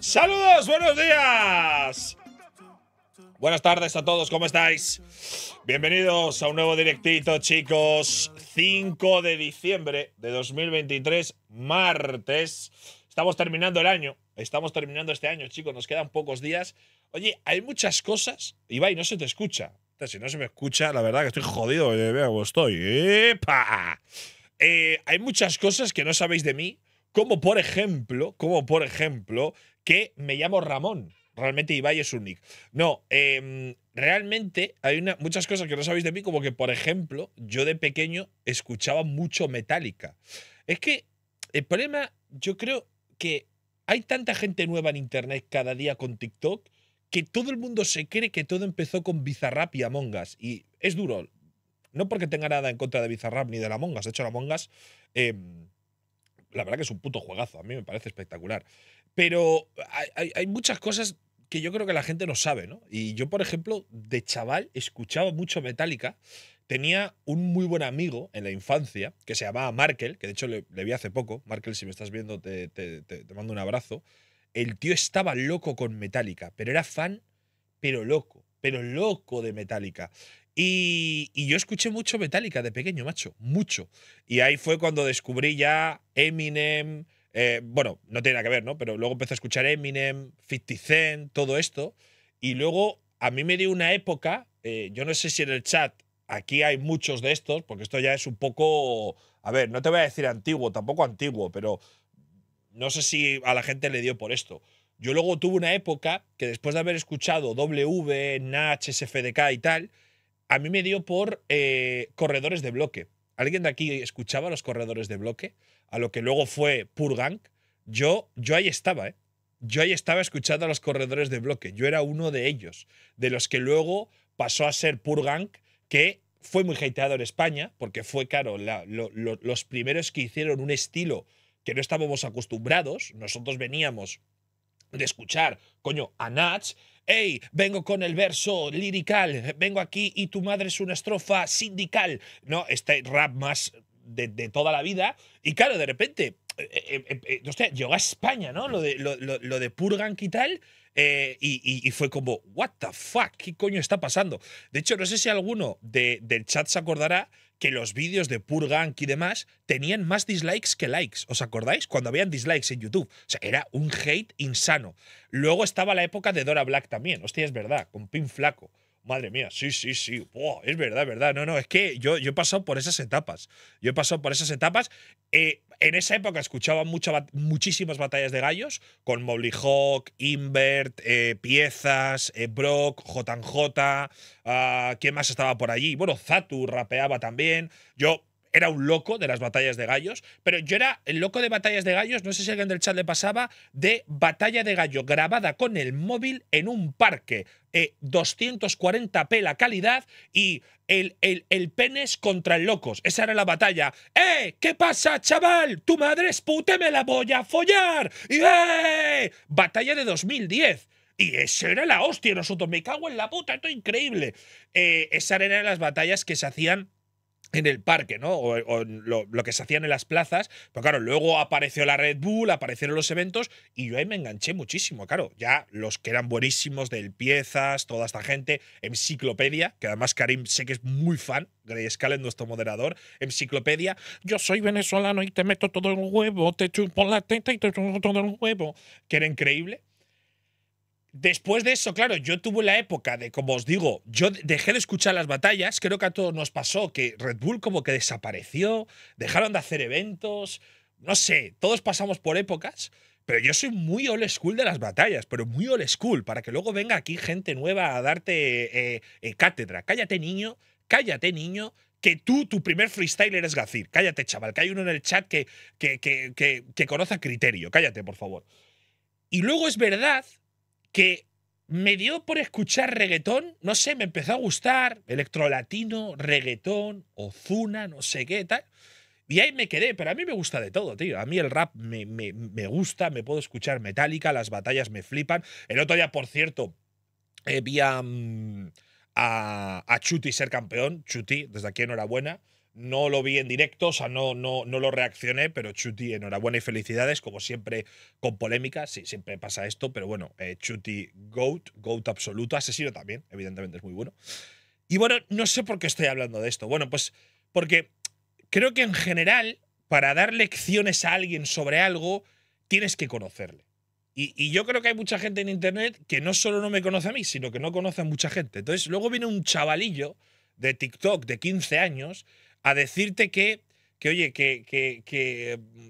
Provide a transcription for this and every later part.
Saludos, buenos días. Buenas tardes a todos, ¿cómo estáis? Bienvenidos a un nuevo directito, chicos. 5 de diciembre de 2023, martes. Estamos terminando el año. Estamos terminando este año, chicos. Nos quedan pocos días. Oye, hay muchas cosas. Ibai, no se te escucha. Si no se me escucha, la verdad que estoy jodido. Eh, vea cómo estoy. ¡Epa! Eh, hay muchas cosas que no sabéis de mí como por ejemplo, como por ejemplo, que me llamo Ramón. Realmente Ibai es un nick. No, em, realmente hay una, muchas cosas que no sabéis de mí, como que, por ejemplo, yo de pequeño escuchaba mucho Metallica. Es que el problema, yo creo que hay tanta gente nueva en Internet cada día con TikTok que todo el mundo se cree que todo empezó con Bizarrap y Among Us. Y es duro. No porque tenga nada en contra de Bizarrap ni de la Among Us. De hecho, Among Us, em, la verdad que es un puto juegazo, a mí me parece espectacular. Pero hay, muchas cosas que yo creo que la gente no sabe, ¿no? Y yo, por ejemplo, de chaval escuchaba mucho Metallica. Tenía un muy buen amigo en la infancia que se llamaba Markel, que de hecho le, vi hace poco. Markel, si me estás viendo, te, te, te, te mando un abrazo. El tío estaba loco con Metallica, pero era fan, pero loco, pero loco de Metallica. Y, yo escuché mucho Metallica de pequeño, macho, mucho. Y ahí fue cuando descubrí ya Eminem, eh, bueno, no tiene nada que ver, ¿no? Pero luego empecé a escuchar Eminem, 50 Cent, todo esto. Y luego a mí me dio una época, eh, yo no sé si en el chat aquí hay muchos de estos, porque esto ya es un poco, a ver, no te voy a decir antiguo, tampoco antiguo, pero no sé si a la gente le dio por esto. Yo luego tuve una época que después de haber escuchado W, Natch, SFDK y tal, a mí me dio por eh, corredores de bloque. ¿Alguien de aquí escuchaba los corredores de bloque? A lo que luego fue Purgang. Yo, yo ahí estaba, ¿eh? Yo ahí estaba escuchando a los corredores de bloque. Yo era uno de ellos, de los que luego pasó a ser Purgang, que fue muy hateado en España, porque fue, claro, los primeros que hicieron un estilo que no estábamos acostumbrados. Nosotros veníamos de escuchar, coño, a Nats, hey, vengo con el verso lirical, vengo aquí y tu madre es una estrofa sindical, ¿no? Este rap más de, toda la vida. Y claro, de repente, hostia, eh, eh, eh, llegó a España, ¿no? Lo de, lo, de Purgan y tal. Eh, y, fue como, ¿What the fuck? ¿Qué coño está pasando? De hecho, no sé si alguno del chat se acordará que los vídeos de Purgan y demás tenían más dislikes que likes. ¿Os acordáis? Cuando habían dislikes en YouTube. O sea, era un hate insano. Luego estaba la época de Dora Black también. Hostia, es verdad, con Pin Flaco. Madre mía, sí, sí, sí. es verdad, verdad. No, no, es que yo, yo he pasado por esas etapas. Yo he pasado por esas etapas. Eh, en esa época escuchaba muchísimas batallas de gallos con Mobley Hawk, Invert, eh, Piezas, eh, Brock, JJ. Ah, ¿Quién más estaba por allí? Bueno, Zatu rapeaba también. Yo era un loco de las batallas de gallos, pero yo era el loco de batallas de gallos, no sé si alguien del chat le pasaba, de batalla de gallo grabada con el móvil en un parque. 240p eh, la calidad y el, el, penes contra el locos. Esa era la batalla. ¡Eh! ¿Qué pasa, chaval? Tu madre es puta, me la voy a follar. eh! Batalla de 2010. Y esa era la hostia, nosotros me cago en la puta, esto es increíble. Eh, esas eran las batallas que se hacían en el parque, ¿no? O, lo, que se hacían en las plazas. Pero pues claro, luego apareció la Red Bull, aparecieron los eventos y yo ahí me enganché muchísimo. Claro, ya los que eran buenísimos del Piezas, toda esta gente, Enciclopedia, que además Karim sé que es muy fan, Grey Scalen, nuestro moderador, Enciclopedia. Yo soy venezolano y te meto todo el huevo, te chupo la teta y te chupo todo el huevo. Que era increíble. Después de eso, claro, yo tuve la época de, como os digo, yo dejé de escuchar las batallas, creo que a todos nos pasó que Red Bull como que desapareció, dejaron de hacer eventos, no sé, todos pasamos por épocas, pero yo soy muy old school de las batallas, pero muy old school, para que luego venga aquí gente nueva a darte eh, eh, cátedra. Cállate niño, cállate niño, que tú, tu primer freestyler, es Gacir. Cállate chaval, que hay uno en el chat que, que, que, que, que conoce criterio, cállate por favor. Y luego es verdad que me dio por escuchar reggaetón, no sé, me empezó a gustar, electrolatino, reggaetón, ozuna, no sé qué, tal. Y ahí me quedé, pero a mí me gusta de todo, tío. A mí el rap me, gusta, me puedo escuchar metálica, las batallas me flipan. El otro día, por cierto, eh, vi a, mm, a, a, Chuti ser campeón. Chuti, desde aquí enhorabuena. No lo vi en directo, o sea, no, no, no lo reaccioné, pero Chuti, enhorabuena y felicidades, como siempre, con polémica, sí, siempre pasa esto, pero bueno, eh, Chuti, GOAT, GOAT absoluto, asesino también, evidentemente es muy bueno. Y bueno, no sé por qué estoy hablando de esto. Bueno, pues porque creo que en general, para dar lecciones a alguien sobre algo, tienes que conocerle. Y, yo creo que hay mucha gente en Internet que no solo no me conoce a mí, sino que no conoce a mucha gente. Entonces, luego viene un chavalillo de TikTok de 15 años a decirte que, que oye, que, que,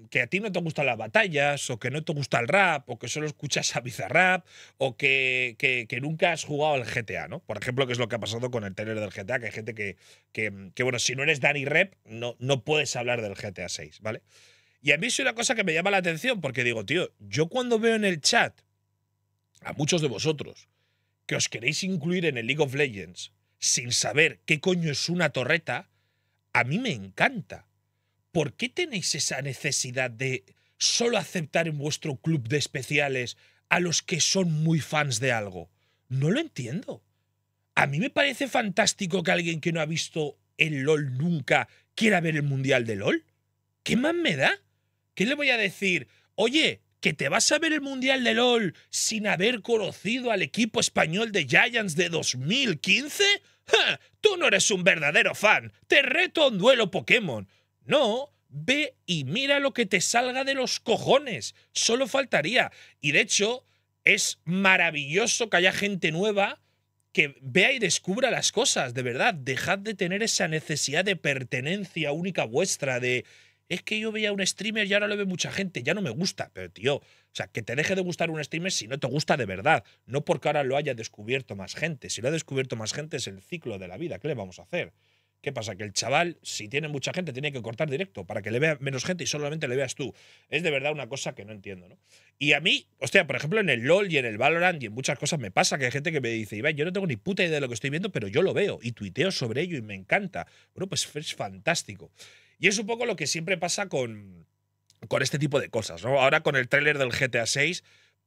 que, a ti no te gustan las batallas, o que no te gusta el rap, o que solo escuchas a Bizarrap, o que, que, nunca has jugado al GTA, ¿no? Por ejemplo, que es lo que ha pasado con el trailer del GTA, que hay gente que, que, bueno, si no eres Danny Rep, no, no puedes hablar del GTA 6, ¿vale? Y a mí es una cosa que me llama la atención, porque digo, tío, yo cuando veo en el chat a muchos de vosotros que os queréis incluir en el League of Legends sin saber qué coño es una torreta, a mí me encanta. ¿Por qué tenéis esa necesidad de solo aceptar en vuestro club de especiales a los que son muy fans de algo? No lo entiendo. A mí me parece fantástico que alguien que no ha visto el LOL nunca quiera ver el Mundial de LOL. ¿Qué más me da? ¿Qué le voy a decir? Oye, que te vas a ver el Mundial de LOL sin haber conocido al equipo español de Giants de 2015? ¡Ja! ¡Tú no eres un verdadero fan! ¡Te reto a un duelo Pokémon! No, ve y mira lo que te salga de los cojones. Solo faltaría. Y de hecho, es maravilloso que haya gente nueva que vea y descubra las cosas, de verdad. Dejad de tener esa necesidad de pertenencia única vuestra, de es que yo veía un streamer y ahora lo ve mucha gente, ya no me gusta, pero tío, o sea, que te deje de gustar un streamer si no te gusta de verdad, no porque ahora lo haya descubierto más gente. Si lo ha descubierto más gente es el ciclo de la vida, ¿qué le vamos a hacer? ¿Qué pasa? Que el chaval, si tiene mucha gente, tiene que cortar directo para que le vea menos gente y solamente le veas tú. Es de verdad una cosa que no entiendo, ¿no? Y a mí, hostia, por ejemplo, en el LOL y en el Valorant y en muchas cosas me pasa que hay gente que me dice, Iván, yo no tengo ni puta idea de lo que estoy viendo, pero yo lo veo y tuiteo sobre ello y me encanta. Bueno, pues es fantástico. Y es un poco lo que siempre pasa con, con este tipo de cosas. ¿no? Ahora con el tráiler del GTA 6,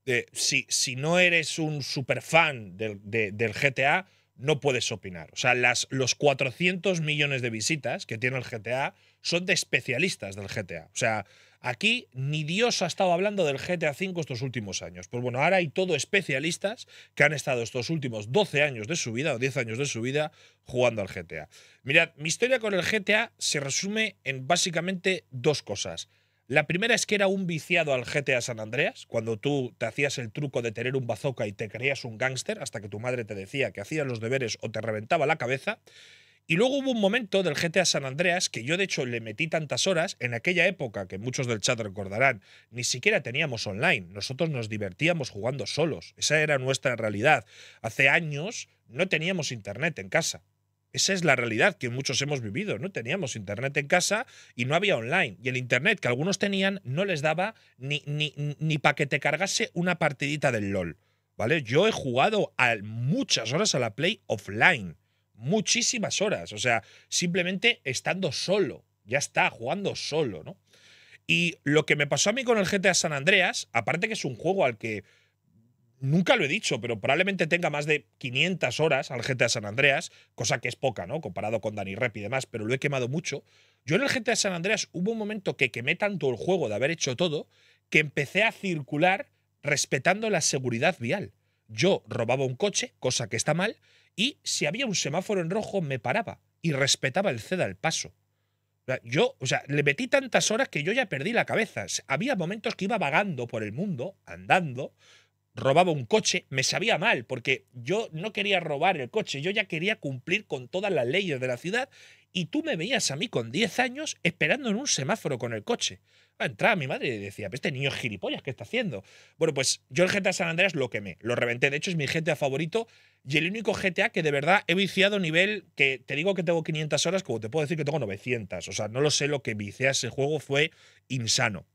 eh, si, si, no eres un superfan del, del GTA, no puedes opinar. O sea, las, los 400 millones de visitas que tiene el GTA son de especialistas del GTA. O sea, aquí ni Dios ha estado hablando del GTA V estos últimos años. Pues bueno, ahora hay todo especialistas que han estado estos últimos 12 años de su vida o 10 años de su vida jugando al GTA. Mirad, mi historia con el GTA se resume en básicamente dos cosas. La primera es que era un viciado al GTA San Andreas, cuando tú te hacías el truco de tener un bazooka y te creías un gángster, hasta que tu madre te decía que hacías los deberes o te reventaba la cabeza. Y luego hubo un momento del GTA San Andreas que yo de hecho le metí tantas horas, en aquella época que muchos del chat recordarán, ni siquiera teníamos online, nosotros nos divertíamos jugando solos, esa era nuestra realidad. Hace años no teníamos internet en casa, esa es la realidad que muchos hemos vivido, ¿no? Teníamos internet en casa y no había online. Y el internet que algunos tenían no les daba ni, ni, para que te cargase una partidita del LOL, ¿vale? Yo he jugado muchas horas a la Play offline, muchísimas horas, o sea, simplemente estando solo, ya está, jugando solo, ¿no? Y lo que me pasó a mí con el GTA San Andreas, aparte que es un juego al que nunca lo he dicho, pero probablemente tenga más de 500 horas al GTA San Andreas, cosa que es poca, ¿no? Comparado con Dani Rep y demás, pero lo he quemado mucho. Yo en el GTA San Andreas hubo un momento que quemé tanto el juego de haber hecho todo que empecé a circular respetando la seguridad vial. Yo robaba un coche, cosa que está mal, y si había un semáforo en rojo me paraba y respetaba el ceda el paso. Yo, o sea, le metí tantas horas que yo ya perdí la cabeza. Había momentos que iba vagando por el mundo, andando, robaba un coche, me sabía mal, porque yo no quería robar el coche, yo ya quería cumplir con todas las leyes de la ciudad y tú me veías a mí con 10 años esperando en un semáforo con el coche. Ah, entraba mi madre y decía, este niño es gilipollas, ¿qué está haciendo? Bueno, pues yo el GTA San Andreas lo quemé, lo reventé. De hecho, es mi GTA favorito y el único GTA que de verdad he viciado a nivel que te digo que tengo 500 horas, como te puedo decir que tengo 900. O sea, no lo sé, lo que vicié a ese juego fue insano.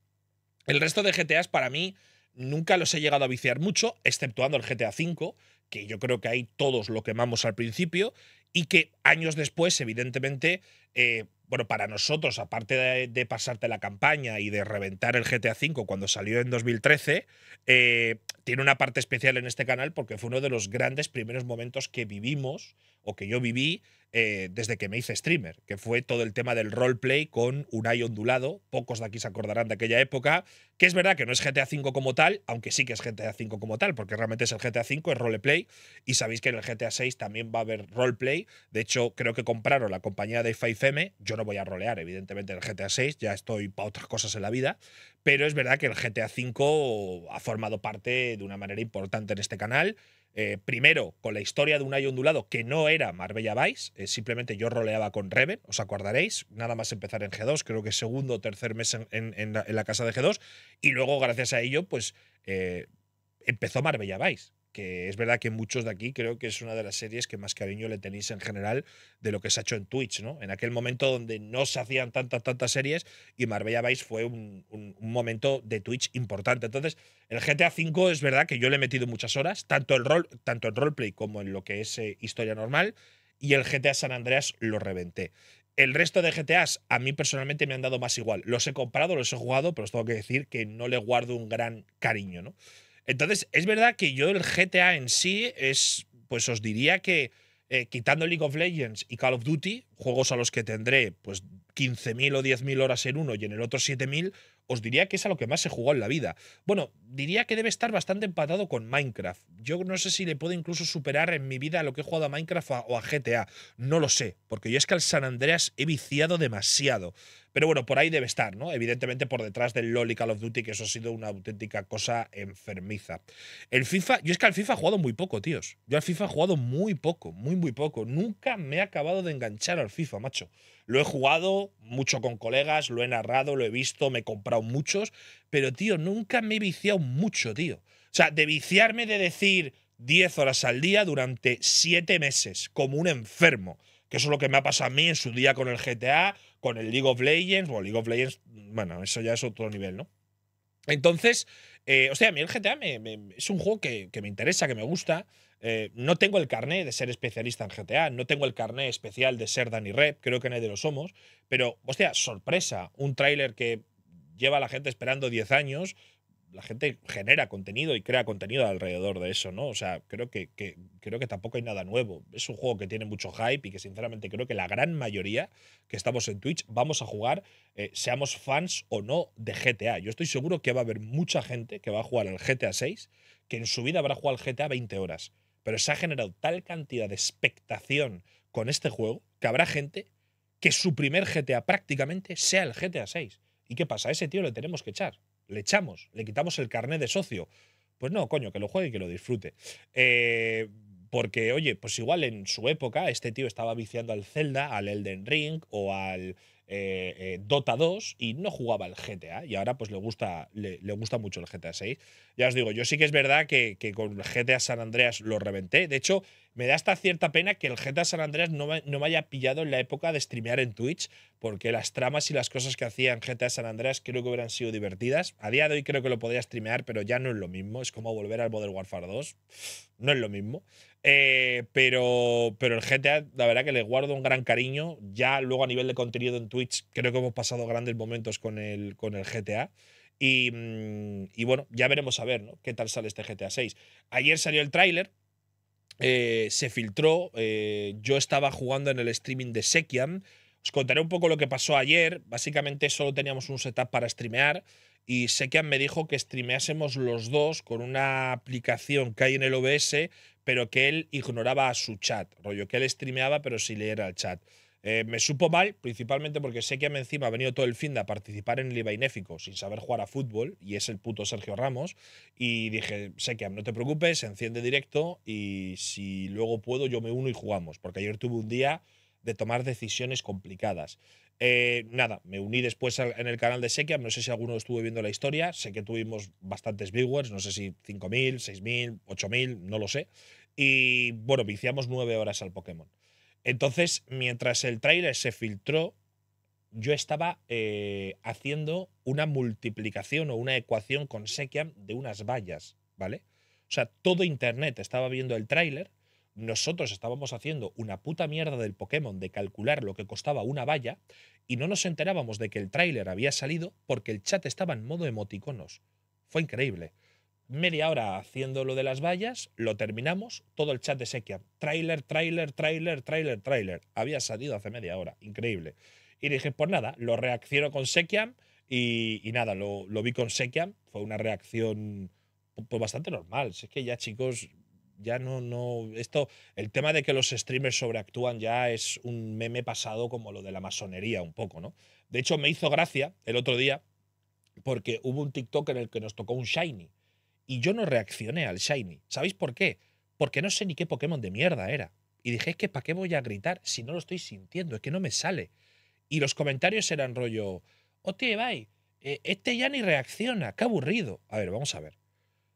El resto de GTAs para mí nunca los he llegado a viciar mucho, exceptuando el GTA V, que yo creo que ahí todos lo quemamos al principio, y que años después, evidentemente, eh, bueno, para nosotros, aparte de, pasarte la campaña y de reventar el GTA V cuando salió en 2013, eh, tiene una parte especial en este canal porque fue uno de los grandes primeros momentos que vivimos o que yo viví eh, desde que me hice streamer, que fue todo el tema del roleplay con un eye ondulado. Pocos de aquí se acordarán de aquella época, que es verdad que no es GTA V como tal, aunque sí que es GTA V como tal, porque realmente es el GTA V, es roleplay, y sabéis que en el GTA VI también va a haber roleplay. De hecho, creo que compraron la compañía de 5M. Yo no voy a rolear, evidentemente, en el GTA VI, ya estoy para otras cosas en la vida, pero es verdad que el GTA V ha formado parte de una manera importante en este canal eh, primero, con la historia de un año ondulado que no era Marbella Vice, eh, simplemente yo roleaba con Reven, os acordaréis, nada más empezar en G2, creo que segundo o tercer mes en, la, casa de G2, y luego gracias a ello, pues eh, empezó Marbella Vice que es verdad que muchos de aquí creo que es una de las series que más cariño le tenéis en general de lo que se ha hecho en Twitch, ¿no? En aquel momento donde no se hacían tantas, tantas series y Marbella Vice fue un, momento de Twitch importante. Entonces, el GTA V es verdad que yo le he metido muchas horas, tanto, el rol, tanto en roleplay como en lo que es eh, historia normal, y el GTA San Andreas lo reventé. El resto de GTAs a mí personalmente me han dado más igual. Los he comprado, los he jugado, pero os tengo que decir que no le guardo un gran cariño, ¿no? Entonces, es verdad que yo el GTA en sí es, pues os diría que eh, quitando League of Legends y Call of Duty, juegos a los que tendré pues 15.000 o 10.000 horas en uno y en el otro 7.000, os diría que es a lo que más se jugó en la vida. Bueno, diría que debe estar bastante empatado con Minecraft. Yo no sé si le puedo incluso superar en mi vida a lo que he jugado a Minecraft o a GTA. No lo sé, porque yo es que al San Andreas he viciado demasiado. Pero bueno, por ahí debe estar, ¿no? Evidentemente por detrás del LOL Call of Duty, que eso ha sido una auténtica cosa enfermiza. El FIFA, yo es que al FIFA he jugado muy poco, tíos. Yo al FIFA he jugado muy poco, muy, muy poco. Nunca me he acabado de enganchar al FIFA, macho. Lo he jugado mucho con colegas, lo he narrado, lo he visto, me he comprado muchos, pero tío, nunca me he viciado mucho, tío. O sea, de viciarme de decir 10 horas al día durante 7 meses, como un enfermo que eso es lo que me ha pasado a mí en su día con el GTA, con el League of Legends, o League of Legends, bueno, eso ya es otro nivel, ¿no? Entonces, eh, o sea, a mí el GTA es un juego que, me interesa, que me gusta. Eh, no tengo el carné de ser especialista en GTA, no tengo el carné especial de ser Danny Rep, creo que nadie lo somos, pero, hostia, sorpresa, un tráiler que lleva a la gente esperando 10 años, la gente genera contenido y crea contenido alrededor de eso, ¿no? O sea, creo que, creo que tampoco hay nada nuevo. Es un juego que tiene mucho hype y que sinceramente creo que la gran mayoría que estamos en Twitch vamos a jugar, eh, seamos fans o no, de GTA. Yo estoy seguro que va a haber mucha gente que va a jugar al GTA 6 que en su vida habrá jugado al GTA 20 horas. Pero se ha generado tal cantidad de expectación con este juego que habrá gente que su primer GTA prácticamente sea el GTA 6. ¿Y qué pasa? A ese tío le tenemos que echar le echamos, le quitamos el carnet de socio. Pues no, coño, que lo juegue y que lo disfrute. Eh, porque, oye, pues igual en su época este tío estaba viciando al Zelda, al Elden Ring o al eh, eh, Dota 2 y no jugaba al GTA. Y ahora pues le gusta, le, gusta mucho el GTA 6. Ya os digo, yo sí que es verdad que, que con GTA San Andreas lo reventé. De hecho, me da hasta cierta pena que el GTA San Andreas no me, haya pillado en la época de streamear en Twitch, porque las tramas y las cosas que hacía en GTA San Andreas creo que hubieran sido divertidas. A día de hoy creo que lo podría streamear, pero ya no es lo mismo. Es como volver al Modern Warfare 2. No es lo mismo. Eh, pero, pero el GTA, la verdad que le guardo un gran cariño. Ya luego a nivel de contenido en Twitch, creo que hemos pasado grandes momentos con el, con el GTA. Y, mm, y, bueno, ya veremos a ver ¿no? qué tal sale este GTA 6. Ayer salió el tráiler, eh, se filtró. Eh, yo estaba jugando en el streaming de Sekiam. Os contaré un poco lo que pasó ayer. Básicamente solo teníamos un setup para streamear y Sekian me dijo que streameásemos los dos con una aplicación que hay en el OBS, pero que él ignoraba a su chat. Rollo que él streameaba pero si le era al chat. Eh, me supo mal, principalmente porque sé que encima ha venido todo el fin de a participar en el Ibainéfico sin saber jugar a fútbol, y es el puto Sergio Ramos. Y dije, que no te preocupes, enciende directo y si luego puedo, yo me uno y jugamos. Porque ayer tuve un día de tomar decisiones complicadas. Eh, nada, me uní después en el canal de Sekiam. No sé si alguno estuvo viendo la historia. Sé que tuvimos bastantes viewers, no sé si 5.000, 6.000, 8.000, no lo sé. Y bueno, viciamos nueve horas al Pokémon. Entonces, mientras el tráiler se filtró, yo estaba eh, haciendo una multiplicación o una ecuación con Sekiam de unas vallas, ¿vale? O sea, todo Internet estaba viendo el tráiler, nosotros estábamos haciendo una puta mierda del Pokémon de calcular lo que costaba una valla y no nos enterábamos de que el tráiler había salido porque el chat estaba en modo emoticonos. Fue increíble media hora haciendo lo de las vallas, lo terminamos, todo el chat de Sequia, trailer, trailer, trailer, trailer, trailer. Había salido hace media hora, increíble. Y dije, pues nada, lo reacciono con Sekiam y, nada, lo, vi con Sekiam, fue una reacción pues bastante normal. es que ya chicos, ya no, no, esto, el tema de que los streamers sobreactúan ya es un meme pasado como lo de la masonería un poco, ¿no? De hecho, me hizo gracia el otro día porque hubo un TikTok en el que nos tocó un Shiny y yo no reaccioné al Shiny. ¿Sabéis por qué? Porque no sé ni qué Pokémon de mierda era. Y dije, es que ¿para qué voy a gritar si no lo estoy sintiendo? Es que no me sale. Y los comentarios eran rollo, oye eh, bye, este ya ni reacciona, qué aburrido. A ver, vamos a ver.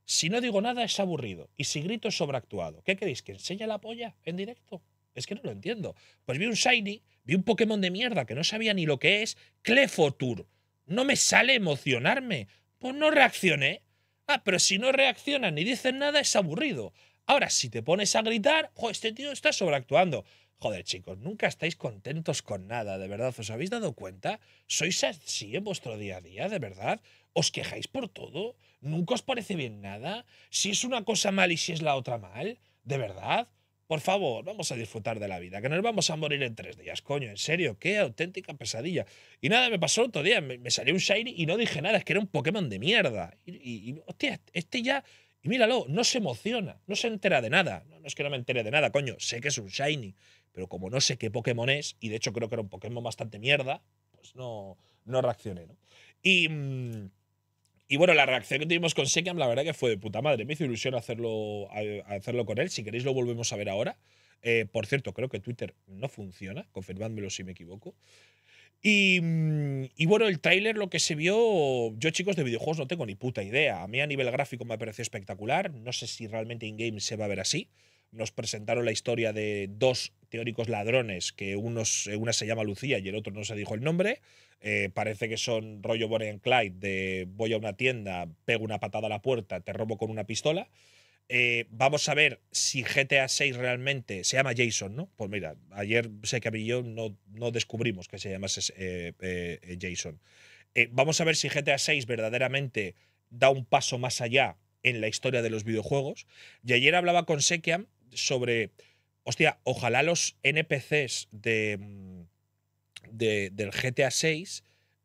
Si no digo nada es aburrido y si grito es sobreactuado. ¿Qué queréis? ¿Que enseñe la polla en directo? Es que no lo entiendo. Pues vi un Shiny, vi un Pokémon de mierda que no sabía ni lo que es, Clefotur. No me sale emocionarme. Pues no reaccioné. Ah, pero si no reaccionan ni dicen nada es aburrido. Ahora, si te pones a gritar, este tío está sobreactuando. Joder, chicos, nunca estáis contentos con nada, de verdad. ¿Os habéis dado cuenta? ¿Sois así en vuestro día a día, de verdad? ¿Os quejáis por todo? ¿Nunca os parece bien nada? ¿Si es una cosa mal y si es la otra mal? ¿De verdad? Por favor, vamos a disfrutar de la vida, que nos vamos a morir en tres días. Coño, en serio, qué auténtica pesadilla. Y nada, me pasó otro día, me, salió un Shiny y no dije nada, es que era un Pokémon de mierda. Y, hostia, este ya, y míralo, no se emociona, no se entera de nada. No, es que no me entere de nada, coño, sé que es un Shiny, pero como no sé qué Pokémon es, y de hecho creo que era un Pokémon bastante mierda, pues no, no reaccioné, ¿no? Y. Mm, y bueno, la reacción que tuvimos con Sekiam la verdad que fue de puta madre. Me hizo ilusión hacerlo, hacerlo con él. Si queréis, lo volvemos a ver ahora. Eh, por cierto, creo que Twitter no funciona. Confirmádmelo si me equivoco. Mm, y, bueno, el tráiler lo que se vio, yo chicos de videojuegos no tengo ni puta idea. A mí a nivel gráfico me pareció espectacular. No sé si realmente in-game se va a ver así nos presentaron la historia de dos teóricos ladrones, que unos, eh, una se llama Lucía y el otro no se dijo el nombre. Eh, parece que son rollo Bonnie and Clyde de voy a una tienda, pego una patada a la puerta, te robo con una pistola. Eh, vamos a ver si GTA 6 realmente se llama Jason, ¿no? Pues mira, ayer sé que y yo no, no descubrimos que se llamase Jason. vamos a ver si GTA 6 verdaderamente da un paso más allá en la historia de los videojuegos. Y ayer hablaba con Sekiam sobre, hostia, ojalá los NPCs mm, de, del GTA VI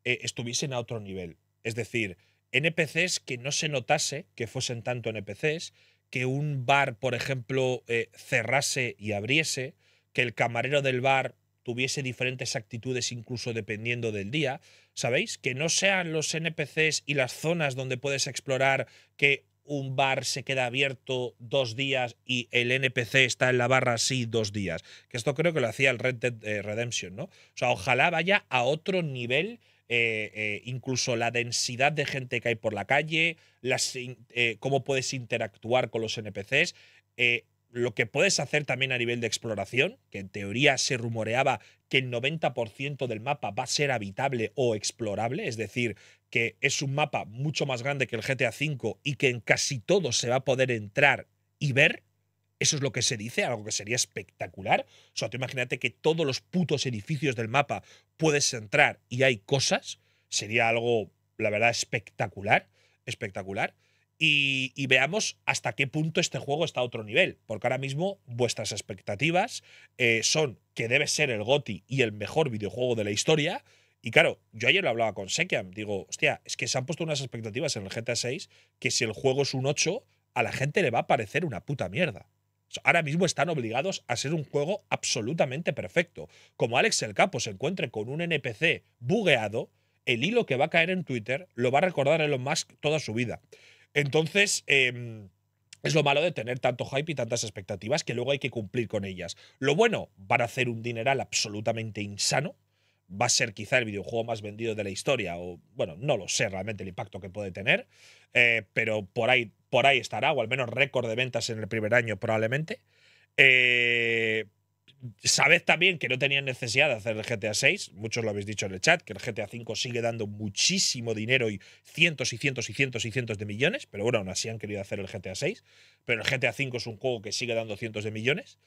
eh, estuviesen a otro nivel. Es decir, NPCs que no se notase que fuesen tanto NPCs, que un bar, por ejemplo, eh, cerrase y abriese, que el camarero del bar tuviese diferentes actitudes incluso dependiendo del día, ¿sabéis? Que no sean los NPCs y las zonas donde puedes explorar que un bar se queda abierto dos días y el NPC está en la barra así dos días. Que esto creo que lo hacía el Red Dead eh, Redemption, ¿no? O sea, ojalá vaya a otro nivel. Eh, eh, incluso la densidad de gente que hay por la calle, cómo puedes interactuar con los NPCs, lo que puedes hacer también a nivel de exploración, que en teoría se rumoreaba que el 90% del mapa va a ser habitable o explorable, es decir, que es un mapa mucho más grande que el GTA V y que en casi todo se va a poder entrar y ver. Eso es lo que se dice, algo que sería espectacular. O sea, imagínate que todos los putos edificios del mapa puedes entrar y hay cosas. Sería algo, la verdad, espectacular. Espectacular. Y, veamos hasta qué punto este juego está a otro nivel, porque ahora mismo vuestras expectativas eh, son que debe ser el GOTI y el mejor videojuego de la historia, y claro, yo ayer lo hablaba con Sekiam, digo, hostia, es que se han puesto unas expectativas en el GTA 6 que si el juego es un 8, a la gente le va a parecer una puta mierda. ahora mismo están obligados a ser un juego absolutamente perfecto. Como Alex el Capo se encuentre con un NPC bugueado, el hilo que va a caer en Twitter lo va a recordar Elon Musk toda su vida. Entonces, em, es lo malo de tener tanto hype y tantas expectativas que luego hay que cumplir con ellas. Lo bueno, van a hacer un dineral absolutamente insano va a ser quizá el videojuego más vendido de la historia, o bueno, no lo sé realmente el impacto que puede tener, eh, pero por ahí, por ahí estará, o al menos récord de ventas en el primer año probablemente. Eh, sabed también que no tenían necesidad de hacer el GTA 6, muchos lo habéis dicho en el chat, que el GTA 5 sigue dando muchísimo dinero y cientos y cientos y cientos y cientos de millones, pero bueno, aún así han querido hacer el GTA 6, pero el GTA 5 es un juego que sigue dando cientos de millones.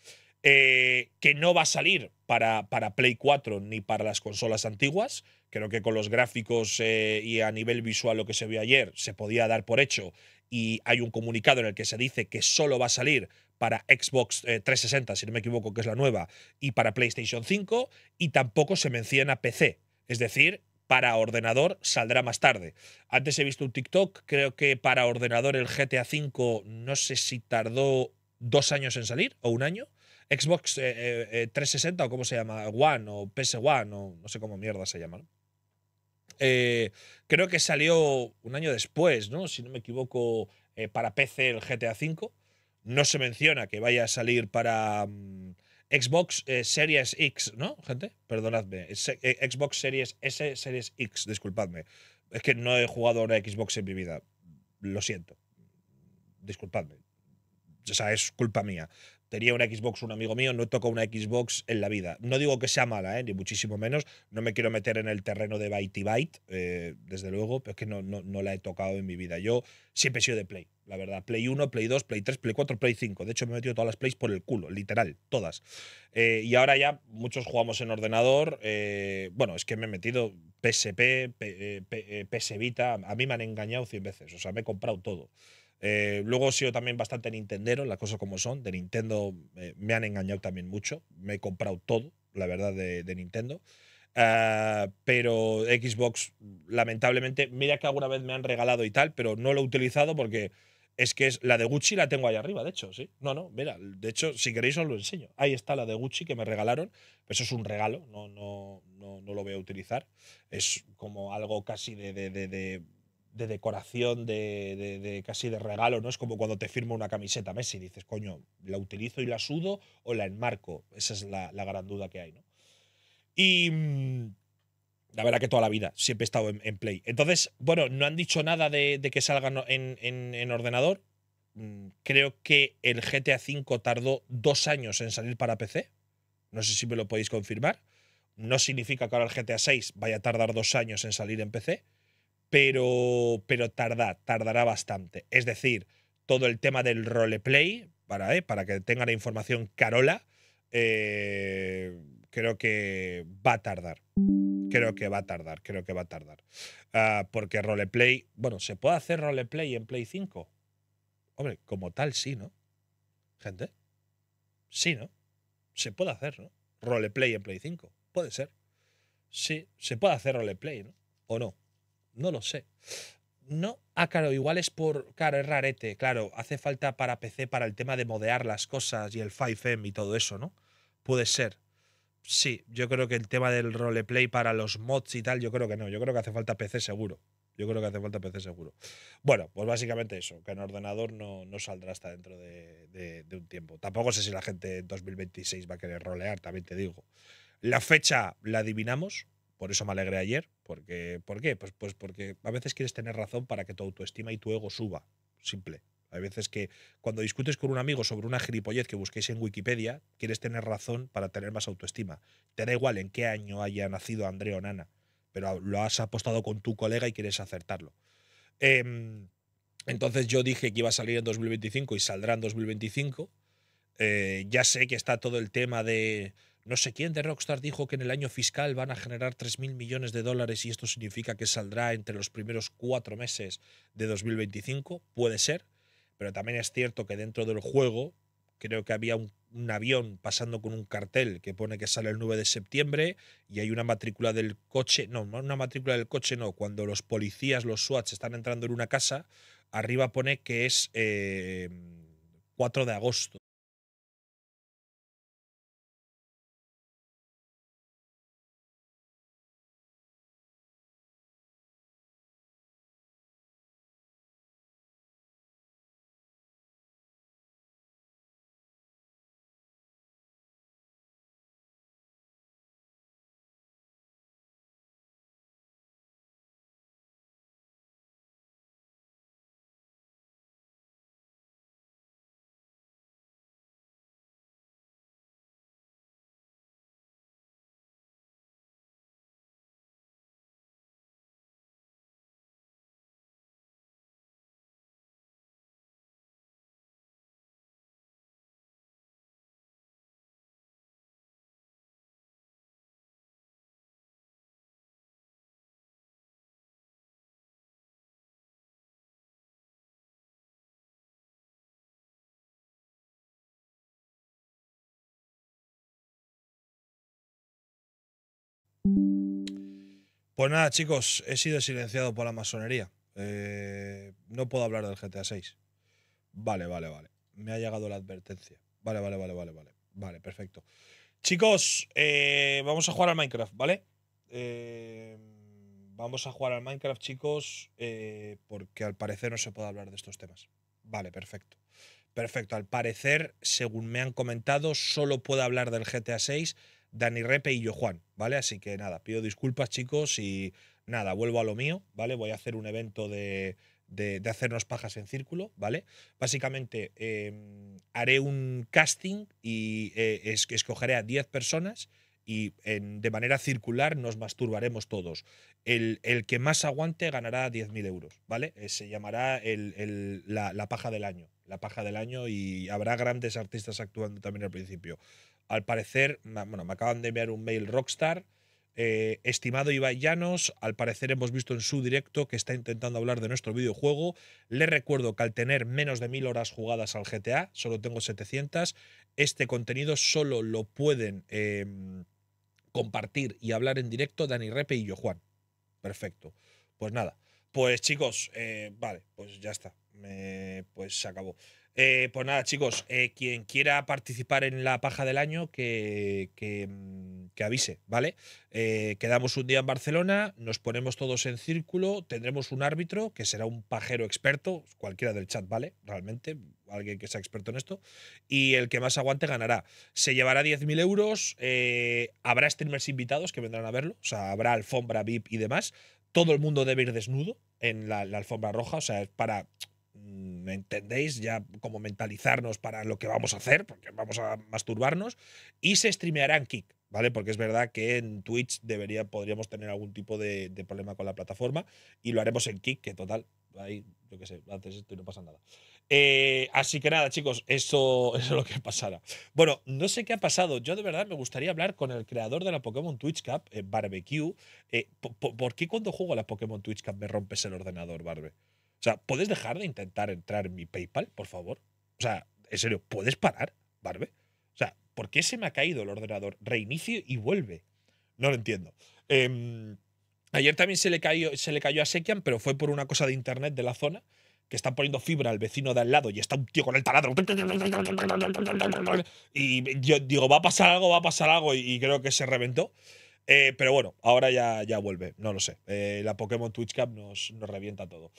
Eh, que no va a salir para, para, Play 4 ni para las consolas antiguas. Creo que con los gráficos eh, y a nivel visual lo que se vio ayer se podía dar por hecho y hay un comunicado en el que se dice que solo va a salir para Xbox 360, eh, si no me equivoco, que es la nueva, y para PlayStation 5, y tampoco se menciona PC. Es decir, para ordenador saldrá más tarde. Antes he visto un TikTok, creo que para ordenador el GTA 5 no sé si tardó dos años en salir o un año Xbox 360 eh, eh, eh, o cómo se llama, One o ps One, o no sé cómo mierda se llama. creo que salió un año después, ¿no? Si no me equivoco, para PC el GTA V. No se menciona que vaya a salir para mm, Xbox Series X, ¿no, gente? Perdonadme. Xbox Series S, Series X, disculpadme. Es que no he jugado una Xbox en mi vida. Lo siento. Disculpadme. O sea, es culpa mía tenía una Xbox un amigo mío, no toca una Xbox en la vida. No digo que sea mala, ¿eh? ni muchísimo menos. No me quiero meter en el terreno de Byte y eh, Byte, desde luego, pero es que no, no, no, la he tocado en mi vida. Yo siempre he sido de Play, la verdad. Play 1, Play 2, Play 3, Play 4, Play 5. De hecho, me he metido todas las Plays por el culo, literal, todas. Eh, y ahora ya muchos jugamos en ordenador. Eh, bueno, es que me he metido PSP, PS Vita. A mí me han engañado 100 veces. O sea, me he comprado todo. Eh, luego he sido también bastante nintendero, las cosas como son. De Nintendo eh, me han engañado también mucho. Me he comprado todo, la verdad, de, de Nintendo. Ah, pero Xbox, lamentablemente, mira que alguna vez me han regalado y tal, pero no lo he utilizado porque es que es la de Gucci la tengo ahí arriba, de hecho, sí. No, no, mira, de hecho, si queréis os lo enseño. Ahí está la de Gucci que me regalaron. Eso es un regalo, no, no, no, lo voy a utilizar. Es como algo casi de, de de decoración, de, casi de regalo, ¿no? Es como cuando te firmo una camiseta Messi, dices, coño, ¿la utilizo y la sudo o la enmarco? Esa es la, gran duda que hay, ¿no? Y mm, la verdad que toda la vida siempre he estado en, Play. Entonces, bueno, no han dicho nada de, que salgan en, en, ordenador. Mm, creo que el GTA V tardó dos años en salir para PC. No sé si me lo podéis confirmar. No significa que ahora el GTA VI vaya a tardar dos años en salir en PC pero, pero tarda, tardará bastante. Es decir, todo el tema del roleplay, para, eh, para que tenga la información Carola, eh, creo que va a tardar. Creo que va a tardar, creo que va a tardar. Ah, porque roleplay, bueno, ¿se puede hacer roleplay en Play 5? Hombre, como tal sí, ¿no? Gente, sí, ¿no? Se puede hacer, ¿no? Roleplay en Play 5, puede ser. Sí, se puede hacer roleplay, ¿no? ¿O no? No lo sé. No. Ah, claro, igual es por. Claro, es rarete. Claro, hace falta para PC para el tema de modear las cosas y el 5M y todo eso, ¿no? Puede ser. Sí, yo creo que el tema del roleplay para los mods y tal, yo creo que no. Yo creo que hace falta PC seguro. Yo creo que hace falta PC seguro. Bueno, pues básicamente eso, que en ordenador no, no saldrá hasta dentro de, de, un tiempo. Tampoco sé si la gente en 2026 va a querer rolear, también te digo. La fecha la adivinamos, por eso me alegré ayer. Porque, ¿Por qué? Pues, pues porque a veces quieres tener razón para que tu autoestima y tu ego suba. Simple. Hay veces que cuando discutes con un amigo sobre una gilipollez que busquéis en Wikipedia, quieres tener razón para tener más autoestima. Te da igual en qué año haya nacido Andrea o Nana, pero lo has apostado con tu colega y quieres acertarlo. Em, entonces yo dije que iba a salir en 2025 y saldrá en 2025. Eh, ya sé que está todo el tema de no sé quién de Rockstar dijo que en el año fiscal van a generar 3.000 millones de dólares y esto significa que saldrá entre los primeros cuatro meses de 2025. Puede ser, pero también es cierto que dentro del juego creo que había un, avión pasando con un cartel que pone que sale el 9 de septiembre y hay una matrícula del coche, no, una matrícula del coche no, cuando los policías, los SWAT están entrando en una casa, arriba pone que es 4 eh, de agosto. Pues nada, chicos, he sido silenciado por la masonería. Eh, no puedo hablar del GTA 6. Vale, vale, vale. Me ha llegado la advertencia. Vale, vale, vale, vale, vale. Vale, perfecto. Chicos, eh, vamos a jugar al Minecraft, ¿vale? Eh, vamos a jugar al Minecraft, chicos, porque al parecer no se puede hablar de estos temas. Vale, perfecto. Perfecto, al parecer, según me han comentado, solo puedo hablar del GTA 6 Dani Repe y yo Juan, ¿vale? Así que nada, pido disculpas chicos y nada, vuelvo a lo mío, ¿vale? Voy a hacer un evento de, de, hacernos pajas en círculo, ¿vale? Básicamente em, haré un casting y eh, escogeré a 10 personas y de manera circular nos masturbaremos todos. El, el que más aguante ganará 10.000 euros, ¿vale? Eh, se llamará la, paja del año. La paja del año y habrá grandes artistas actuando también al principio. Al parecer, bueno, me acaban de enviar un mail Rockstar. Eh, estimado Ibai Llanos, al parecer hemos visto en su directo que está intentando hablar de nuestro videojuego. Le recuerdo que al tener menos de mil horas jugadas al GTA, solo tengo 700, este contenido solo lo pueden em, compartir y hablar en directo Dani Repe y yo Juan. Perfecto. Pues nada. Pues chicos, eh, vale, pues ya está. pues se acabó. Eh, pues nada, chicos, eh, quien quiera participar en la paja del año, que, mm, avise, ¿vale? Eh, quedamos un día en Barcelona, nos ponemos todos en círculo, tendremos un árbitro que será un pajero experto, cualquiera del chat, ¿vale? Realmente, alguien que sea experto en esto, y el que más aguante ganará. Se llevará 10.000 euros, habrá streamers invitados que vendrán a verlo, o sea, habrá alfombra VIP y demás. Todo el mundo debe ir desnudo en la, la alfombra roja, o sea, es para ¿me mm, entendéis? Ya como mentalizarnos para lo que vamos a hacer, porque vamos a masturbarnos, y se streameará en Kick, ¿vale? Porque es verdad que en Twitch debería, podríamos tener algún tipo de, problema con la plataforma, y lo haremos en Kick, que total, ahí, yo qué sé, antes esto y no pasa nada. Eh, así que nada, chicos, eso, es lo que pasará. Bueno, no sé qué ha pasado. Yo de verdad me gustaría hablar con el creador de la Pokémon Twitch Cup, eh, Barbecue. Eh, ¿Por qué cuando juego a la Pokémon Twitch Cup me rompes el ordenador, Barbe? O sea, ¿puedes dejar de intentar entrar en mi PayPal, por favor? O sea, en serio, ¿puedes parar, Barbe? O sea, ¿por qué se me ha caído el ordenador? Reinicio y vuelve. No lo entiendo. Em, ayer también se le, cayó, se le cayó a Sekian, pero fue por una cosa de internet de la zona que están poniendo fibra al vecino de al lado y está un tío con el taladro. Y yo digo, va a pasar algo, va a pasar algo, y creo que se reventó. Eh, pero bueno, ahora ya, ya vuelve, no lo sé. Eh, la Pokémon Twitch Cup nos, nos revienta todo.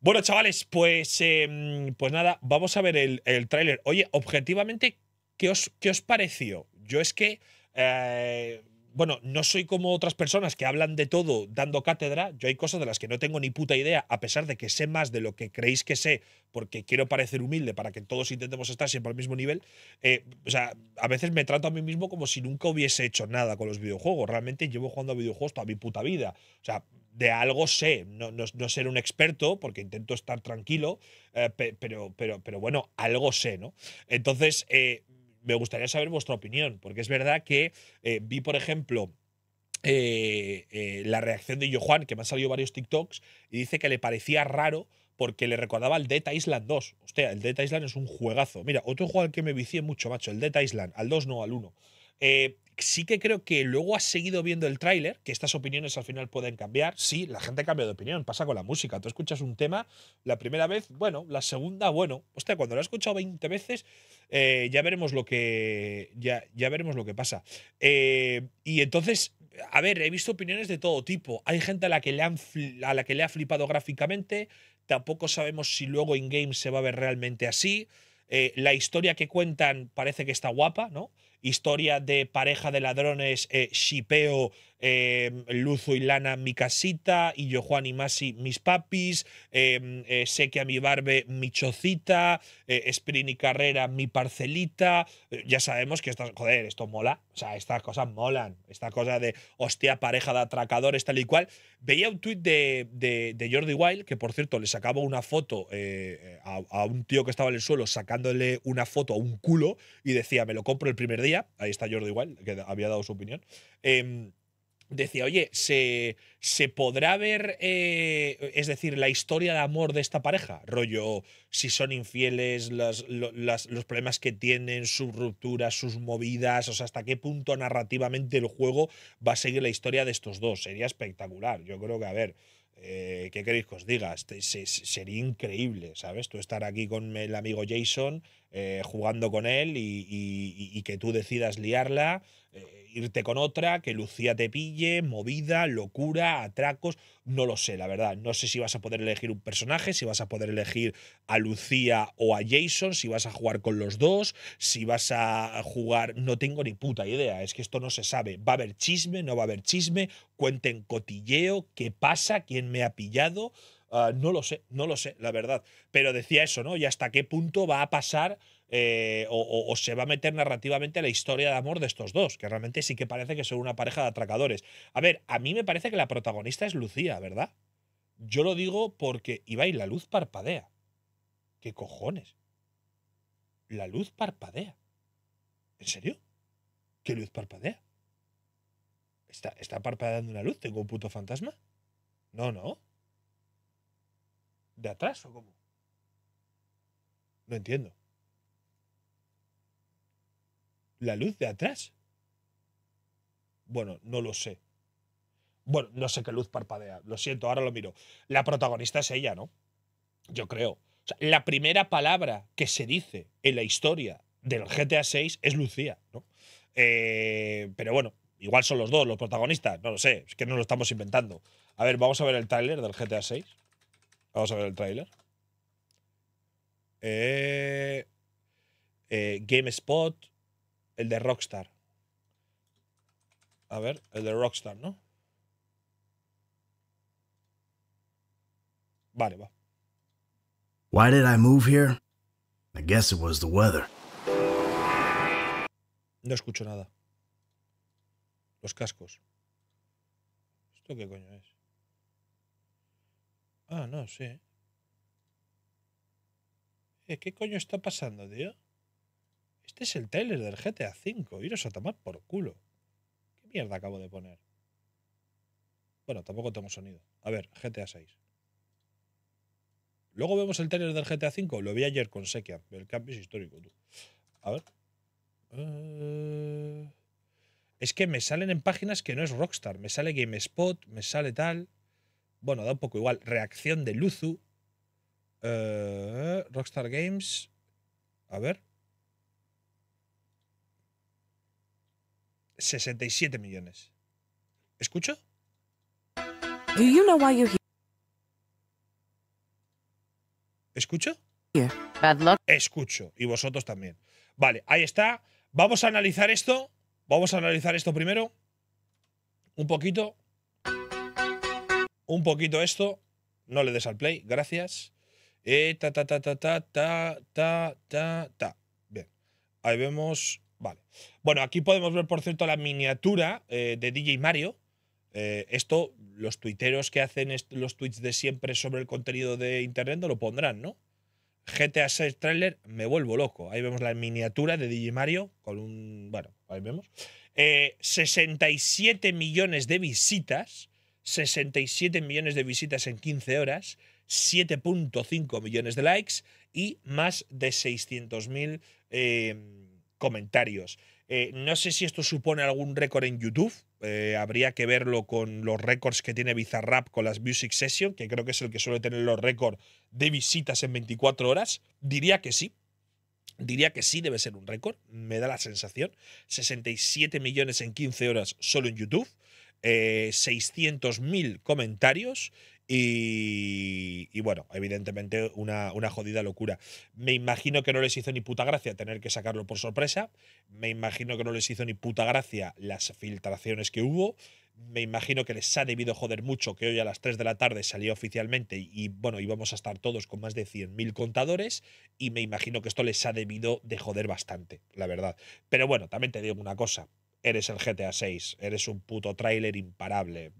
Bueno, chavales, pues, em, pues nada, vamos a ver el, el tráiler. Oye, objetivamente, ¿qué os, ¿qué os, pareció? Yo es que, eh, bueno, no soy como otras personas que hablan de todo dando cátedra. Yo hay cosas de las que no tengo ni puta idea, a pesar de que sé más de lo que creéis que sé, porque quiero parecer humilde para que todos intentemos estar siempre al mismo nivel. Eh, o sea, a veces me trato a mí mismo como si nunca hubiese hecho nada con los videojuegos. Realmente llevo jugando a videojuegos toda mi puta vida. O sea, de algo sé, no, ser un experto, porque intento estar tranquilo, eh, pero, pero, pero bueno, algo sé, ¿no? Entonces, eh, me gustaría saber vuestra opinión, porque es verdad que eh, vi, por ejemplo, la reacción de Johan, que me han salido varios TikToks, y dice que le parecía raro porque le recordaba al Dead Island 2. Hostia, el Dead Island es un juegazo. Mira, otro juego al que me vicié mucho, macho, el Dead Island, al 2 no, al 1 sí que creo que luego has seguido viendo el tráiler, que estas opiniones al final pueden cambiar. Sí, la gente cambia de opinión, pasa con la música. Tú escuchas un tema la primera vez, bueno, la segunda, bueno. Hostia, cuando lo has escuchado 20 veces, eh, ya veremos lo que. Ya, veremos lo que pasa. Eh, y entonces, a ver, he visto opiniones de todo tipo. Hay gente a la que le, han, a la que le ha flipado gráficamente. Tampoco sabemos si luego in-game se va a ver realmente así. Eh, la historia que cuentan parece que está guapa, ¿no? historia de pareja de ladrones, eh, shipeo Em, Luzo y Lana mi casita, y yo Juan y Masi mis papis, em, eh, que a mi barbe mi chocita, eh, Spring y Carrera mi parcelita. Eh, ya sabemos que esto, joder, esto mola, o sea, estas cosas molan, esta cosa de hostia pareja de atracadores tal y cual. Veía un tuit de, Jordi Wild, que por cierto le sacaba una foto eh, a, un tío que estaba en el suelo sacándole una foto a un culo y decía, me lo compro el primer día. Ahí está Jordi Wild, que había dado su opinión. Em, decía, oye, ¿se, podrá ver, eh, es decir, la historia de amor de esta pareja? Rollo, si son infieles, los problemas que tienen, sus rupturas, sus movidas, o sea, hasta qué punto narrativamente el juego va a seguir la historia de estos dos. Sería espectacular. Yo creo que, a ver, eh, ¿qué queréis que os diga? Este, sería increíble, ¿sabes? Tú estar aquí con el amigo Jason, eh, jugando con él y, que tú decidas liarla irte con otra, que Lucía te pille, movida, locura, atracos, no lo sé, la verdad. No sé si vas a poder elegir un personaje, si vas a poder elegir a Lucía o a Jason, si vas a jugar con los dos, si vas a jugar, no tengo ni puta idea, es que esto no se sabe. Va a haber chisme, no va a haber chisme, cuenten cotilleo, qué pasa, quién me ha pillado, ah, no lo sé, no lo sé, la verdad. Pero decía eso, ¿no? Y hasta qué punto va a pasar eh, o, se va a meter narrativamente la historia de amor de estos dos, que realmente sí que parece que son una pareja de atracadores. A ver, a mí me parece que la protagonista es Lucía, ¿verdad? Yo lo digo porque, Ibai, la luz parpadea. ¿Qué cojones? La luz parpadea. ¿En serio? ¿Qué luz parpadea? ¿Está, está parpadeando una luz? ¿Tengo un puto fantasma? No, no. ¿De atrás o cómo? No entiendo la luz de atrás. Bueno, no lo sé. Bueno, no sé qué luz parpadea. Lo siento, ahora lo miro. La protagonista es ella, ¿no? Yo creo. la primera palabra que se dice en la historia del GTA VI es Lucía, ¿no? Eh, pero bueno, igual son los dos los protagonistas. No lo sé, es que no lo estamos inventando. A ver, vamos a ver el tráiler del GTA VI. Vamos a ver el tráiler. Eh, eh GameSpot, el de Rockstar. A ver, el de Rockstar, ¿no? Vale, va. Why did I move here? I guess it was the weather. No escucho nada. Los cascos. ¿Esto qué coño es? Ah, no, sí. Eh, ¿Qué coño está pasando, tío? Este es el trailer del GTA V. Iros a tomar por culo. ¿Qué mierda acabo de poner? Bueno, tampoco tengo sonido. A ver, GTA VI. Luego vemos el trailer del GTA V. Lo vi ayer con Sequia, El cambio es histórico, tú. A ver. Eh, es que me salen en páginas que no es Rockstar. Me sale GameSpot, me sale tal. Bueno, da un poco igual. Reacción de Luzu. Eh, Rockstar Games. A ver. 67 millones. ¿Escucho? ¿Escucho? Bad luck. Escucho. Y vosotros también. Vale, ahí está. Vamos a analizar esto. Vamos a analizar esto primero. Un poquito. Un poquito esto. No le des al play. Gracias. Eh, ta, ta, ta, ta, ta, ta, ta, ta. Bien. Ahí vemos Vale. Bueno, aquí podemos ver, por cierto, la miniatura eh, de DJ Mario. Eh, esto, los tuiteros que hacen los tweets de siempre sobre el contenido de Internet no lo pondrán, ¿no? GTA 6 trailer, me vuelvo loco. Ahí vemos la miniatura de DJ Mario con un. Bueno, ahí vemos. 67 eh, millones de visitas. 67 millones de visitas en 15 horas. 7.5 millones de likes y más de 600.000 eh, comentarios. Eh, no sé si esto supone algún récord en YouTube. Eh, habría que verlo con los récords que tiene Bizarrap con las Music Session, que creo que es el que suele tener los récords de visitas en 24 horas. Diría que sí. Diría que sí debe ser un récord. Me da la sensación. 67 millones en 15 horas solo en YouTube. Eh, 600.000 comentarios y, bueno, evidentemente una, una, jodida locura. Me imagino que no les hizo ni puta gracia tener que sacarlo por sorpresa. Me imagino que no les hizo ni puta gracia las filtraciones que hubo. Me imagino que les ha debido joder mucho que hoy a las 3 de la tarde salió oficialmente y bueno, íbamos a estar todos con más de 100.000 contadores y me imagino que esto les ha debido de joder bastante, la verdad. Pero bueno, también te digo una cosa, eres el GTA 6, eres un puto tráiler imparable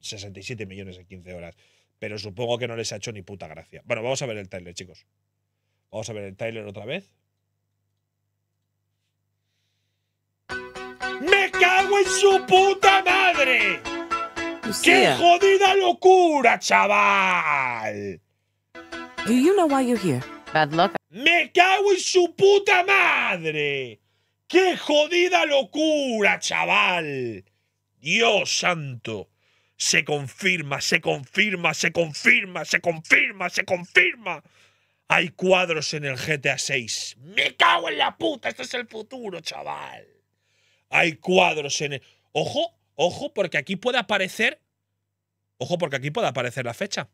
67 millones en 15 horas. Pero supongo que no les ha hecho ni puta gracia. Bueno, vamos a ver el trailer, chicos. Vamos a ver el trailer otra vez. ¡Me cago en su puta madre! ¡Qué jodida locura, chaval! you know why here? Bad luck. ¡Me cago en su puta madre! ¡Qué jodida locura, chaval! Dios santo se confirma, se confirma, se confirma, se confirma, se confirma. Hay cuadros en el GTA VI. Me cago en la puta, Esto es el futuro, chaval. Hay cuadros en el... Ojo, ojo, porque aquí puede aparecer... Ojo, porque aquí puede aparecer la fecha.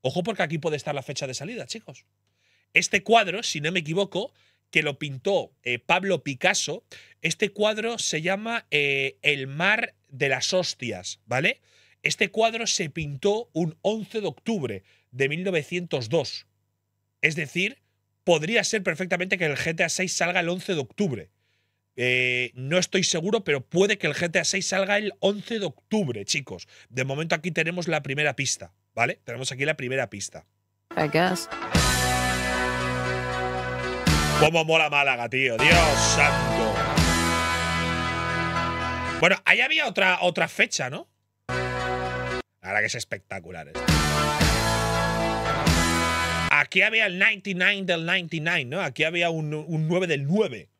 Ojo, porque aquí puede estar la fecha de salida, chicos. Este cuadro, si no me equivoco, que lo pintó eh, Pablo Picasso. Este cuadro se llama eh, El mar de las hostias, ¿vale? Este cuadro se pintó un 11 de octubre de 1902. Es decir, podría ser perfectamente que el GTA 6 salga el 11 de octubre. Eh, no estoy seguro, pero puede que el GTA 6 salga el 11 de octubre, chicos. De momento aquí tenemos la primera pista, ¿vale? Tenemos aquí la primera pista. I guess. Cómo mola Málaga, tío. Dios santo. Bueno, ahí había otra, fecha, ¿no? Ahora que es espectacular Aquí había el 99 del 99, ¿no? Aquí había un, un 9 del 9.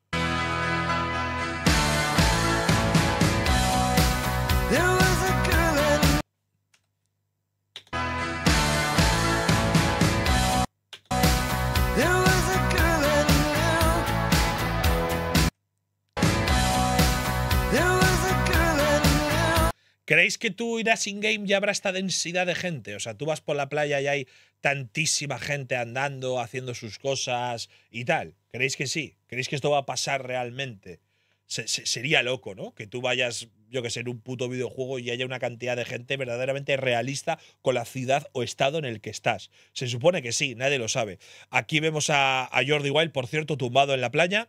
¿Creéis que tú irás in-game y habrá esta densidad de gente? O sea, tú vas por la playa y hay tantísima gente andando, haciendo sus cosas y tal. ¿Creéis que sí? ¿Creéis que esto va a pasar realmente? sería loco, ¿no? Que tú vayas, yo que sé, en un puto videojuego y haya una cantidad de gente verdaderamente realista con la ciudad o estado en el que estás. Se supone que sí, nadie lo sabe. Aquí vemos a, Jordi Wilde, por cierto, tumbado en la playa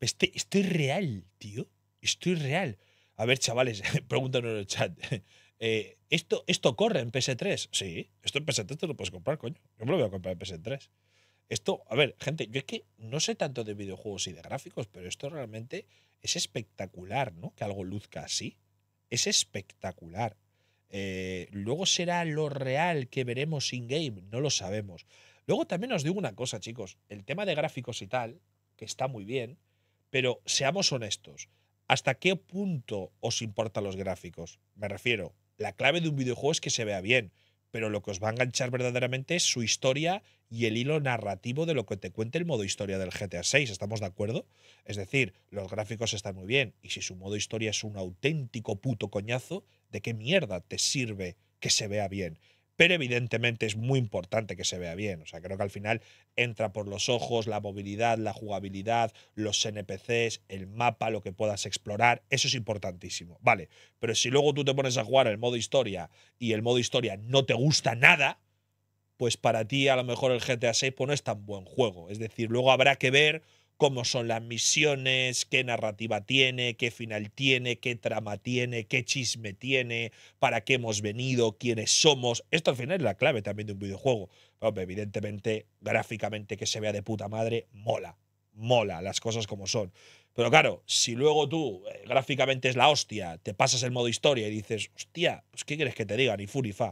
Este, Estoy real, tío. Estoy real. A ver, chavales, pregúntanos en el chat. Eh, ¿esto, ¿Esto corre en PS3? Sí, esto en PS3 te lo puedes comprar, coño. Yo me lo voy a comprar en PS3. Esto, a ver, gente, yo es que no sé tanto de videojuegos y de gráficos, pero esto realmente es espectacular, ¿no? Que algo luzca así. Es espectacular. Eh, luego será lo real que veremos in-game, no lo sabemos. Luego también os digo una cosa, chicos, el tema de gráficos y tal, que está muy bien, pero seamos honestos, ¿hasta qué punto os importan los gráficos? Me refiero, la clave de un videojuego es que se vea bien, pero lo que os va a enganchar verdaderamente es su historia y el hilo narrativo de lo que te cuente el modo historia del GTA 6, ¿estamos de acuerdo? Es decir, los gráficos están muy bien, y si su modo historia es un auténtico puto coñazo, ¿de qué mierda te sirve que se vea bien? pero evidentemente es muy importante que se vea bien. O sea, creo que al final entra por los ojos, la movilidad, la jugabilidad, los NPCs, el mapa, lo que puedas explorar, eso es importantísimo. Vale, pero si luego tú te pones a jugar el modo historia y el modo historia no te gusta nada, pues para ti a lo mejor el GTA 6 pues no es tan buen juego. Es decir, luego habrá que ver cómo son las misiones, qué narrativa tiene, qué final tiene, qué trama tiene, qué chisme tiene, para qué hemos venido, quiénes somos. Esto al final es la clave también de un videojuego. evidentemente, gráficamente que se vea de puta madre, mola, mola las cosas como son. Pero claro, si luego tú eh, gráficamente es la hostia, te pasas el modo historia y dices, hostia, pues ¿qué quieres que te diga? Ni furifa.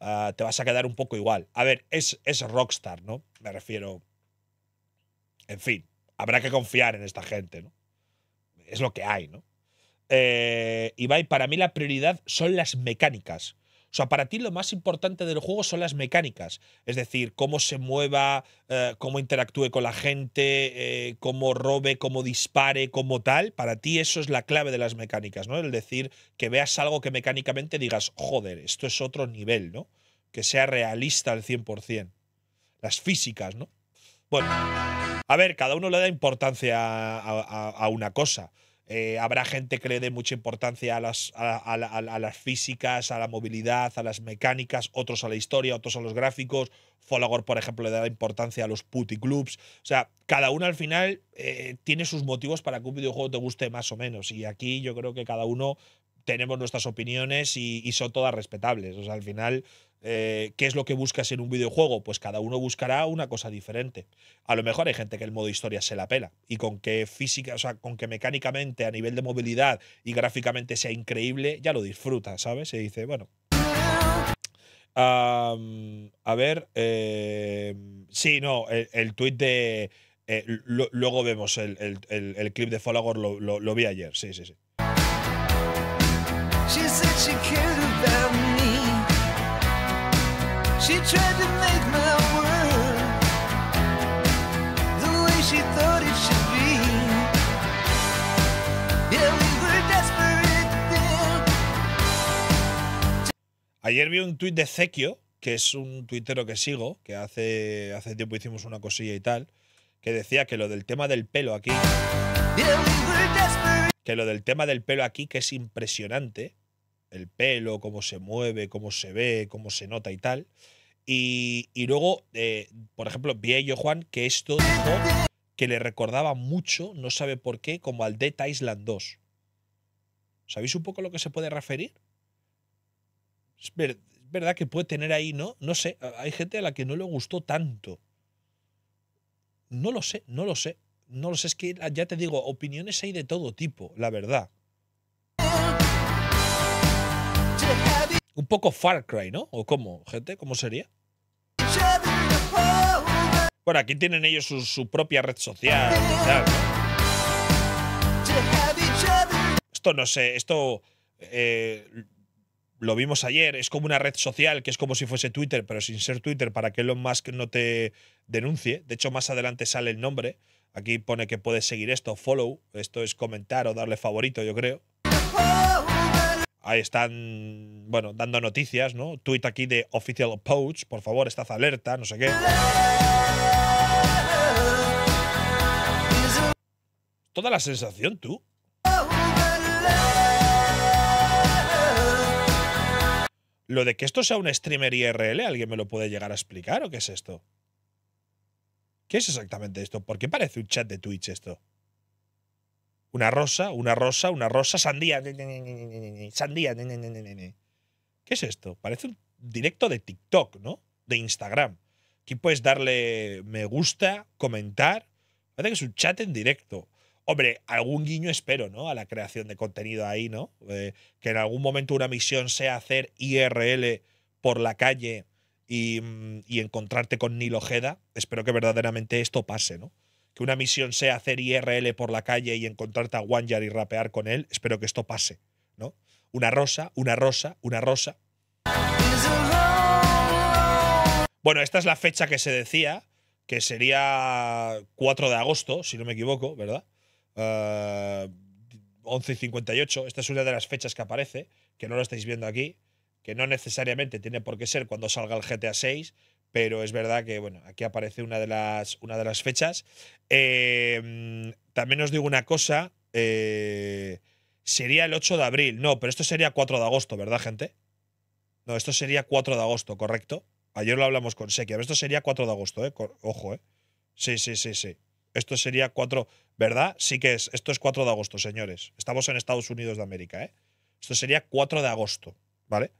Ah, te vas a quedar un poco igual. A ver, es, es Rockstar, ¿no? Me refiero. En fin, habrá que confiar en esta gente, ¿no? Es lo que hay, ¿no? Eh, Ibai, para mí la prioridad son las mecánicas. O sea, para ti lo más importante del juego son las mecánicas. Es decir, cómo se mueva, eh, cómo interactúe con la gente, eh, cómo robe, cómo dispare, cómo tal. Para ti eso es la clave de las mecánicas, ¿no? El decir que veas algo que mecánicamente digas, joder, esto es otro nivel, ¿no? Que sea realista al 100%. Las físicas, ¿no? Bueno. A ver, cada uno le da importancia a, una cosa. Eh, habrá gente que le dé mucha importancia a las, físicas, a la movilidad, a las mecánicas, otros a la historia, otros a los gráficos. Folagor, por ejemplo, le da importancia a los putty clubs. O sea, cada uno al final eh, tiene sus motivos para que un videojuego te guste más o menos. Y aquí yo creo que cada uno tenemos nuestras opiniones y, son todas respetables. O sea, al final, eh, ¿qué es lo que buscas en un videojuego? Pues cada uno buscará una cosa diferente. A lo mejor hay gente que el modo historia se la pela y con que física, o sea, con que mecánicamente, a nivel de movilidad y gráficamente sea increíble, ya lo disfruta, ¿sabes? Se dice, bueno, a ver, em, sí, no, el, tweet tuit de. Eh, luego vemos el, clip de Follagor, lo, vi ayer, sí, sí, sí. Ayer vi un tuit de Zekio, que es un tuitero que sigo, que hace, hace tiempo hicimos una cosilla y tal, que decía que lo del tema del pelo aquí. que lo del tema del pelo aquí, que es impresionante, el pelo, cómo se mueve, cómo se ve, cómo se nota y tal. Y, y luego, eh, por ejemplo, vi a yo, Juan, que esto que le recordaba mucho, no sabe por qué, como al Dead Island 2. ¿Sabéis un poco a lo que se puede referir? Es, es verdad que puede tener ahí, ¿no? No sé, hay gente a la que no le gustó tanto. No lo sé, no lo sé. No lo sé, es que ya te digo, opiniones hay de todo tipo, la verdad. Un poco Far Cry, ¿no? ¿O cómo, gente? ¿Cómo sería? Bueno, aquí tienen ellos su, propia red social. Esto no sé, esto eh, lo vimos ayer, es como una red social que es como si fuese Twitter, pero sin ser Twitter para que Elon Musk no te denuncie. De hecho, más adelante sale el nombre. Aquí pone que puedes seguir esto, follow, esto es comentar o darle favorito, yo creo. Ahí están, bueno, dando noticias, ¿no? Tweet aquí de Official Poach, por favor, estás alerta, no sé qué. Toda la sensación, tú. Lo de que esto sea un streamer IRL, ¿alguien me lo puede llegar a explicar o qué es esto? ¿Qué es exactamente esto? ¿Por qué parece un chat de Twitch esto? Una rosa, una rosa, una rosa, sandía. Sandía. ¿Qué es esto? Parece un directo de TikTok, ¿no? De Instagram. Aquí puedes darle me gusta, comentar. Parece que es un chat en directo. Hombre, algún guiño espero, ¿no? A la creación de contenido ahí, ¿no? que en algún momento una misión sea hacer IRL por la calle y, y encontrarte con Nilo Jeda Espero que verdaderamente esto pase, ¿no? que una misión sea hacer IRL por la calle y encontrarte a y rapear con él. Espero que esto pase, ¿no? Una rosa, una rosa, una rosa. Bueno, esta es la fecha que se decía, que sería 4 de agosto, si no me equivoco, ¿verdad? 11 eh, y 58. Esta es una de las fechas que aparece, que no lo estáis viendo aquí, que no necesariamente tiene por qué ser cuando salga el GTA 6, pero es verdad que, bueno, aquí aparece una de las, una de las fechas. Em, también os digo una cosa, eh, sería el 8 de abril, no, pero esto sería 4 de agosto, ¿verdad, gente? No, esto sería 4 de agosto, ¿correcto? Ayer lo hablamos con Sequia, esto sería 4 de agosto, ¿eh? Ojo, ¿eh? Sí, sí, sí, sí. Esto sería 4, ¿verdad? Sí que es, esto es 4 de agosto, señores. Estamos en Estados Unidos de América, ¿eh? Esto sería 4 de agosto. ¿vale?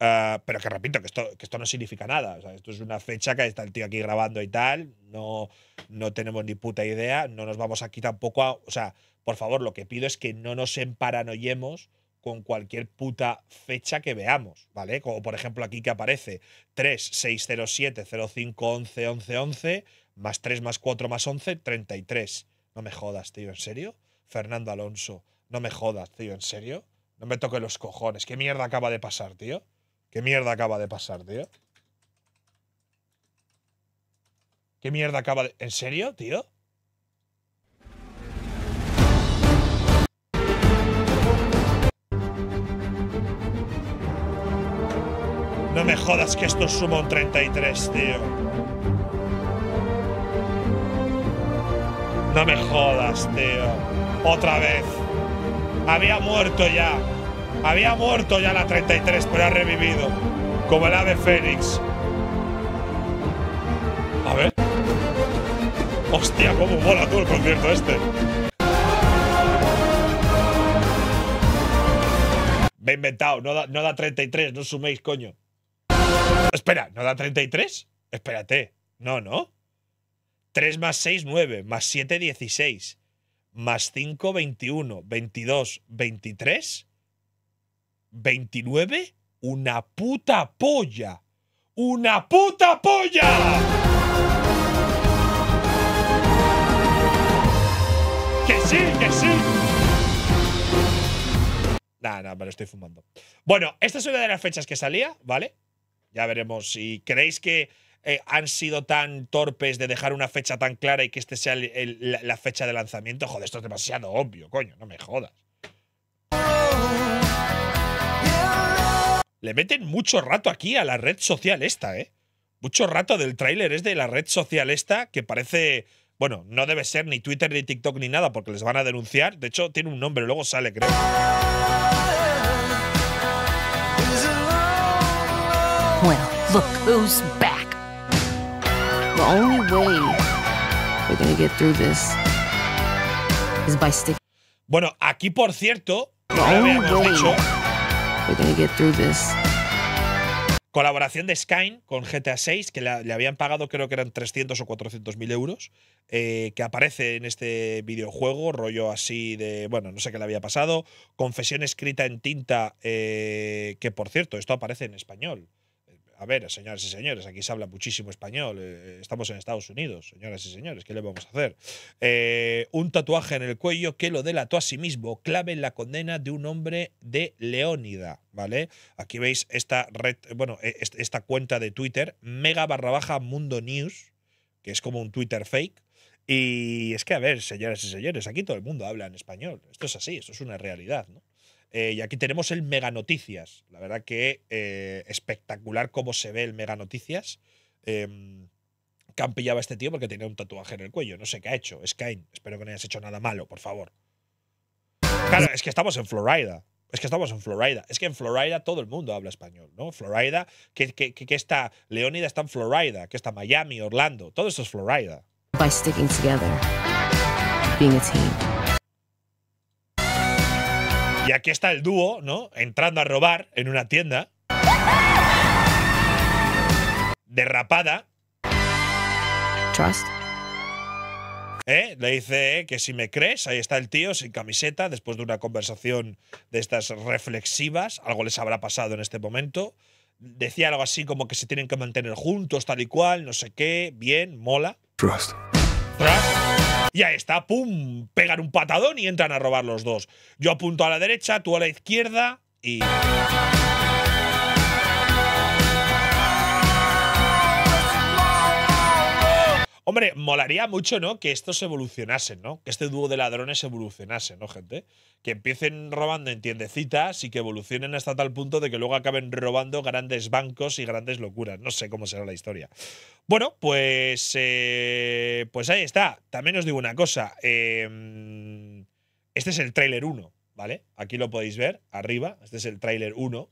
Ah, pero que repito, que esto, esto no significa nada. O sea, esto es una fecha que está el tío aquí grabando y tal. No, no tenemos ni puta idea. No nos vamos aquí tampoco a. O sea, por favor, lo que pido es que no nos emparanoyemos con cualquier puta fecha que veamos, ¿vale? Como por ejemplo aquí que aparece 3, 6, 7, 11, 11, 11, más 3, más 4, más 11, 33. No me jodas, tío, ¿en serio? Fernando Alonso, no me jodas, tío, ¿en serio? me toque los cojones. ¿Qué mierda acaba de pasar, tío? ¿Qué mierda acaba de pasar, tío? ¿Qué mierda acaba de...? ¿En serio, tío? No me jodas que esto suma un 33, tío. No me jodas, tío. Otra vez. Había muerto ya. Había muerto ya la 33, pero ha revivido. Como la de Fénix. A ver. Hostia, cómo mola tú el concierto este. Me he inventado, no da, no da 33, no suméis, coño. Espera, ¿no da 33? Espérate, no, ¿no? 3 más 6, 9, más 7, 16, más 5, 21, 22, 23. 29, una puta polla. ¡Una puta polla! ¡Que sí, que sí! Nada, nada, me lo estoy fumando. Bueno, esta es una de las fechas que salía, ¿vale? Ya veremos si creéis que eh, han sido tan torpes de dejar una fecha tan clara y que este sea la, fecha de lanzamiento. Joder, esto es demasiado obvio, coño, no me jodas. Le meten mucho rato aquí a la red social esta, ¿eh? Mucho rato del tráiler es de la red social esta que parece... Bueno, no debe ser ni Twitter, ni TikTok, ni nada, porque les van a denunciar. De hecho, tiene un nombre, luego sale, creo. Bueno, aquí por cierto, Colaboración de Skyne con GTA VI, que le, habían pagado creo que eran 300 o 400 mil euros, eh, que aparece en este videojuego, rollo así de, bueno, no sé qué le había pasado, confesión escrita en tinta, eh, que por cierto, esto aparece en español, a ver, señoras y señores, aquí se habla muchísimo español, eh, estamos en Estados Unidos, señoras y señores, ¿qué le vamos a hacer? Eh, un tatuaje en el cuello que lo delató a sí mismo, clave en la condena de un hombre de Leónida, ¿vale? Aquí veis esta red, bueno, e, esta cuenta de Twitter, mega barra baja mundo news, que es como un Twitter fake, y es que, a ver, señoras y señores, aquí todo el mundo habla en español, esto es así, esto es una realidad, ¿no? Eh, y aquí tenemos el Mega Noticias. La verdad que eh, espectacular cómo se ve el Mega Noticias. campillaba em, este tío porque tenía un tatuaje en el cuello. No sé qué ha hecho. Skyne, espero que no hayas hecho nada malo, por favor. Claro, es que estamos en Florida. Es que estamos en Florida. Es que en Florida todo el mundo habla español, ¿no? Florida, que, que, que está Leónida está en Florida, que está Miami, Orlando. Todo esto es Florida. By sticking together, being a team. Y aquí está el dúo, ¿no? Entrando a robar en una tienda. Derrapada. Trust. ¿Eh? Le dice que si me crees, ahí está el tío sin camiseta, después de una conversación de estas reflexivas, algo les habrá pasado en este momento. Decía algo así como que se tienen que mantener juntos, tal y cual, no sé qué, bien, mola. Trust. Trust ya está, pum, pegan un patadón y entran a robar los dos. Yo apunto a la derecha, tú a la izquierda y... Hombre, molaría mucho, ¿no? Que estos evolucionasen, ¿no? Que este dúo de ladrones evolucionase, ¿no, gente? Que empiecen robando en tiendecitas y que evolucionen hasta tal punto de que luego acaben robando grandes bancos y grandes locuras. No sé cómo será la historia. Bueno, pues. Eh, pues ahí está. También os digo una cosa. Em, este es el tráiler 1, ¿vale? Aquí lo podéis ver, arriba. Este es el tráiler 1.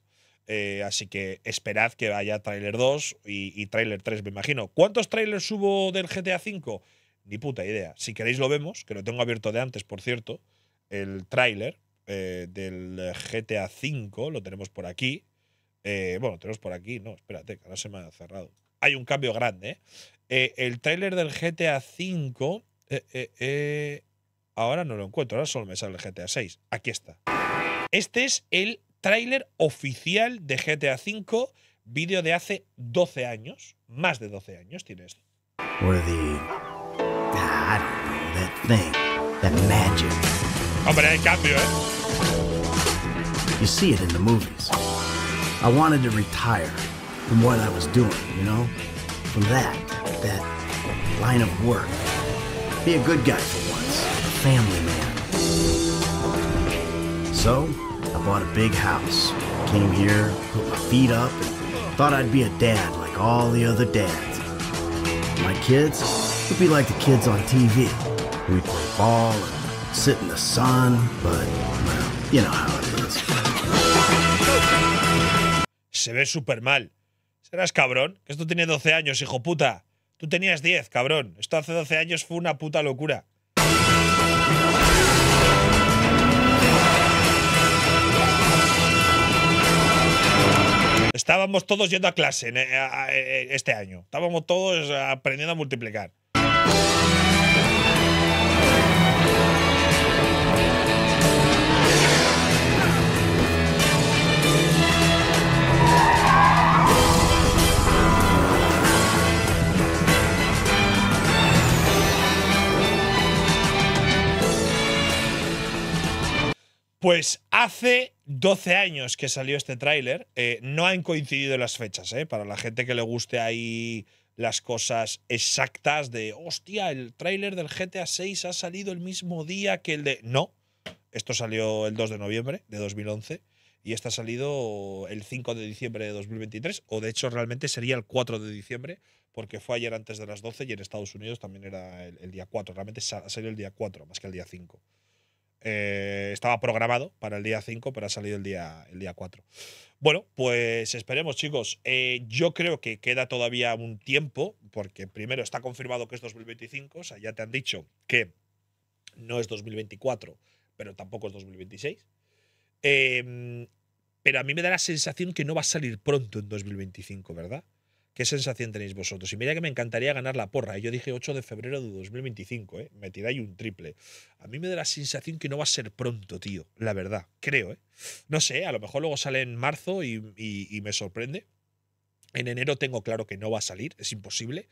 Eh, así que esperad que vaya trailer 2 y, trailer 3, me imagino. ¿Cuántos trailers hubo del GTA V? Ni puta idea. Si queréis lo vemos, que lo tengo abierto de antes, por cierto. El tráiler eh, del GTA V lo tenemos por aquí. Eh, bueno, tenemos por aquí. No, espérate, que ahora se me ha cerrado. Hay un cambio grande. el trailer del GTA V... ahora no lo encuentro, ahora solo me sale el GTA 6. Aquí está. Este es el Trailer oficial de GTA V, vídeo de hace 12 años, más de 12 años tiene esto. Ah, Hombre, hay cambio, ¿eh? You see it in the movies. I wanted to retire from what I was doing, you know? From that, that line of work. Be a good guy for once, a family man. So, I bought a big house, came here, put my feet up, and thought I'd be a dad like all the other dads. My kids would be like the kids on TV. We'd play ball and sit in the sun, but, well, you know how it is. Se ve súper mal. Serás cabrón, esto tiene 12 años, hijo puta. Tú tenías 10, cabrón. Esto hace 12 años fue una puta locura. Estábamos todos yendo a clase eh, eh, este año. Estábamos todos aprendiendo a multiplicar. Pues hace 12 años que salió este tráiler. Eh, no han coincidido las fechas, ¿eh? Para la gente que le guste ahí las cosas exactas de, hostia, el tráiler del GTA 6 ha salido el mismo día que el de... No, esto salió el 2 de noviembre de 2011 y este ha salido el 5 de diciembre de 2023, o de hecho realmente sería el 4 de diciembre, porque fue ayer antes de las 12 y en Estados Unidos también era el, día 4, realmente salido el día 4 más que el día 5. Eh, estaba programado para el día 5, pero ha salido el día, el día 4. Bueno, pues esperemos, chicos. Eh, yo creo que queda todavía un tiempo, porque primero está confirmado que es 2025, o sea, ya te han dicho que no es 2024, pero tampoco es 2026. Em, pero a mí me da la sensación que no va a salir pronto en 2025, ¿verdad? ¿Qué sensación tenéis vosotros? Y mira que me encantaría ganar la porra. ¿eh? yo dije 8 de febrero de 2025, ¿eh? Me tiráis un triple. A mí me da la sensación que no va a ser pronto, tío. La verdad, creo, ¿eh? No sé, a lo mejor luego sale en marzo y, me sorprende. En enero tengo claro que no va a salir, es imposible.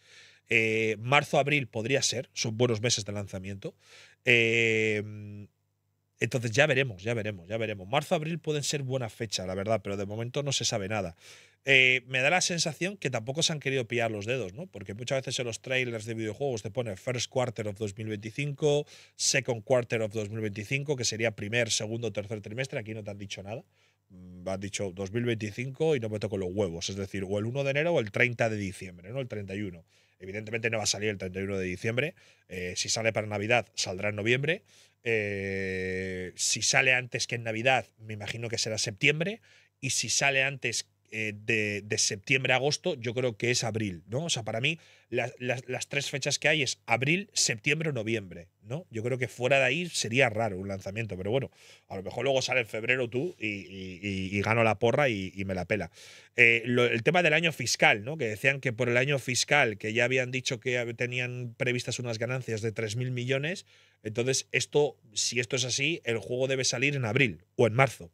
Eh, marzo, abril podría ser, son buenos meses de lanzamiento. entonces ya veremos, ya veremos, ya veremos. Marzo, abril pueden ser buena fecha, la verdad, pero de momento no se sabe nada. Eh, me da la sensación que tampoco se han querido pillar los dedos, ¿no? Porque muchas veces en los trailers de videojuegos te pone first quarter of 2025, second quarter of 2025, que sería primer, segundo, tercer trimestre. Aquí no te han dicho nada. Mm, han dicho 2025 y no me toco los huevos. Es decir, o el 1 de enero o el 30 de diciembre, ¿no? El 31. Evidentemente no va a salir el 31 de diciembre. Eh, si sale para Navidad, saldrá en noviembre. Eh, si sale antes que en Navidad, me imagino que será septiembre. Y si sale antes eh, de, septiembre a agosto, yo creo que es abril, ¿no? O sea, para mí las tres fechas que hay es abril, septiembre o noviembre, ¿no? Yo creo que fuera de ahí sería raro un lanzamiento, pero bueno, a lo mejor luego sale en febrero tú y, gano la porra y, me la pela. Eh, el tema del año fiscal, ¿no? Que decían que por el año fiscal, que ya habían dicho que tenían previstas unas ganancias de 3.000 millones, entonces esto, si esto es así, el juego debe salir en abril o en marzo,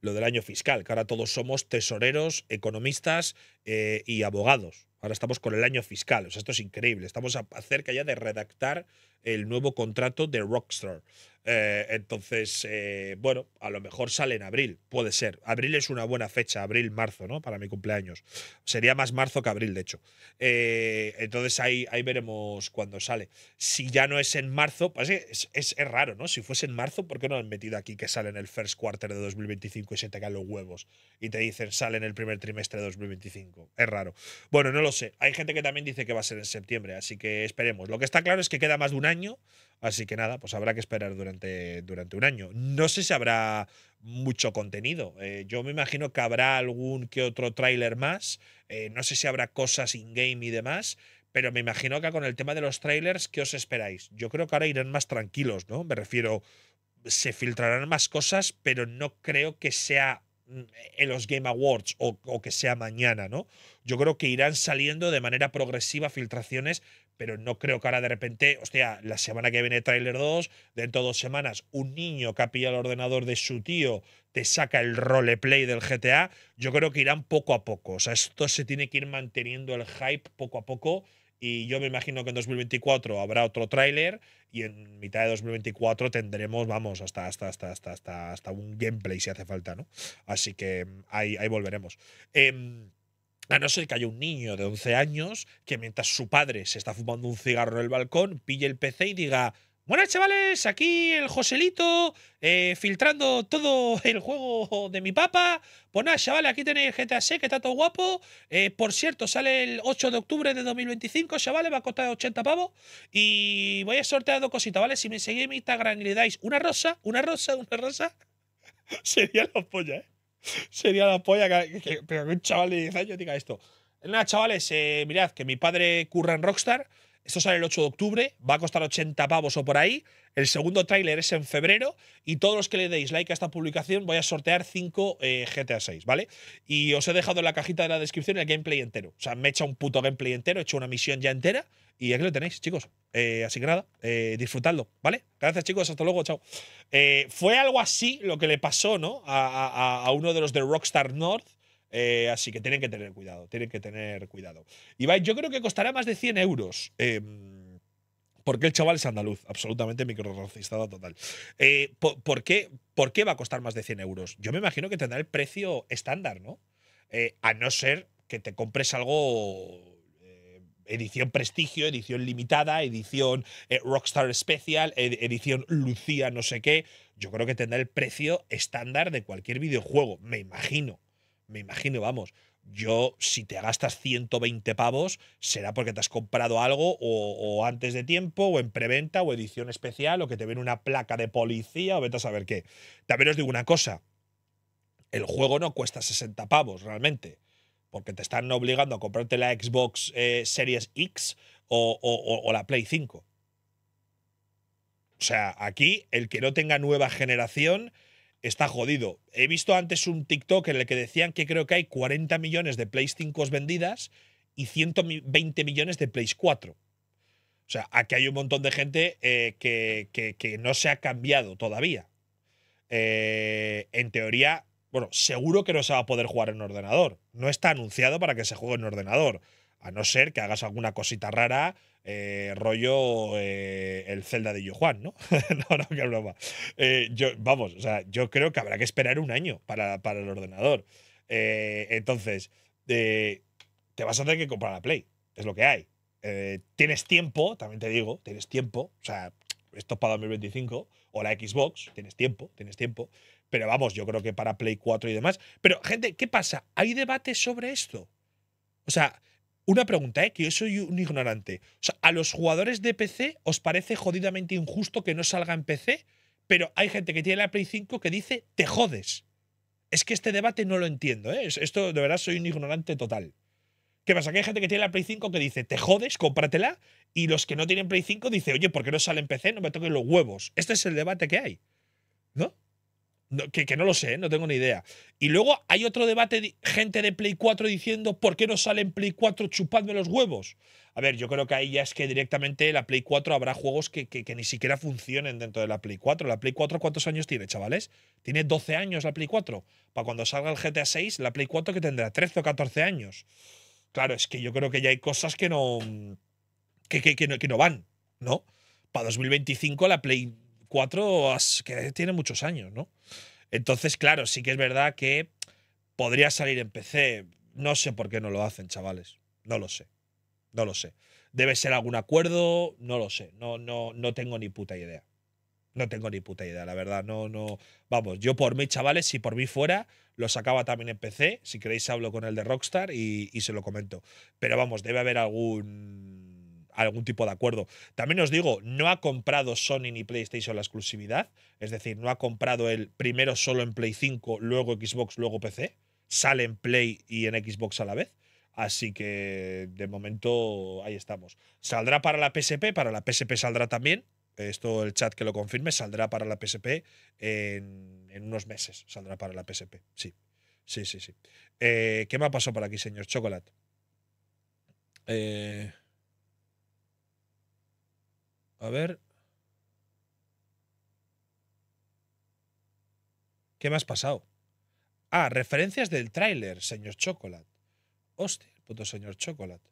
lo del año fiscal, que ahora todos somos tesoreros, economistas eh, y abogados. Ahora estamos con el año fiscal. O sea, esto es increíble. Estamos a, cerca ya de redactar el nuevo contrato de Rockstar. Eh, entonces, eh, bueno, a lo mejor sale en abril, puede ser. Abril es una buena fecha, abril, marzo, ¿no? Para mi cumpleaños. Sería más marzo que abril, de hecho. Eh, entonces ahí, ahí veremos cuándo sale. Si ya no es en marzo, pues es, es, raro, ¿no? Si fuese en marzo, ¿por qué no han metido aquí que sale en el first quarter de 2025 y se te caen los huevos? Y te dicen, sale en el primer trimestre de 2025. Es raro. Bueno, no lo sé. Hay gente que también dice que va a ser en septiembre, así que esperemos. Lo que está claro es que queda más de un año año. Así que nada, pues habrá que esperar durante, durante un año. No sé si habrá mucho contenido. Eh, yo me imagino que habrá algún que otro tráiler más. Eh, no sé si habrá cosas in-game y demás. Pero me imagino que con el tema de los trailers, ¿qué os esperáis? Yo creo que ahora irán más tranquilos, ¿no? Me refiero, se filtrarán más cosas, pero no creo que sea mm, en los Game Awards o que sea mañana, ¿no? Yo creo que irán saliendo de manera progresiva filtraciones, pero no creo que ahora de repente, hostia, la semana que viene tráiler 2, dentro de dos semanas un niño que ha pillado el ordenador de su tío te saca el roleplay del GTA. Yo creo que irán poco a poco. O sea, esto se tiene que ir manteniendo el hype poco a poco. Y yo me imagino que en 2024 habrá otro tráiler y en mitad de 2024 tendremos, vamos, hasta, hasta, hasta, hasta, hasta, hasta un gameplay si hace falta, ¿no? Así que mm, ahí, ahí volveremos. Em, a no ser que haya un niño de 11 años que mientras su padre se está fumando un cigarro en el balcón, pille el PC y diga, Buenas chavales, aquí el Joselito eh, filtrando todo el juego de mi papa. Pues nada, chavales, aquí tenéis GTA 6 que está todo guapo. Eh, por cierto, sale el 8 de octubre de 2025, chavales, va a costar 80 pavos. Y voy a sortear dos cositas, ¿vale? Si me seguís en mi Instagram y le dais una rosa, una rosa, una rosa, sería la polla, ¿eh? Sería la polla que, un chaval de 10 años diga esto. Nada, chavales, eh, mirad que mi padre curra en Rockstar esto sale el 8 de octubre, va a costar 80 pavos o por ahí. El segundo tráiler es en febrero y todos los que le deis like a esta publicación voy a sortear 5 GTA 6, ¿vale? Y os he dejado en la cajita de la descripción el gameplay entero. O sea, me he hecho un puto gameplay entero, he hecho una misión ya entera y aquí lo tenéis, chicos. Eh, así que nada, eh, disfrutadlo, ¿vale? Gracias, chicos, hasta luego, chao. Eh, fue algo así lo que le pasó, ¿no? a uno de los de Rockstar North eh, así que tienen que tener cuidado, tienen que tener cuidado. Ibai, yo creo que costará más de 100 euros. Em, porque el chaval es andaluz, absolutamente racistado total. Eh, ¿por, qué, ¿por, qué, va a costar más de 100 euros? Yo me imagino que tendrá el precio estándar, ¿no? Eh, a no ser que te compres algo edición prestigio, edición limitada, edición Rockstar Special, edición Lucía no sé qué. Yo creo que tendrá el precio estándar de cualquier videojuego, me imagino me imagino, vamos. Yo, si te gastas 120 pavos, será porque te has comprado algo o, antes de tiempo, o en preventa, o edición especial, o que te ven una placa de policía, o vete a saber qué. También os digo una cosa, el juego no cuesta 60 pavos realmente, porque te están obligando a comprarte la Xbox eh, Series X o, o la Play 5. O sea, aquí el que no tenga nueva generación está jodido. He visto antes un TikTok en el que decían que creo que hay 40 millones de Play 5 vendidas y 120 millones de Play 4. O sea, aquí hay un montón de gente eh, que, no se ha cambiado todavía. Eh, en teoría, bueno, seguro que no se va a poder jugar en ordenador. No está anunciado para que se juegue en ordenador. A no ser que hagas alguna cosita rara, eh, rollo eh, el Zelda de Johan, ¿no? no, no, qué broma. Eh, vamos, o sea, yo creo que habrá que esperar un año para, para el ordenador. entonces, te vas a tener que comprar la Play, es lo que hay. tienes tiempo, también te digo, tienes tiempo, o sea, esto es para 2025, o la Xbox, tienes tiempo, tienes tiempo. Pero vamos, yo creo que para Play 4 y demás. Pero, gente, ¿qué pasa? ¿Hay debate sobre esto? O sea, una pregunta, ¿eh? que yo soy un ignorante. ¿a los jugadores de PC os parece jodidamente injusto que no salga en PC? Pero hay gente que tiene la Play 5 que dice, te jodes. Es que este debate no lo entiendo, ¿eh? Esto de verdad soy un ignorante total. ¿Qué pasa? Que hay gente que tiene la Play 5 que dice, te jodes, cómpratela. Y los que no tienen Play 5 dicen, oye, ¿por qué no sale en PC? No me toquen los huevos. Este es el debate que hay. ¿No? que, no lo sé, ¿eh? no tengo ni idea. Y luego hay otro debate, de gente de Play 4 diciendo, ¿por qué no sale en Play 4 chupadme los huevos? A ver, yo creo que ahí ya es que directamente la Play 4 habrá juegos que, ni siquiera funcionen dentro de la Play 4. ¿La Play 4 cuántos años tiene, chavales? Tiene 12 años la Play 4. Para cuando salga el GTA 6, la Play 4 que tendrá 13 o 14 años. Claro, es que yo creo que ya hay cosas que no, que no van, ¿no? Para 2025 la Play Cuatro… que tiene muchos años, ¿no? Entonces, claro, sí que es verdad que podría salir en PC. No sé por qué no lo hacen, chavales. No lo sé. No lo sé. Debe ser algún acuerdo, no lo sé. No, no, no tengo ni puta idea. No tengo ni puta idea, la verdad. No, no. Vamos, yo por mí, chavales, si por mí fuera, lo sacaba también en PC. Si queréis, hablo con el de Rockstar y se lo comento. Pero vamos, debe haber algún algún tipo de acuerdo. También os digo, no ha comprado Sony ni PlayStation la exclusividad, es decir, no ha comprado el primero solo en Play 5, luego Xbox, luego PC, sale en Play y en Xbox a la vez. Así que de momento ahí estamos. Saldrá para la PSP, para la PSP saldrá también. Esto el chat que lo confirme, saldrá para la PSP en, unos meses. Saldrá para la PSP, sí. Sí, sí, sí. Eh, ¿Qué me ha pasado por aquí, señor Chocolate? Eh, a ver. ¿Qué me has pasado? Ah, referencias del tráiler, señor Chocolate. Hostia, puto señor Chocolate.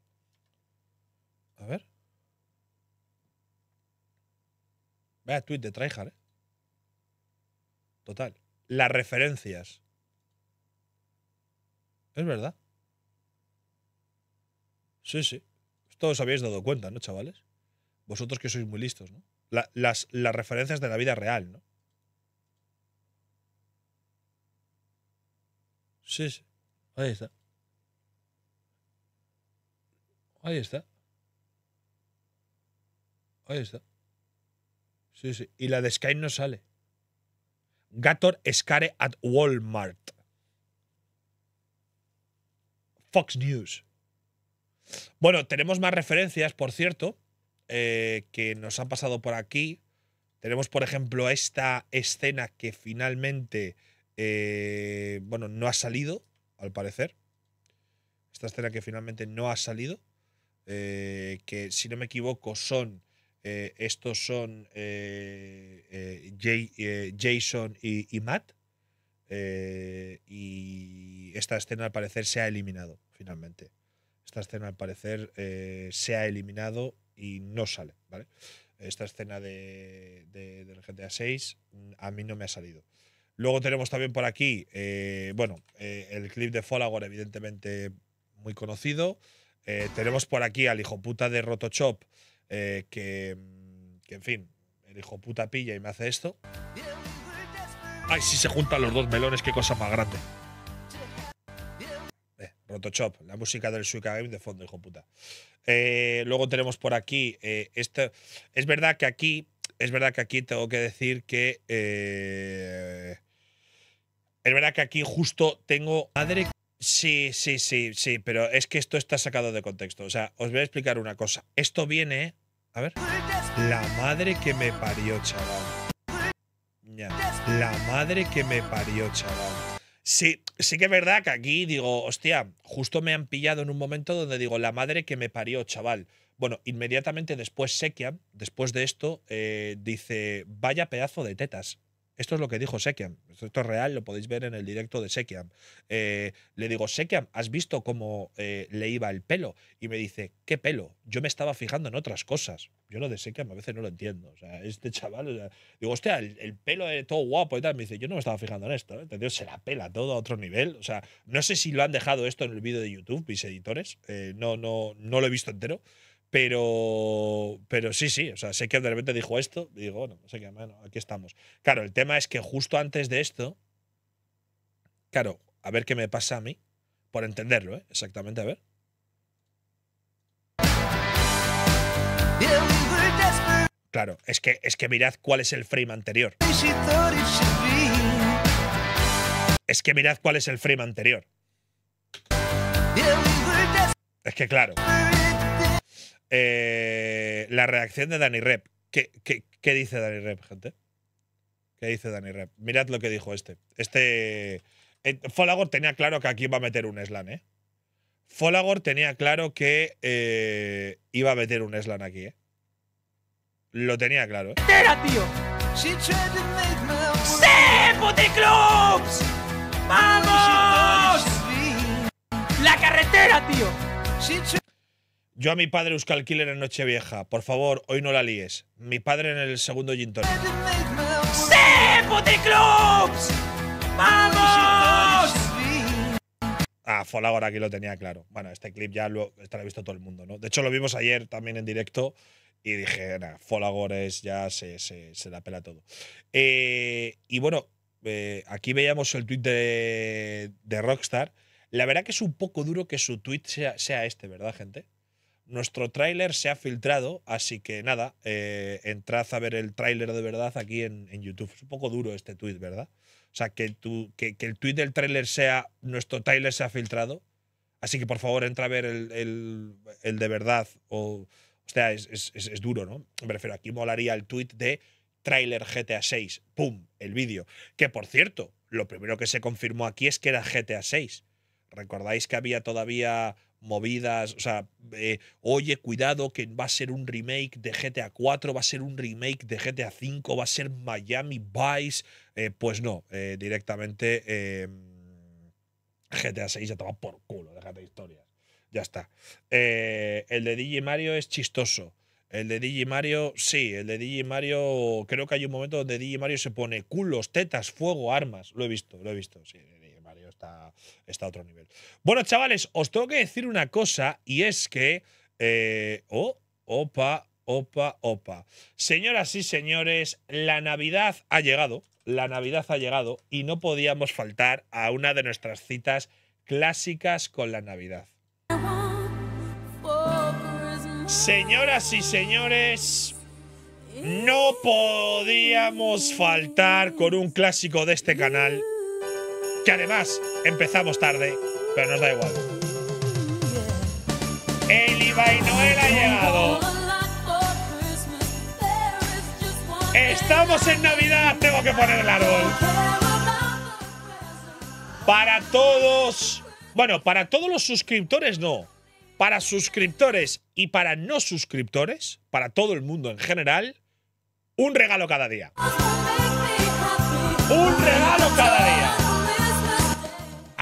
A ver. Vaya tweet de Tryhard, ¿eh? Total. Las referencias. Es verdad. Sí, sí. Todos habéis dado cuenta, ¿no, chavales? Vosotros que sois muy listos, ¿no? las, referencias de la vida real, ¿no? Sí, sí. Ahí está. Ahí está. Ahí está. Sí, sí. Y la de Sky no sale. Gator Scare at Walmart. Fox News. Bueno, tenemos más referencias, por cierto. Eh, que nos han pasado por aquí. Tenemos, por ejemplo, esta escena que finalmente, eh, bueno, no ha salido, al parecer. Esta escena que finalmente no ha salido. Eh, que, si no me equivoco, son... estos son Jason y Matt. y esta escena, al parecer, se ha eliminado, finalmente. Esta escena, al parecer, se ha eliminado y no sale, ¿vale? Esta escena de, de, del GTA 6 mm, a mí no me ha salido. Luego tenemos también por aquí, eh, bueno, eh, el clip de Folagor, evidentemente muy conocido. Eh, tenemos por aquí al hijo puta de Rotochop, que, mm, que, en fin, el hijo puta pilla y me hace esto. Ay, si se juntan los dos melones, qué cosa más grande. Rotochop, la música del Suica Game de fondo, hijo puta. Eh, luego tenemos por aquí. Eh, este, es verdad que aquí. Es verdad que aquí tengo que decir que. Eh, es verdad que aquí justo tengo. Madre. Sí, sí, sí, sí, pero es que esto está sacado de contexto. O sea, os voy a explicar una cosa. Esto viene. A ver. La madre que me parió, chaval. La madre que me parió, chaval. Sí, sí que es verdad que aquí digo, hostia, justo me han pillado en un momento donde digo, la madre que me parió, chaval. Bueno, inmediatamente después Sequian, después de esto, eh, dice, vaya pedazo de tetas. Esto es lo que dijo Sekiam. Esto es real, lo podéis ver en el directo de Sekiam. Eh, le digo, Sekiam, ¿has visto cómo eh, le iba el pelo? Y me dice, ¿qué pelo? Yo me estaba fijando en otras cosas. Yo lo de Sekiam a veces no lo entiendo. O sea, este chaval, digo, hostia, el, pelo es todo guapo y tal. Me dice, yo no me estaba fijando en esto. ¿eh? entendido Se la pela todo a otro nivel. O sea, no sé si lo han dejado esto en el vídeo de YouTube, mis editores. no, no, no lo he visto entero. Pero, pero sí, sí, o sea, sé que de repente dijo esto digo, bueno, sé qué, bueno, aquí estamos. Claro, el tema es que justo antes de esto, claro, a ver qué me pasa a mí, por entenderlo, ¿eh? exactamente, a ver. Claro, es que, es que mirad cuál es el frame anterior. Es que mirad cuál es el frame anterior. Es que claro eh, la reacción de Danny Rep. ¿Qué, ¿Qué, dice Danny Rep, gente? ¿Qué dice Danny Rep? Mirad lo que dijo este. Este. Eh, Folagor tenía claro que aquí iba a meter un slam, ¿eh? Folagor tenía claro que eh, iba a meter un slam aquí, ¿eh? Lo tenía claro, ¿eh? carretera, tío! ¡Sí, Puticlubs! ¡Vamos! ¡La carretera, tío! Yo a mi padre Euskal Killer en Nochevieja. Por favor, hoy no la líes. Mi padre en el segundo gin ¡Sí, puticlubs! ¡Vamos! Ah, Folagor aquí lo tenía claro. Bueno, este clip ya lo, estará visto todo el mundo, ¿no? De hecho, lo vimos ayer también en directo y dije, nada, Folagor ya se, se, pela todo. Eh, y bueno, eh, aquí veíamos el tweet de, Rockstar. La verdad que es un poco duro que su tweet sea, sea este, ¿verdad, gente? Nuestro tráiler se ha filtrado, así que nada, eh, entrad a ver el tráiler de verdad aquí en, YouTube. Es un poco duro este tuit, ¿verdad? O sea, que, el tweet del tráiler sea, nuestro tráiler se ha filtrado, así que por favor entra a ver el, de verdad. O, sea, es, duro, ¿no? Me aquí molaría el tweet de tráiler GTA 6, ¡pum!, el vídeo. Que por cierto, lo primero que se confirmó aquí es que era GTA 6. ¿Recordáis que había todavía movidas, o sea, eh, oye, cuidado que va a ser un remake de GTA 4, va a ser un remake de GTA 5, va a ser Miami Vice, eh, pues no, eh, directamente em, GTA 6 ya toma por culo, déjate historias, ya está. el de DJ Mario es chistoso. El de DJ Mario, sí, el de DJ Mario, creo que hay un momento donde DJ Mario se pone culos, tetas, fuego, armas. Lo he visto, lo he visto, sí está, a otro nivel. Bueno, chavales, os tengo que decir una cosa y es que. Eh, oh, opa, opa, opa. Señoras y señores, la Navidad ha llegado. La Navidad ha llegado y no podíamos faltar a una de nuestras citas clásicas con la Navidad. Señoras y señores, no podíamos faltar con un clásico de este canal que además empezamos tarde, pero nos da igual. El y Noel ha llegado. Estamos en Navidad, tengo que poner el árbol. Para todos, bueno, para todos los suscriptores no. Para suscriptores y para no suscriptores, para todo el mundo en general, un regalo cada día. Un regalo cada día.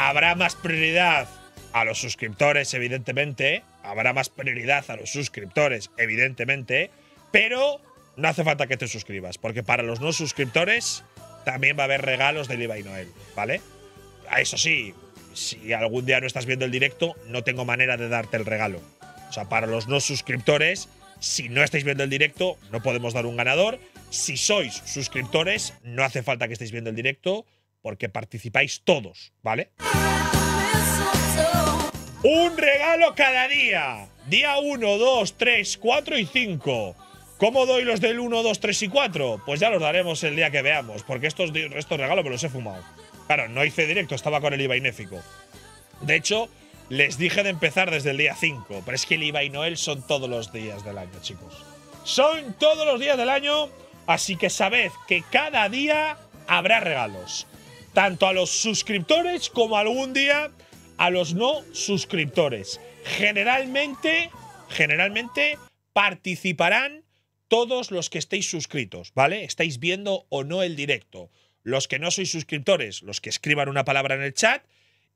Habrá más prioridad a los suscriptores, evidentemente. Habrá más prioridad a los suscriptores, evidentemente. Pero no hace falta que te suscribas, porque para los no suscriptores también va a haber regalos de Liva y Noel, ¿vale? Eso sí, si algún día no estás viendo el directo, no tengo manera de darte el regalo. O sea, para los no suscriptores, si no estáis viendo el directo, no podemos dar un ganador. Si sois suscriptores, no hace falta que estéis viendo el directo porque participáis todos, ¿vale? Un regalo cada día. Día 1, 2, 3, 4 y 5. ¿Cómo doy los del 1, 2, 3 y 4? Pues ya los daremos el día que veamos, porque estos, estos regalos me los he fumado. Claro, no hice directo, estaba con el IVA Inéfico. De hecho, les dije de empezar desde el día 5, pero es que el IVA y Noel son todos los días del año, chicos. Son todos los días del año, así que sabed que cada día habrá regalos tanto a los suscriptores como algún día a los no suscriptores. Generalmente, generalmente participarán todos los que estéis suscritos, ¿vale? Estáis viendo o no el directo. Los que no sois suscriptores, los que escriban una palabra en el chat,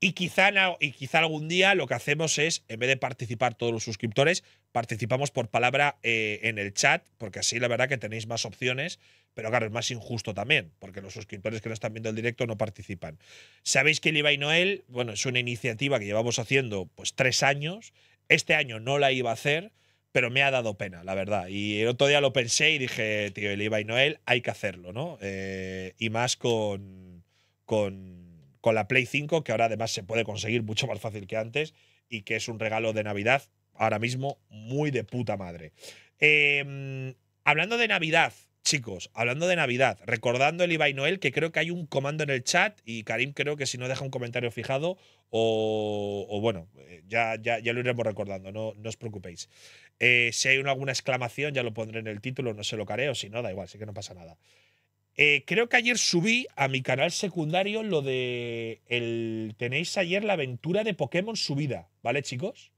y quizá, y quizá algún día lo que hacemos es, en vez de participar todos los suscriptores, participamos por palabra eh, en el chat, porque así la verdad que tenéis más opciones, pero claro, es más injusto también, porque los suscriptores que no están viendo el directo no participan. Sabéis que el Iba y Noel, bueno, es una iniciativa que llevamos haciendo pues tres años, este año no la iba a hacer, pero me ha dado pena, la verdad. Y el otro día lo pensé y dije, tío, el Iba y Noel hay que hacerlo, ¿no? Eh, y más con, con con la Play 5, que ahora además se puede conseguir mucho más fácil que antes y que es un regalo de Navidad ahora mismo muy de puta madre. Em, hablando de Navidad, chicos, hablando de Navidad, recordando el Ibai Noel, que creo que hay un comando en el chat y Karim creo que si no deja un comentario fijado o, bueno, eh, ya, ya, lo iremos recordando, no, os preocupéis. Eh, si hay alguna exclamación ya lo pondré en el título, no se lo careo, si no, da igual, sí que no pasa nada. Eh, creo que ayer subí a mi canal secundario lo de. El, tenéis ayer la aventura de Pokémon subida, ¿vale, chicos?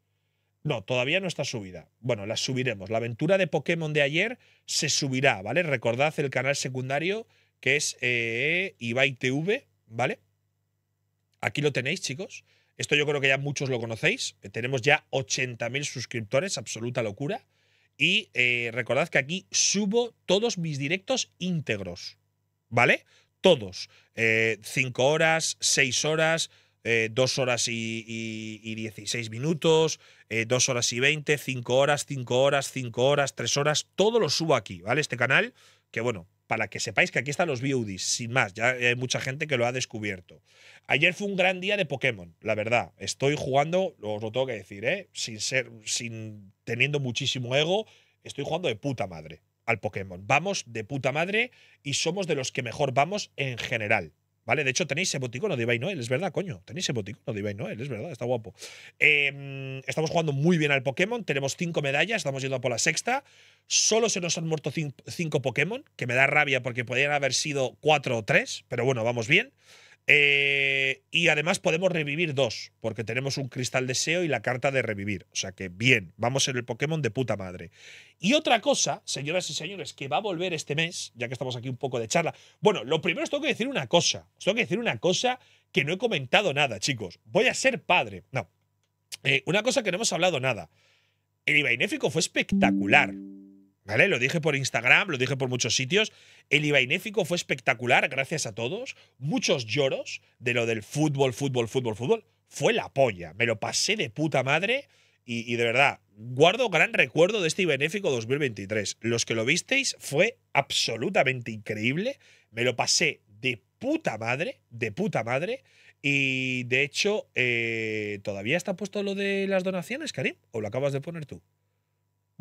No, todavía no está subida. Bueno, la subiremos. La aventura de Pokémon de ayer se subirá, ¿vale? Recordad el canal secundario que es eh, Ibai ¿vale? Aquí lo tenéis, chicos. Esto yo creo que ya muchos lo conocéis. Eh, tenemos ya 80.000 suscriptores, absoluta locura. Y eh, recordad que aquí subo todos mis directos íntegros, ¿vale? Todos. Eh, cinco horas, seis horas, eh, dos horas y, dieciséis minutos, eh, dos horas y veinte, cinco horas, cinco horas, cinco horas, tres horas, todo lo subo aquí, ¿vale? Este canal, que bueno, para que sepáis que aquí están los VODs, sin más, ya hay mucha gente que lo ha descubierto. Ayer fue un gran día de Pokémon, la verdad. Estoy jugando, os lo tengo que decir, ¿eh? sin ser, sin teniendo muchísimo ego, estoy jugando de puta madre al Pokémon. Vamos de puta madre y somos de los que mejor vamos en general. ¿Vale? De hecho, tenéis emoticono de Ibai Noel, es verdad, coño. Tenéis emoticono de Ibai Noel, es verdad, está guapo. Em, estamos jugando muy bien al Pokémon, tenemos cinco medallas, estamos yendo por la sexta. Solo se nos han muerto cinco Pokémon, que me da rabia porque podrían haber sido cuatro o tres, pero bueno, vamos bien. Eh, y además podemos revivir dos, porque tenemos un cristal deseo y la carta de revivir. O sea que bien, vamos ser el Pokémon de puta madre. Y otra cosa, señoras y señores, que va a volver este mes, ya que estamos aquí un poco de charla. Bueno, lo primero os tengo que decir una cosa. Os tengo que decir una cosa que no he comentado nada, chicos. Voy a ser padre. No. Eh, una cosa que no hemos hablado nada. El Ibainéfico fue espectacular. ¿Vale? Lo dije por Instagram, lo dije por muchos sitios. El Ibainéfico fue espectacular, gracias a todos. Muchos lloros de lo del fútbol, fútbol, fútbol, fútbol. Fue la polla. Me lo pasé de puta madre y, de verdad, guardo gran recuerdo de este Ibainéfico 2023. Los que lo visteis fue absolutamente increíble. Me lo pasé de puta madre, de puta madre. Y de hecho, eh, ¿todavía está puesto lo de las donaciones, Karim? ¿O lo acabas de poner tú?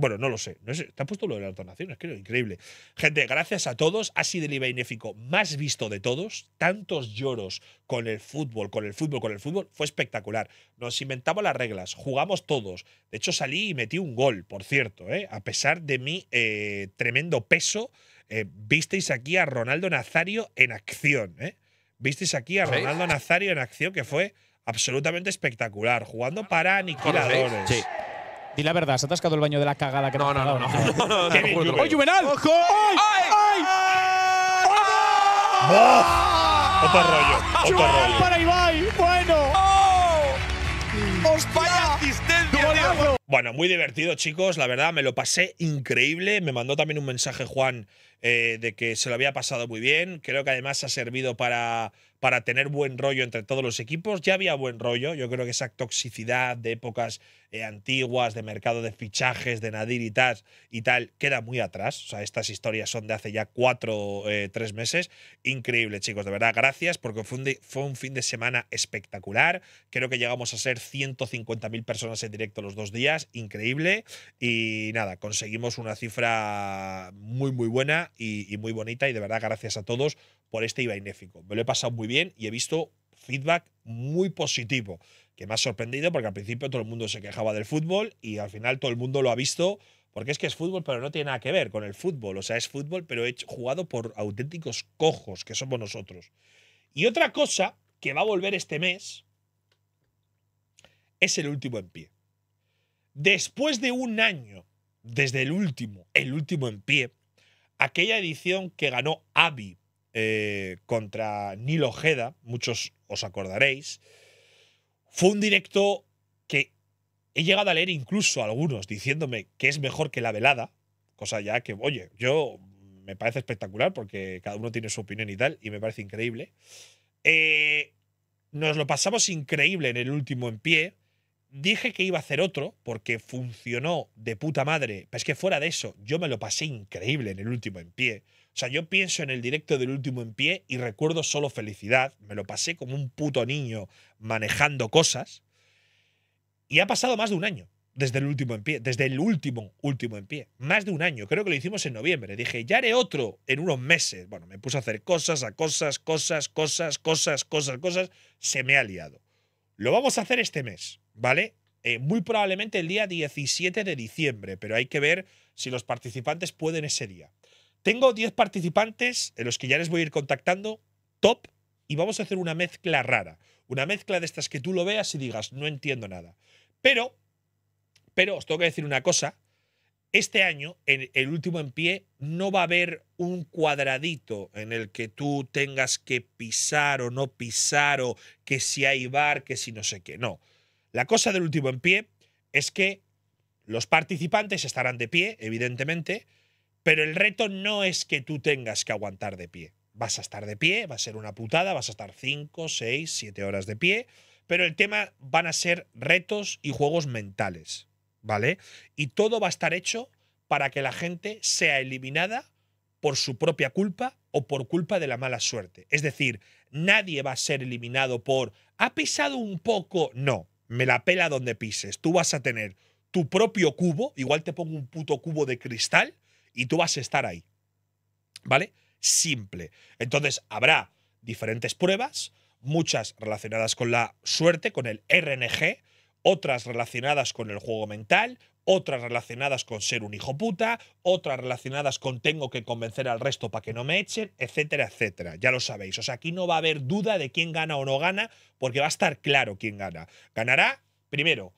Bueno, no lo sé. No Te ha puesto lo de las donaciones, creo, increíble. Gente, gracias a todos. Ha sido el IBA más visto de todos. Tantos lloros con el fútbol, con el fútbol, con el fútbol. Fue espectacular. Nos inventamos las reglas, jugamos todos. De hecho, salí y metí un gol, por cierto, ¿eh? a pesar de mi eh, tremendo peso. Eh, visteis aquí a Ronaldo Nazario en acción, Visteis aquí a Ronaldo Nazario en acción, que fue absolutamente espectacular, jugando ah. para aniquiladores. Di la verdad, ¿se ha atascado el baño de la cagada que no, no, no, no, no. Juvenal! ¡Ojo! ¡Ay! ¡Ay! Otro rollo, otro rollo. para Ibai! ¡Bueno! ¡Oh! ¡Vaya asistencia, diablo. Bueno, muy divertido, chicos. La verdad, me lo pasé increíble. Me mandó también un mensaje Juan eh, de que se lo había pasado muy bien. Creo que además ha servido para, para tener buen rollo entre todos los equipos. Ya había buen rollo. Yo creo que esa toxicidad de épocas eh, antiguas de mercado de fichajes, de Nadir y tal, queda muy atrás. O sea, estas historias son de hace ya cuatro, eh, tres meses. Increíble, chicos, de verdad, gracias, porque fue un, fin de semana espectacular. Creo que llegamos a ser 150.000 personas en directo los dos días, increíble. Y nada, conseguimos una cifra muy, muy buena y, muy bonita, y de verdad, gracias a todos por este iba Inéfico. Me lo he pasado muy bien y he visto feedback muy positivo que me ha sorprendido porque al principio todo el mundo se quejaba del fútbol y al final todo el mundo lo ha visto porque es que es fútbol, pero no tiene nada que ver con el fútbol. O sea, es fútbol, pero jugado por auténticos cojos, que somos nosotros. Y otra cosa que va a volver este mes es el último en pie. Después de un año, desde el último, el último en pie, aquella edición que ganó Avi eh, contra Nilo Ojeda, muchos os acordaréis, fue un directo que he llegado a leer incluso algunos diciéndome que es mejor que la velada, cosa ya que, oye, yo me parece espectacular porque cada uno tiene su opinión y tal, y me parece increíble. Eh, nos lo pasamos increíble en el último en pie. Dije que iba a hacer otro porque funcionó de puta madre. Pero es que fuera de eso, yo me lo pasé increíble en el último en pie. O sea, yo pienso en el directo del último en pie y recuerdo solo felicidad. Me lo pasé como un puto niño manejando cosas. Y ha pasado más de un año desde el último en pie, desde el último, último en pie. Más de un año, creo que lo hicimos en noviembre. Dije, ya haré otro en unos meses. Bueno, me puse a hacer cosas, a cosas, cosas, cosas, cosas, cosas, cosas. Se me ha liado. Lo vamos a hacer este mes, ¿vale? Eh, muy probablemente el día 17 de diciembre, pero hay que ver si los participantes pueden ese día. Tengo 10 participantes en los que ya les voy a ir contactando, top, y vamos a hacer una mezcla rara. Una mezcla de estas que tú lo veas y digas, no entiendo nada. Pero, pero os tengo que decir una cosa. Este año, en el último en pie, no va a haber un cuadradito en el que tú tengas que pisar o no pisar o que si hay bar, que si no sé qué. No. La cosa del último en pie es que los participantes estarán de pie, evidentemente, pero el reto no es que tú tengas que aguantar de pie. Vas a estar de pie, va a ser una putada, vas a estar 5, 6, 7 horas de pie, pero el tema van a ser retos y juegos mentales, ¿vale? Y todo va a estar hecho para que la gente sea eliminada por su propia culpa o por culpa de la mala suerte. Es decir, nadie va a ser eliminado por ha pisado un poco, no, me la pela donde pises. Tú vas a tener tu propio cubo, igual te pongo un puto cubo de cristal y tú vas a estar ahí. ¿Vale? Simple. Entonces habrá diferentes pruebas, muchas relacionadas con la suerte, con el RNG, otras relacionadas con el juego mental, otras relacionadas con ser un hijo puta, otras relacionadas con tengo que convencer al resto para que no me echen, etcétera, etcétera. Ya lo sabéis. O sea, aquí no va a haber duda de quién gana o no gana, porque va a estar claro quién gana. Ganará, primero,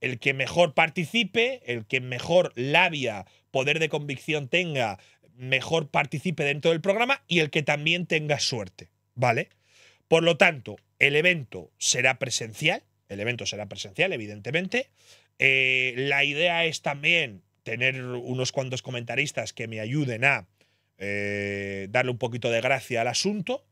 el que mejor participe, el que mejor labia poder de convicción tenga, mejor participe dentro del programa y el que también tenga suerte, ¿vale? Por lo tanto, el evento será presencial, el evento será presencial, evidentemente. Eh, la idea es también tener unos cuantos comentaristas que me ayuden a eh, darle un poquito de gracia al asunto.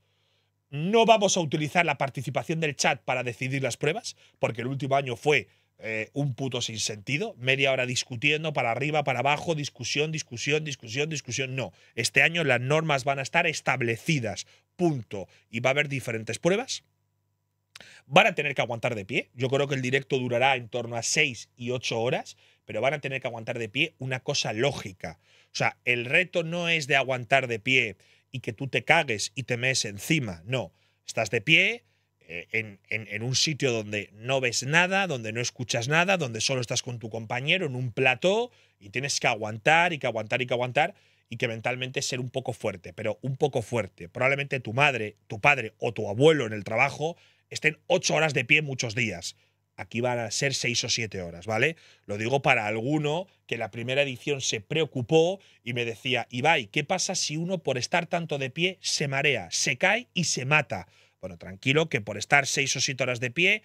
No vamos a utilizar la participación del chat para decidir las pruebas, porque el último año fue eh, un puto sentido media hora discutiendo, para arriba, para abajo, discusión, discusión, discusión, discusión. No, este año las normas van a estar establecidas, punto. Y va a haber diferentes pruebas. Van a tener que aguantar de pie. Yo creo que el directo durará en torno a seis y ocho horas, pero van a tener que aguantar de pie una cosa lógica. O sea, el reto no es de aguantar de pie y que tú te cagues y te mees encima. No, estás de pie, eh, en, un sitio donde no ves nada, donde no escuchas nada, donde solo estás con tu compañero en un plató y tienes que aguantar y que aguantar y que aguantar y que mentalmente ser un poco fuerte, pero un poco fuerte. Probablemente tu madre, tu padre o tu abuelo en el trabajo estén ocho horas de pie muchos días. Aquí van a ser seis o siete horas, ¿vale? Lo digo para alguno que la primera edición se preocupó y me decía, Ibai, ¿qué pasa si uno por estar tanto de pie se marea, se cae y se mata? Bueno, tranquilo, que por estar seis o siete horas de pie,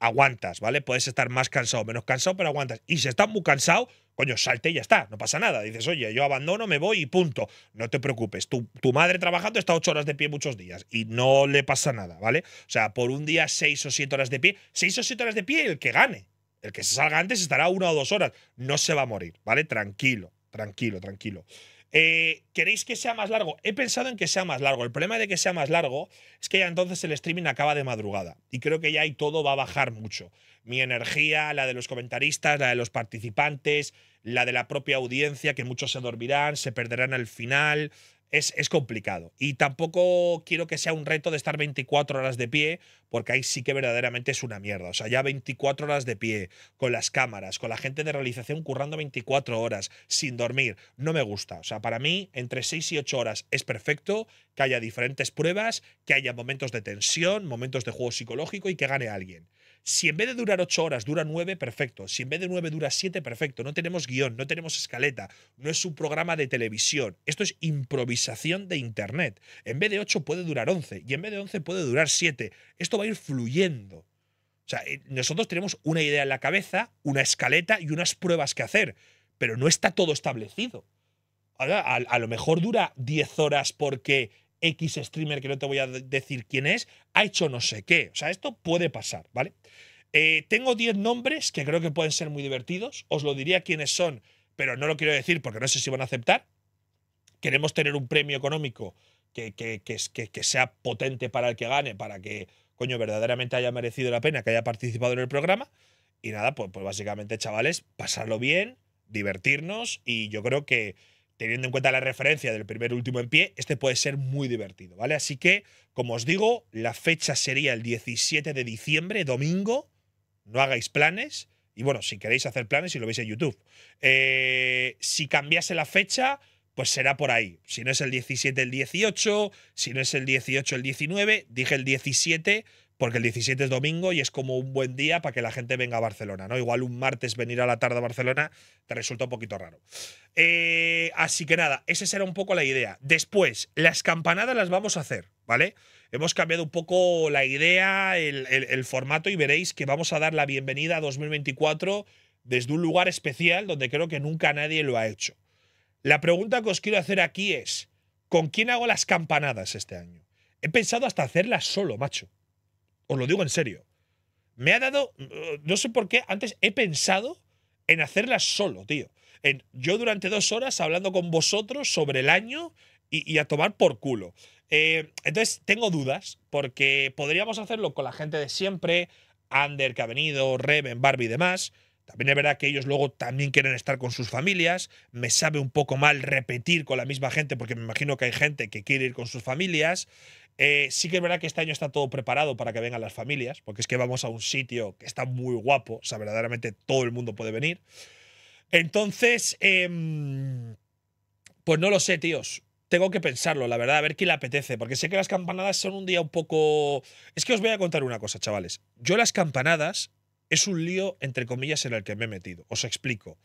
aguantas, ¿vale? Puedes estar más cansado, menos cansado, pero aguantas. Y si estás muy cansado, coño, salte y ya está, no pasa nada. Dices, oye, yo abandono, me voy y punto. No te preocupes. Tu, tu madre trabajando está ocho horas de pie muchos días y no le pasa nada, ¿vale? O sea, por un día seis o siete horas de pie, seis o siete horas de pie, el que gane. El que se salga antes estará una o dos horas. No se va a morir, ¿vale? Tranquilo, tranquilo, tranquilo. Eh, ¿Queréis que sea más largo? He pensado en que sea más largo. El problema de que sea más largo es que ya entonces el streaming acaba de madrugada y creo que ya ahí todo va a bajar mucho. Mi energía, la de los comentaristas, la de los participantes, la de la propia audiencia, que muchos se dormirán, se perderán al final es, complicado. Y tampoco quiero que sea un reto de estar 24 horas de pie, porque ahí sí que verdaderamente es una mierda. O sea, ya 24 horas de pie, con las cámaras, con la gente de realización currando 24 horas, sin dormir, no me gusta. O sea, para mí, entre 6 y 8 horas es perfecto, que haya diferentes pruebas, que haya momentos de tensión, momentos de juego psicológico y que gane alguien. Si en vez de durar 8 horas dura 9, perfecto. Si en vez de 9 dura siete, perfecto. No tenemos guión, no tenemos escaleta, no es un programa de televisión. Esto es improvisación de Internet. En vez de 8 puede durar 11 y en vez de 11 puede durar 7. Esto va a ir fluyendo. O sea, eh, nosotros tenemos una idea en la cabeza, una escaleta y unas pruebas que hacer, pero no está todo establecido. a, a lo mejor dura 10 horas porque X streamer que no te voy a decir quién es, ha hecho no sé qué. O sea, esto puede pasar, ¿vale? Eh, tengo 10 nombres que creo que pueden ser muy divertidos. Os lo diría quiénes son, pero no lo quiero decir porque no sé si van a aceptar. Queremos tener un premio económico que, que, que, que sea potente para el que gane, para que, coño, verdaderamente haya merecido la pena que haya participado en el programa. Y nada, pues, pues básicamente, chavales, pasarlo bien, divertirnos y yo creo que teniendo en cuenta la referencia del primer último en pie, este puede ser muy divertido, ¿vale? Así que, como os digo, la fecha sería el 17 de diciembre, domingo. No hagáis planes. Y bueno, si queréis hacer planes, si lo veis en YouTube. Eh, si cambiase la fecha, pues será por ahí. Si no es el 17, el 18. Si no es el 18, el 19. Dije el 17 porque el 17 es domingo y es como un buen día para que la gente venga a Barcelona, ¿no? Igual un martes venir a la tarde a Barcelona te resulta un poquito raro. Eh, así que nada, esa será un poco la idea. Después, las campanadas las vamos a hacer, ¿vale? Hemos cambiado un poco la idea, el formato y veréis que vamos a dar la bienvenida a 2024 desde un lugar especial donde creo que nunca nadie lo ha hecho. La pregunta que os quiero hacer aquí es, ¿con quién hago las campanadas este año? He pensado hasta hacerlas solo, macho. Os lo digo en serio. Me ha dado, mm, no sé por qué, antes he pensado en hacerlas solo, tío. En, yo durante dos horas hablando con vosotros sobre el año y, a tomar por culo. Eh, entonces, tengo dudas, porque podríamos hacerlo con la gente de siempre, Ander que ha venido, Reven, Barbie y demás. También es verdad que ellos luego también quieren estar con sus familias. Me sabe un poco mal repetir con la misma gente porque me imagino que hay gente que quiere ir con sus familias. Eh, sí que es verdad que este año está todo preparado para que vengan las familias, porque es que vamos a un sitio que está muy guapo, o sea, verdaderamente todo el mundo puede venir. Entonces, em, pues no lo sé, tíos. Tengo que pensarlo, la verdad, a ver quién le apetece, porque sé que las campanadas son un día un poco... Es que os voy a contar una cosa, chavales. Yo las campanadas es un lío, entre comillas, en el que me he metido. Os explico.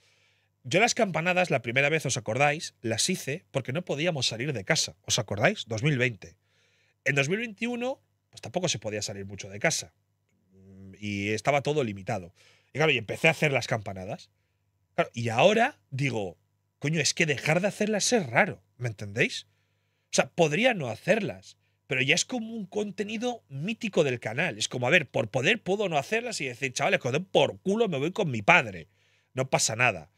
Yo las campanadas, la primera vez, ¿os acordáis? Las hice porque no podíamos salir de casa. ¿Os acordáis? 2020. En 2021, pues tampoco se podía salir mucho de casa. Mm, y estaba todo limitado. Y claro, y empecé a hacer las campanadas. y ahora digo, coño, es que dejar de hacerlas es raro, ¿me entendéis? O sea, podría no hacerlas, pero ya es como un contenido mítico del canal. Es como, a ver, por poder puedo no hacerlas y decir, chavales, con por culo me voy con mi padre. No pasa nada.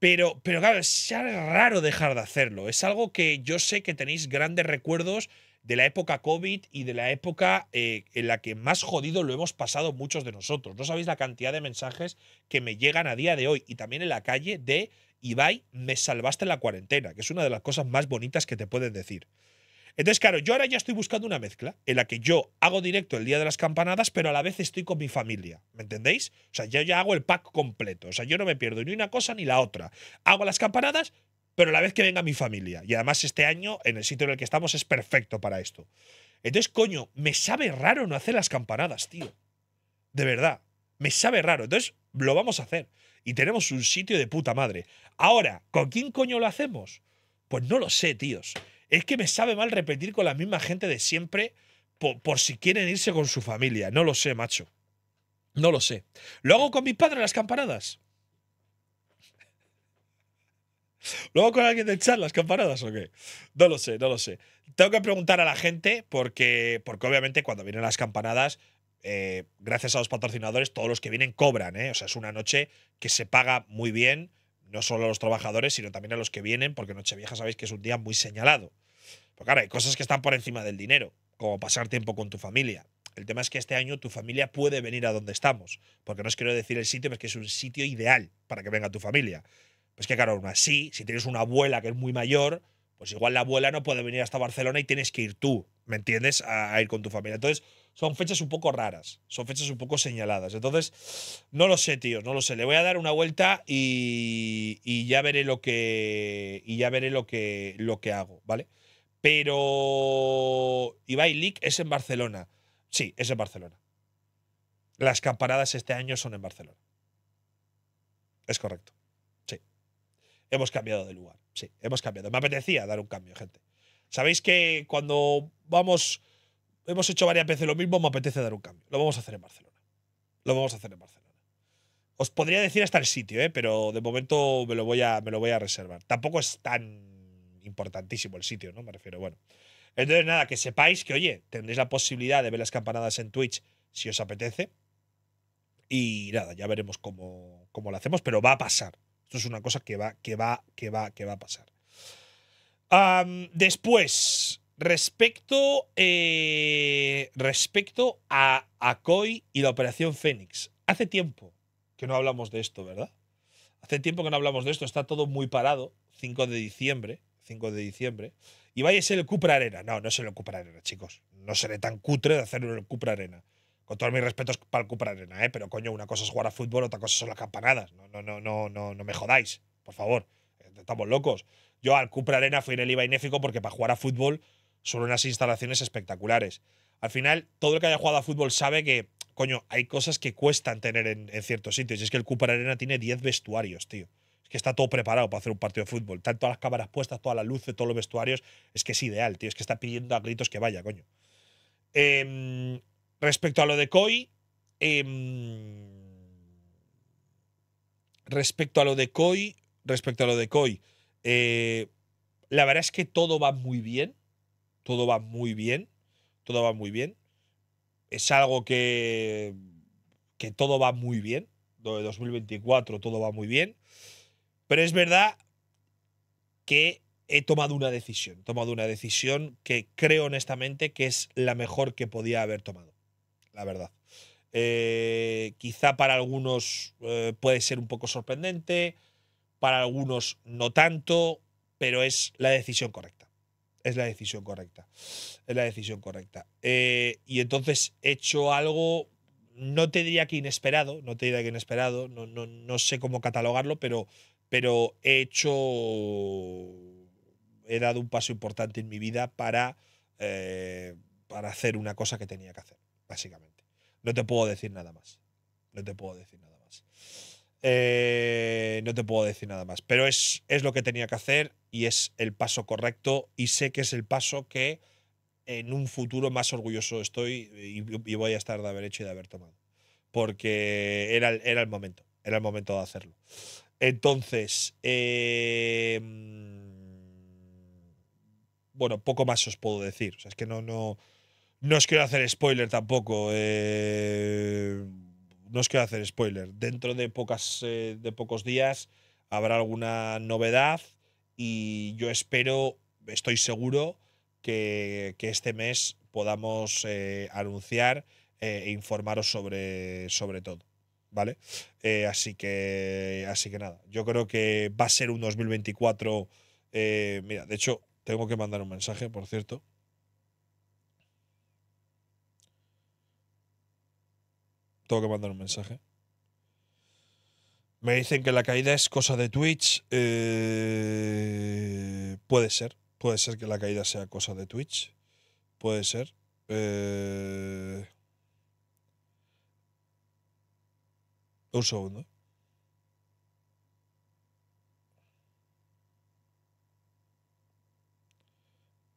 Pero, pero claro, es raro dejar de hacerlo. Es algo que yo sé que tenéis grandes recuerdos de la época COVID y de la época eh, en la que más jodido lo hemos pasado muchos de nosotros. No sabéis la cantidad de mensajes que me llegan a día de hoy y también en la calle de Ibai, me salvaste la cuarentena, que es una de las cosas más bonitas que te pueden decir. Entonces, claro, yo ahora ya estoy buscando una mezcla en la que yo hago directo el día de las campanadas, pero a la vez estoy con mi familia. ¿Me entendéis? O sea, yo ya hago el pack completo. O sea, yo no me pierdo ni una cosa ni la otra. Hago las campanadas, pero a la vez que venga mi familia. Y además, este año, en el sitio en el que estamos, es perfecto para esto. Entonces, coño, me sabe raro no hacer las campanadas, tío. De verdad. Me sabe raro. Entonces, lo vamos a hacer. Y tenemos un sitio de puta madre. Ahora, ¿con quién coño lo hacemos? Pues no lo sé, tíos es que me sabe mal repetir con la misma gente de siempre por, si quieren irse con su familia. No lo sé, macho. No lo sé. Lo hago con padre en las campanadas. Luego con alguien de chat las campanadas o qué? No lo sé, no lo sé. Tengo que preguntar a la gente porque, porque obviamente cuando vienen las campanadas, eh, gracias a los patrocinadores, todos los que vienen cobran. ¿eh? O sea, es una noche que se paga muy bien no solo a los trabajadores, sino también a los que vienen, porque Nochevieja sabéis que es un día muy señalado. Porque claro, hay cosas que están por encima del dinero, como pasar tiempo con tu familia. El tema es que este año tu familia puede venir a donde estamos, porque no os quiero decir el sitio, pero es que es un sitio ideal para que venga tu familia. Pues que claro, aún así, si tienes una abuela que es muy mayor, pues igual la abuela no puede venir hasta Barcelona y tienes que ir tú. ¿me entiendes?, a, ir con tu familia. Entonces, son fechas un poco raras, son fechas un poco señaladas. Entonces, no lo sé, tío no lo sé. Le voy a dar una vuelta y, ya veré lo que. Y ya veré lo que, lo que hago, ¿vale? Pero. Ibai es en Barcelona. Sí, es en Barcelona. Las campanadas este año son en Barcelona. Es correcto. Sí. Hemos cambiado de lugar. Sí, hemos cambiado. Me apetecía dar un cambio, gente. Sabéis que cuando vamos, hemos hecho varias veces lo mismo, me apetece dar un cambio. Lo vamos a hacer en Barcelona. Lo vamos a hacer en Barcelona. Os podría decir hasta el sitio, ¿eh? pero de momento me lo, voy a, reservar. Tampoco es tan importantísimo el sitio, ¿no? Me refiero, bueno. Entonces, nada, que sepáis que, oye, tendréis la posibilidad de ver las campanadas en Twitch si os apetece. Y nada, ya veremos cómo, cómo lo hacemos, pero va a pasar. Esto es una cosa que va, que va, que va, que va a pasar después, respecto, eh, respecto a Acoy y la Operación Fénix. Hace tiempo que no hablamos de esto, ¿verdad? Hace tiempo que no hablamos de esto, está todo muy parado. 5 de diciembre, 5 de diciembre. Y vaya ser el Cupra Arena. No, no es el Cupra Arena, chicos. No seré tan cutre de hacer el Cupra Arena. Con todos mis respetos para el Cupra Arena, ¿eh? Pero coño, una cosa es jugar a fútbol, otra cosa son las campanadas. No, no, no, no, no, no me jodáis, por favor. Estamos locos. Yo al Cupra Arena fui en el IVA Inéfico porque para jugar a fútbol son unas instalaciones espectaculares. Al final, todo el que haya jugado a fútbol sabe que, coño, hay cosas que cuestan tener en, ciertos sitios. Y es que el Cooper Arena tiene 10 vestuarios, tío. Es que está todo preparado para hacer un partido de fútbol. Están todas las cámaras puestas, la luz, de todos los vestuarios. Es que es ideal, tío. Es que está pidiendo a gritos que vaya, coño. respecto em, a lo de coi respecto a lo de coi Respecto a lo de Koi. Eh, la verdad es que todo va muy bien. Todo va muy bien. Todo va muy bien. Es algo que, que todo va muy bien. De 2024 todo va muy bien. Pero es verdad que he tomado una decisión. He tomado una decisión que creo honestamente que es la mejor que podía haber tomado. La verdad. Eh, quizá para algunos eh, puede ser un poco sorprendente para algunos no tanto, pero es la decisión correcta. Es la decisión correcta. Es la decisión correcta. Eh, y entonces he hecho algo, no te diría que inesperado, no te diría que inesperado, no, no, no sé cómo catalogarlo, pero, pero he hecho, he dado un paso importante en mi vida para, eh, para hacer una cosa que tenía que hacer, básicamente. No te puedo decir nada más. No te puedo decir nada. Eh, no te puedo decir nada más, pero es, lo que tenía que hacer y es el paso correcto y sé que es el paso que en un futuro más orgulloso estoy y, voy a estar de haber hecho y de haber tomado, porque era, era el momento, era el momento de hacerlo. Entonces, eh, bueno, poco más os puedo decir, es que no, no, no os quiero hacer spoiler tampoco. Eh, no os quiero hacer spoiler. Dentro eh, de, pocos días habrá alguna novedad y yo espero, estoy seguro, que, este mes podamos eh, anunciar eh, e informaros sobre, sobre todo. ¿Vale? así, que, así que nada, yo creo que va a ser un 2024. mira, de hecho, tengo que mandar un mensaje, por cierto. Tengo que mandar un mensaje. Me dicen que la caída es cosa de Twitch. Eh, puede ser. Puede ser que la caída sea cosa de Twitch. Puede ser. Eh, un segundo.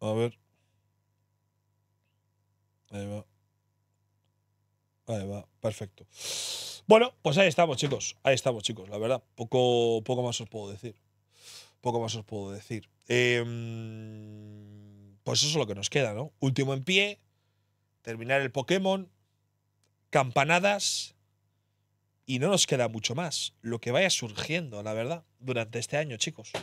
A ver. Ahí va. Vale, va, perfecto. Bueno, pues ahí estamos, chicos. Ahí estamos, chicos. La verdad, poco, poco más os puedo decir. Poco más os puedo decir. Em, pues eso es lo que nos queda, ¿no? Último en pie. Terminar el Pokémon. Campanadas. Y no nos queda mucho más. Lo que vaya surgiendo, la verdad, durante este año, chicos.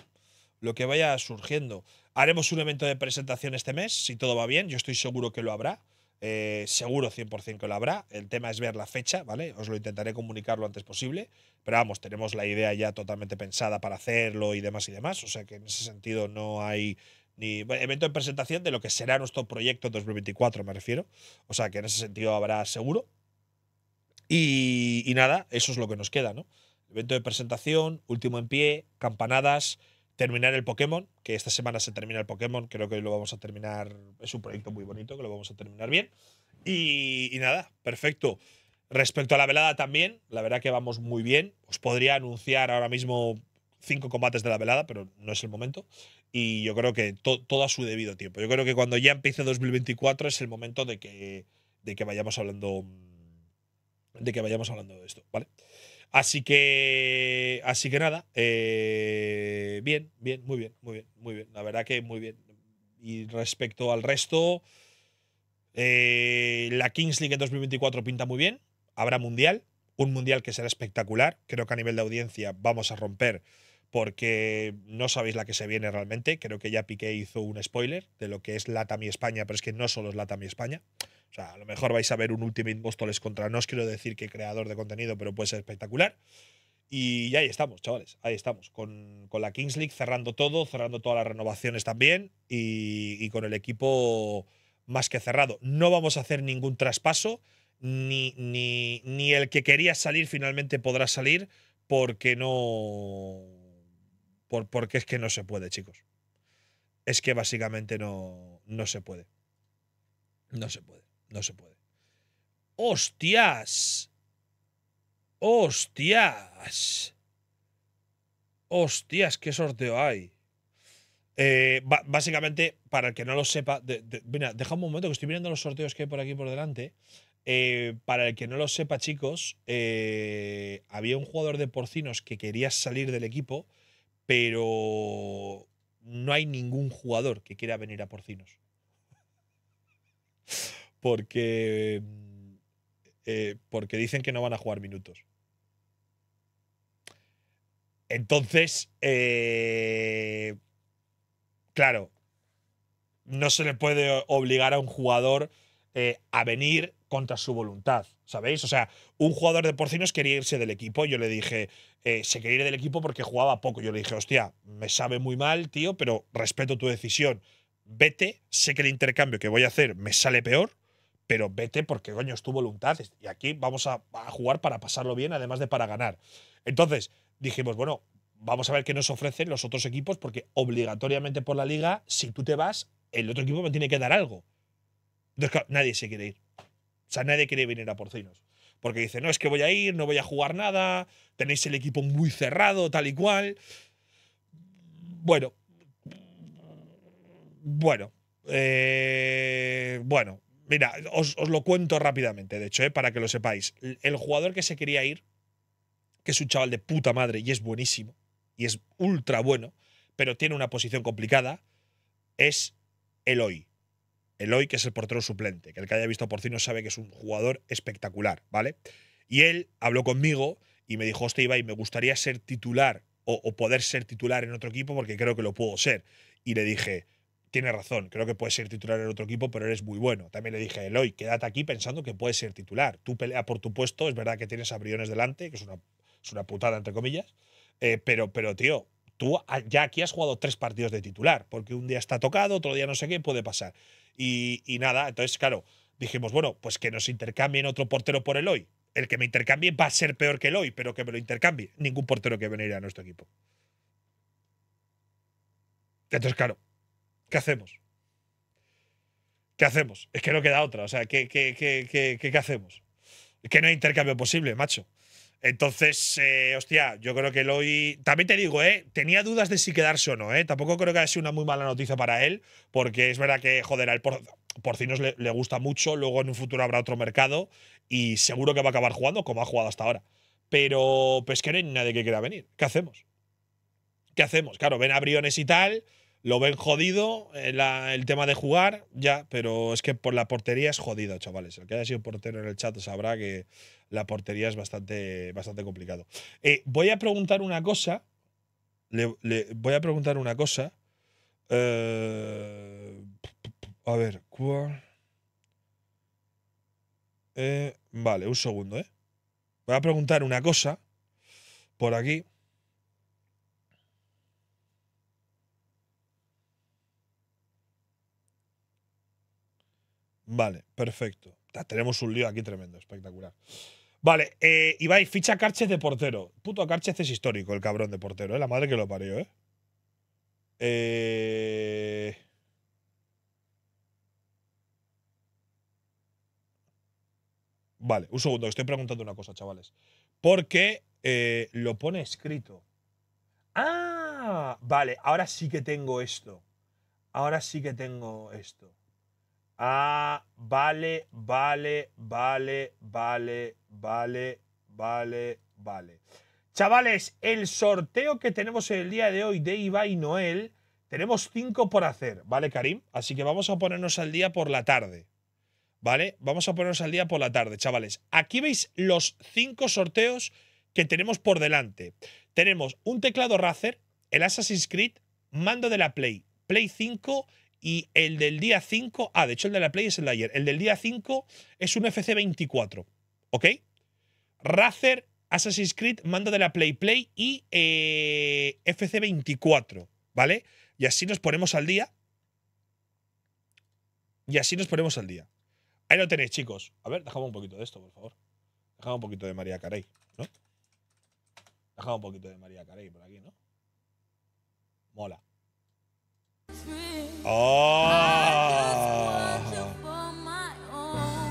Lo que vaya surgiendo. Haremos un evento de presentación este mes, si todo va bien. Yo estoy seguro que lo habrá. Eh, seguro 100% que lo habrá. El tema es ver la fecha, ¿vale? Os lo intentaré comunicar lo antes posible. Pero vamos, tenemos la idea ya totalmente pensada para hacerlo y demás y demás. O sea que en ese sentido no hay ni evento de presentación de lo que será nuestro proyecto 2024, me refiero. O sea que en ese sentido habrá seguro. Y, y nada, eso es lo que nos queda, ¿no? Evento de presentación, último en pie, campanadas terminar el Pokémon, que esta semana se termina el Pokémon, creo que hoy lo vamos a terminar, es un proyecto muy bonito, que lo vamos a terminar bien. Y, nada, perfecto. Respecto a la velada también, la verdad que vamos muy bien. Os podría anunciar ahora mismo cinco combates de la velada, pero no es el momento. Y yo creo que todo a su debido tiempo. Yo creo que cuando ya empiece 2024 es el momento de que, de que vayamos hablando de que vayamos hablando de esto, ¿vale? Así que, así que nada, eh, bien, bien, muy bien, muy bien, muy bien. La verdad que muy bien. Y respecto al resto, eh, la Kings League en 2024 pinta muy bien. Habrá mundial, un mundial que será espectacular. Creo que a nivel de audiencia vamos a romper porque no sabéis la que se viene realmente. Creo que ya Piqué hizo un spoiler de lo que es Lata España, pero es que no solo es Lata España. O sea, a lo mejor vais a ver un Ultimate Móstoles contra, no os quiero decir que creador de contenido, pero puede ser espectacular. Y ahí estamos, chavales, ahí estamos, con, la Kings League cerrando todo, cerrando todas las renovaciones también y, con el equipo más que cerrado. No vamos a hacer ningún traspaso, ni, ni, el que quería salir finalmente podrá salir porque no... Por, porque es que no se puede, chicos. Es que básicamente no, no se puede. No se puede. No se puede. ¡Hostias! ¡Hostias! ¡Hostias! ¡Qué sorteo hay! Eh, básicamente, para el que no lo sepa, deja un momento que estoy mirando los sorteos que hay por aquí por delante. Eh, para el que no lo sepa, chicos, eh, había un jugador de porcinos que quería salir del equipo, pero no hay ningún jugador que quiera venir a porcinos porque, mm, eh, porque dicen que no van a jugar minutos. Entonces, eh, claro, no se le puede obligar a un jugador eh, a venir contra su voluntad, ¿sabéis? O sea, un jugador de porcinos quería irse del equipo. Yo le dije, se quería ir del equipo porque jugaba poco. Yo le dije, hostia, me sabe muy mal, tío, pero respeto tu decisión. Vete, sé que el intercambio que voy a hacer me sale peor, pero vete porque coño es tu voluntad y aquí vamos a, jugar para pasarlo bien, además de para ganar. Entonces dijimos, bueno, vamos a ver qué nos ofrecen los otros equipos porque obligatoriamente por la liga, si tú te vas, el otro equipo me tiene que dar algo. Entonces, nadie se quiere ir. O sea, nadie quiere venir a Porcinos. Porque dice, no, es que voy a ir, no voy a jugar nada, tenéis el equipo muy cerrado, tal y cual. Bueno. Bueno. Eh, bueno, Mira, os, lo cuento rápidamente, de hecho, eh, para que lo sepáis. El jugador que se quería ir, que es un chaval de puta madre y es buenísimo, y es ultra bueno, pero tiene una posición complicada, es Eloy. Eloy, que es el portero suplente, que el que haya visto ti no sabe que es un jugador espectacular, ¿vale? Y él habló conmigo y me dijo, hostia, Ibai, me gustaría ser titular o poder ser titular en otro equipo porque creo que lo puedo ser. Y le dije, tiene razón, creo que puedes ser titular en otro equipo, pero eres muy bueno. También le dije, Eloy, quédate aquí pensando que puedes ser titular. Tú pelea por tu puesto, es verdad que tienes a Briones delante, que es una, es una putada, entre comillas, eh, pero, pero, tío, tú ya aquí has jugado tres partidos de titular, porque un día está tocado, otro día no sé qué, puede pasar. Y, nada, entonces, claro, dijimos, bueno, pues que nos intercambien otro portero por Eloy. El que me intercambie va a ser peor que Eloy, pero que me lo intercambie. Ningún portero que venir a nuestro equipo. Entonces, claro, ¿Qué hacemos? ¿Qué hacemos? Es que no queda otra. O sea, ¿qué, qué, hacemos? Es que no hay intercambio posible, macho. Entonces, eh, hostia, yo creo que y También te digo, eh, tenía dudas de si quedarse o no, eh. Tampoco creo que haya sido una muy mala noticia para él, porque es verdad que, joder, al por, Porcinos le, le, gusta mucho. Luego en un futuro habrá otro mercado y seguro que va a acabar jugando como ha jugado hasta ahora. Pero, pues que no hay nadie que quiera venir. ¿Qué hacemos? ¿Qué hacemos? Claro, ven a Briones y tal. Lo ven jodido eh, el tema de jugar, ya, pero es que por la portería es jodido, chavales. El que haya sido portero en el chat sabrá que la portería es bastante, bastante complicado. Eh, voy a preguntar una cosa. Le, voy a preguntar una cosa. Eh, a ver, ¿cuál? vale, un segundo, ¿eh? Voy a preguntar una cosa por aquí. Vale, perfecto. Tenemos un lío aquí tremendo, espectacular. Vale, eh, Ibai, ficha Carches de portero. Puto Carches es histórico, el cabrón de portero, eh, La madre que lo parió, ¿eh? eh vale, un segundo, estoy preguntando una cosa, chavales. Porque qué eh, lo pone escrito. Ah, vale, ahora sí que tengo esto. Ahora sí que tengo esto. Ah, vale, vale, vale, vale, vale, vale, vale. Chavales, el sorteo que tenemos el día de hoy de y Noel, tenemos cinco por hacer, ¿vale, Karim? Así que vamos a ponernos al día por la tarde, ¿vale? Vamos a ponernos al día por la tarde, chavales. Aquí veis los cinco sorteos que tenemos por delante. Tenemos un teclado Razer, el Assassin's Creed, mando de la Play, Play 5 y el del día 5, ah, de hecho el de la Play es el de ayer. El del día 5 es un FC24, ¿ok? Razer, Assassin's Creed, mando de la Play Play y eh, FC24, ¿vale? Y así nos ponemos al día. Y así nos ponemos al día. Ahí lo tenéis, chicos. A ver, dejamos un poquito de esto, por favor. Dejamos un poquito de María Carey, ¿no? Dejamos un poquito de María Carey por aquí, ¿no? Mola. Ah.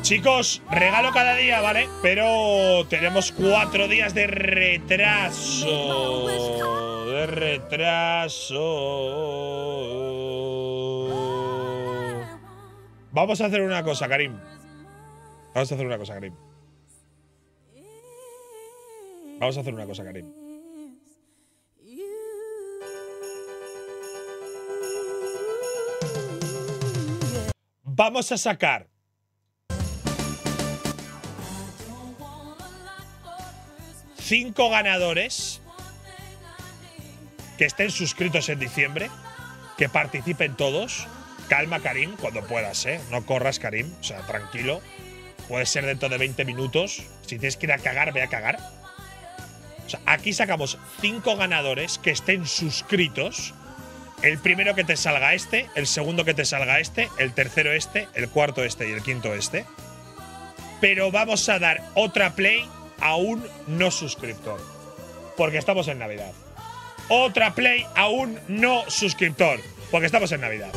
Chicos, regalo cada día, ¿vale? Pero tenemos cuatro días de retraso. De retraso. Vamos a hacer una cosa, Karim. Vamos a hacer una cosa, Karim. Vamos a hacer una cosa, Karim. Vamos a sacar cinco ganadores que estén suscritos en diciembre, que participen todos. Calma, Karim, cuando puedas, ¿eh? No corras, Karim. O sea, tranquilo. Puede ser dentro de 20 minutos. Si tienes que ir a cagar, ve a cagar. O sea, aquí sacamos cinco ganadores que estén suscritos el primero que te salga este, el segundo que te salga este, el tercero este, el cuarto este y el quinto este. Pero vamos a dar otra play a un no suscriptor. Porque estamos en Navidad. Otra play a un no suscriptor. Porque estamos en Navidad.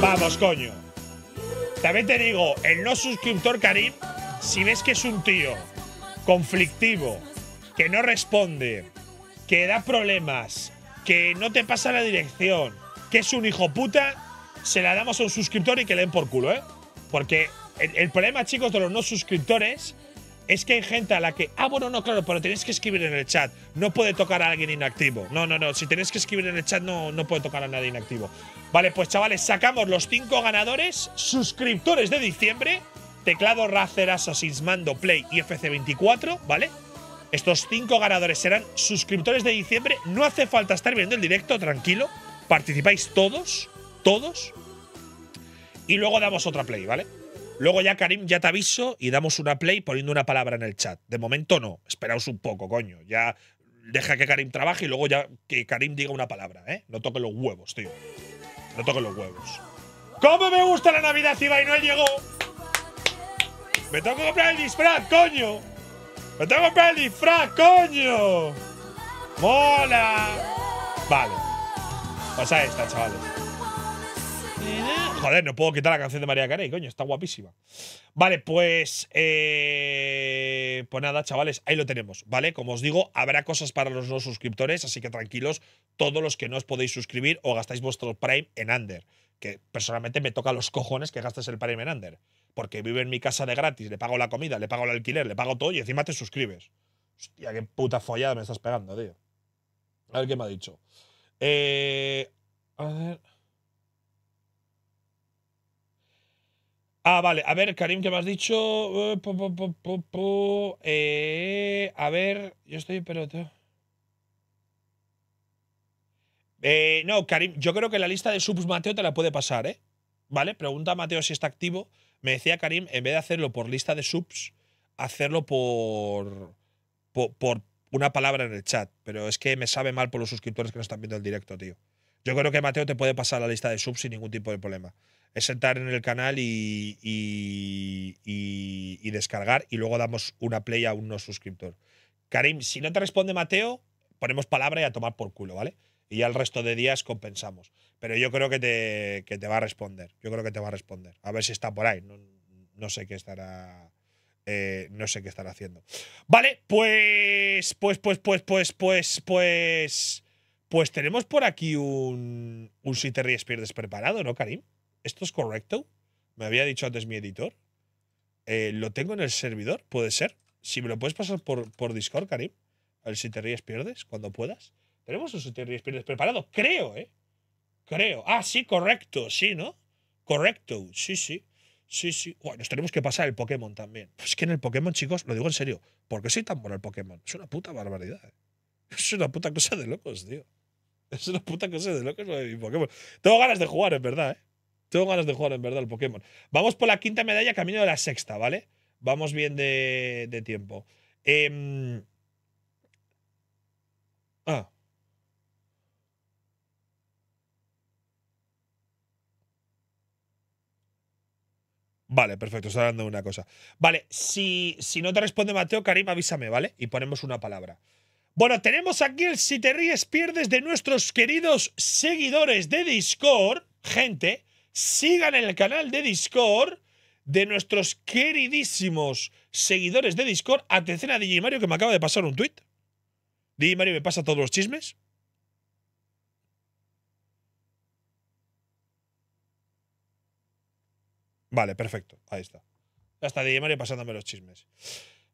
Vamos, coño. También te digo, el no suscriptor Karim, si ves que es un tío conflictivo, que no responde, que da problemas, que no te pasa la dirección, que es un hijo puta, se la damos a un suscriptor y que le den por culo, ¿eh? Porque el, problema, chicos, de los no suscriptores es que hay gente a la que. Ah, bueno, no, claro, pero tenéis que escribir en el chat. No puede tocar a alguien inactivo. No, no, no. Si tenéis que escribir en el chat, no, no puede tocar a nadie inactivo. Vale, pues chavales, sacamos los cinco ganadores, suscriptores de diciembre. Teclado Razer Assassin's Mando Play y FC24, ¿vale? Estos cinco ganadores serán suscriptores de diciembre. No hace falta estar viendo el directo, tranquilo. Participáis todos, todos. Y luego damos otra play, ¿vale? Luego ya, Karim, ya te aviso y damos una play poniendo una palabra en el chat. De momento no, esperaos un poco, coño. Ya deja que Karim trabaje y luego ya que Karim diga una palabra, ¿eh? No toque los huevos, tío. No toquen los huevos. ¿Cómo me gusta la Navidad si él llegó? Me tengo que comprar el disfraz, coño. ¡Me tengo que comprar coño! ¡Mola! Vale. Pasa esta, chavales. Joder, no puedo quitar la canción de María Carey, coño, está guapísima. Vale, pues. Eh, pues nada, chavales, ahí lo tenemos, ¿vale? Como os digo, habrá cosas para los nuevos suscriptores, así que tranquilos, todos los que no os podéis suscribir o gastáis vuestro Prime en Under. Que personalmente me toca los cojones que gastes el Prime en Under porque vive en mi casa de gratis, le pago la comida, le pago el alquiler, le pago todo y encima te suscribes. Hostia, qué puta follada me estás pegando, tío. A ver qué me ha dicho. Eh, a ver. Ah, vale. A ver, Karim, ¿qué me has dicho? Eh, eh, a ver, yo estoy pero eh, no, Karim, yo creo que la lista de subs Mateo te la puede pasar, ¿eh? ¿Vale? Pregunta a Mateo si está activo me decía Karim, en vez de hacerlo por lista de subs, hacerlo por, por, una palabra en el chat. Pero es que me sabe mal por los suscriptores que no están viendo el directo, tío. Yo creo que Mateo te puede pasar la lista de subs sin ningún tipo de problema. Es entrar en el canal y, y, y descargar y luego damos una play a un no suscriptor. Karim, si no te responde Mateo, ponemos palabra y a tomar por culo, ¿vale? y ya el resto de días compensamos. Pero yo creo que te, te va a responder. Yo creo que te va a responder. A ver si está por ahí. No, sé qué estará. Eh, no sé qué estará haciendo. Vale, pues. Pues, pues, pues, pues, pues, pues. Pues tenemos por aquí un. Un ríes, Pierdes preparado, ¿no, Karim? ¿Esto es correcto? Me había dicho antes mi editor. Eh, lo tengo en el servidor, puede ser. Si me lo puedes pasar por, por Discord, Karim. El si te ríes pierdes, cuando puedas. Tenemos un Soteri Spirit preparado, creo, ¿eh? Creo. Ah, sí, correcto, sí, ¿no? Correcto, sí, sí. Sí, sí. Bueno, nos tenemos que pasar el Pokémon también. Pues es que en el Pokémon, chicos, lo digo en serio, ¿por qué soy tan bueno el Pokémon? Es una puta barbaridad. ¿eh? Es una puta cosa de locos, tío. Es una puta cosa de locos lo mi Pokémon. Tengo ganas de jugar, en verdad, ¿eh? Tengo ganas de jugar, en verdad, el Pokémon. Vamos por la quinta medalla, camino de la sexta, ¿vale? Vamos bien de, de tiempo. Em, ah, Vale, perfecto, está hablando una cosa. Vale, si, si no te responde Mateo, Karim, avísame, ¿vale? Y ponemos una palabra. Bueno, tenemos aquí el Si te ríes, pierdes de nuestros queridos seguidores de Discord. Gente, sigan el canal de Discord de nuestros queridísimos seguidores de Discord. Atención a Mario, que me acaba de pasar un tweet. Mario me pasa todos los chismes. Vale, perfecto. Ahí está. Hasta de Mario pasándome los chismes.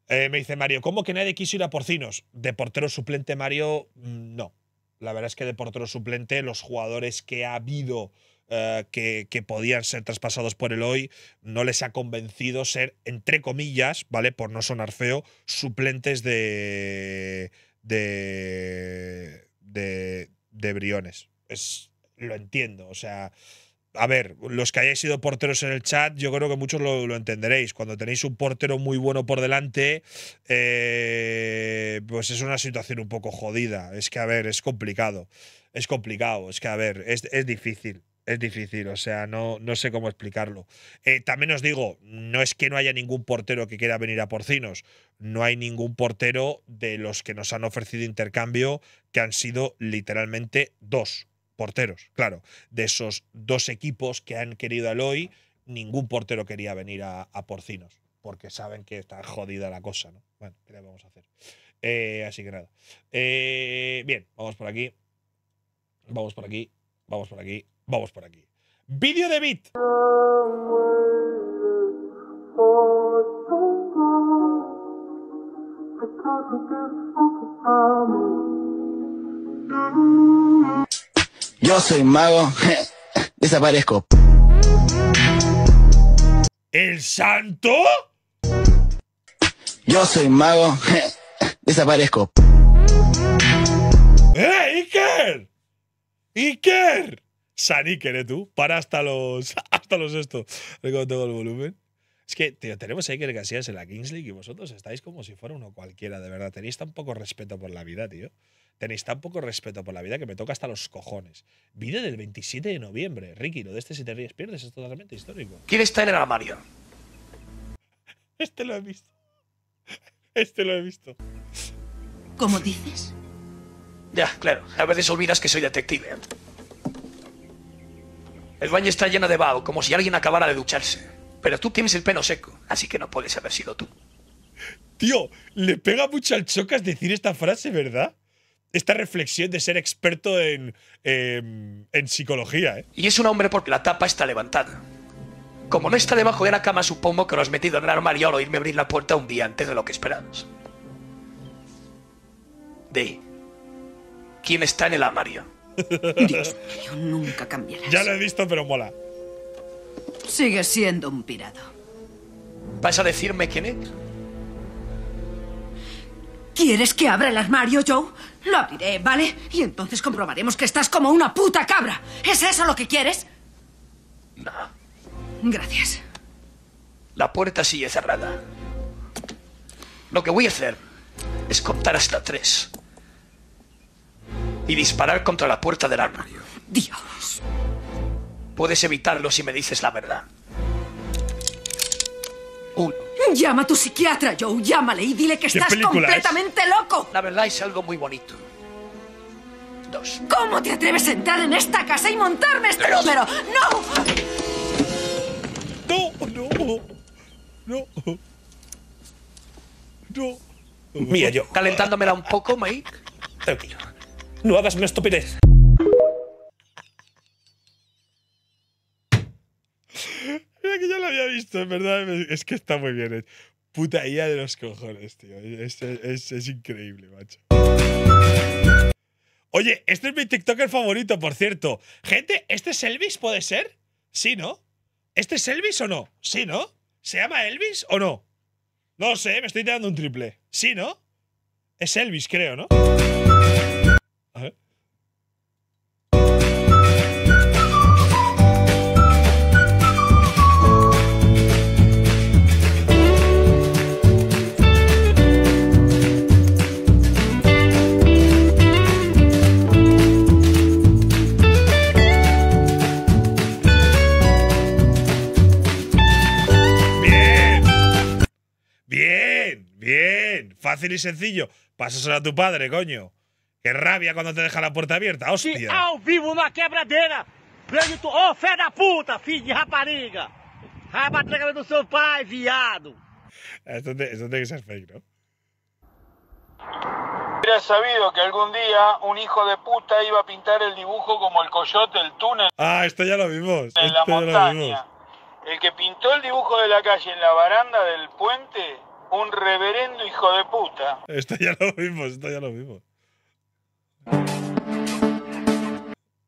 Eh, me dice Mario, ¿cómo que nadie quiso ir a porcinos? De portero suplente, Mario, mm, no. La verdad es que de portero suplente, los jugadores que ha habido eh, que, podían ser traspasados por el hoy, no les ha convencido ser, entre comillas, ¿vale? Por no sonar feo, suplentes de. de. de, de Briones. Es, lo entiendo, o sea a ver, los que hayáis sido porteros en el chat, yo creo que muchos lo, entenderéis. Cuando tenéis un portero muy bueno por delante, eh, pues es una situación un poco jodida. Es que, a ver, es complicado. Es complicado, es que, a ver, es, difícil. Es difícil, o sea, no, no sé cómo explicarlo. Eh, también os digo, no es que no haya ningún portero que quiera venir a Porcinos. No hay ningún portero de los que nos han ofrecido intercambio que han sido literalmente dos porteros. Claro, de esos dos equipos que han querido al hoy ningún portero quería venir a, Porcinos, porque saben que está jodida la cosa, ¿no? Bueno, ¿qué le vamos a hacer? Eh, así que nada. Eh, bien, vamos por aquí. Vamos por aquí. Vamos por aquí. Vamos por aquí. Vídeo de beat! Yo soy mago, desaparezco. ¿El santo? Yo soy mago, desaparezco. ¡Eh, Iker! ¡Iker! San Iker, ¿eh, tú? Para hasta los. Hasta los esto. no tengo el volumen. Es que, tío, tenemos a Iker Casillas en la Kings League y vosotros estáis como si fuera uno cualquiera, de verdad. Tenéis tan poco respeto por la vida, tío. Tenéis tan poco respeto por la vida que me toca hasta los cojones. Vida del 27 de noviembre. Ricky, lo de este si te ríes pierdes es totalmente histórico. ¿Quién está en el armario? Este lo he visto. Este lo he visto. ¿Cómo dices? Ya, claro. A veces olvidas que soy detective. ¿eh? El baño está lleno de vaho, como si alguien acabara de ducharse. Pero tú tienes el pelo seco, así que no puedes haber sido tú. Tío, le pega mucho al Chocas decir esta frase, ¿verdad? esta reflexión de ser experto en, em, en psicología. ¿eh? Y es un hombre porque la tapa está levantada. Como no está debajo de la cama, supongo que lo has metido en el armario al oírme abrir la puerta un día antes de lo que esperabas. Dei. ¿Quién está en el armario? Dios mío, nunca cambiarás. Ya lo he visto, pero mola. Sigue siendo un pirado. ¿Vas a decirme quién es? ¿Quieres que abra el armario, Joe? Lo abriré, ¿vale? Y entonces comprobaremos que estás como una puta cabra. ¿Es eso lo que quieres? No. Gracias. La puerta sigue cerrada. Lo que voy a hacer es contar hasta tres. Y disparar contra la puerta del armario. Dios. Puedes evitarlo si me dices la verdad. Uno. Llama a tu psiquiatra, Joe. Llámale y dile que estás completamente loco. La verdad es algo muy bonito. Dos. ¿Cómo te atreves a entrar en esta casa y montarme este número? ¡No! No, no. No. No. Mira, yo. Calentándomela un poco, Mike. Tranquilo. No hagas más estupidez. que yo lo había visto, en verdad. Es que está muy bien. Putaía de los cojones, tío. Es, increíble, macho. Oye, este es mi TikToker favorito, por cierto. Gente, ¿este es Elvis, puede ser? Sí, ¿no? ¿Este es Elvis o no? Sí, ¿no? ¿Se llama Elvis o no? No sé, me estoy tirando un triple. ¿Sí, no? Es Elvis, creo, ¿no? Fácil y sencillo. Pásaselo a tu padre, coño. Qué rabia cuando te deja la puerta abierta, hostia. Y vivo una quebradera! oh, fe da puta, filho de rapariga. Vai bater a do seu pai, viado. Esto, te, tiene que ser fake, ¿no? Hubiera sabido que algún día un hijo de puta iba a pintar el dibujo como el coyote, el túnel. Ah, esto ya lo vimos. En la montaña. El que pintó el dibujo de la calle en la baranda del puente un reverendo hijo de puta. Esto ya lo vimos, esto ya lo vimos.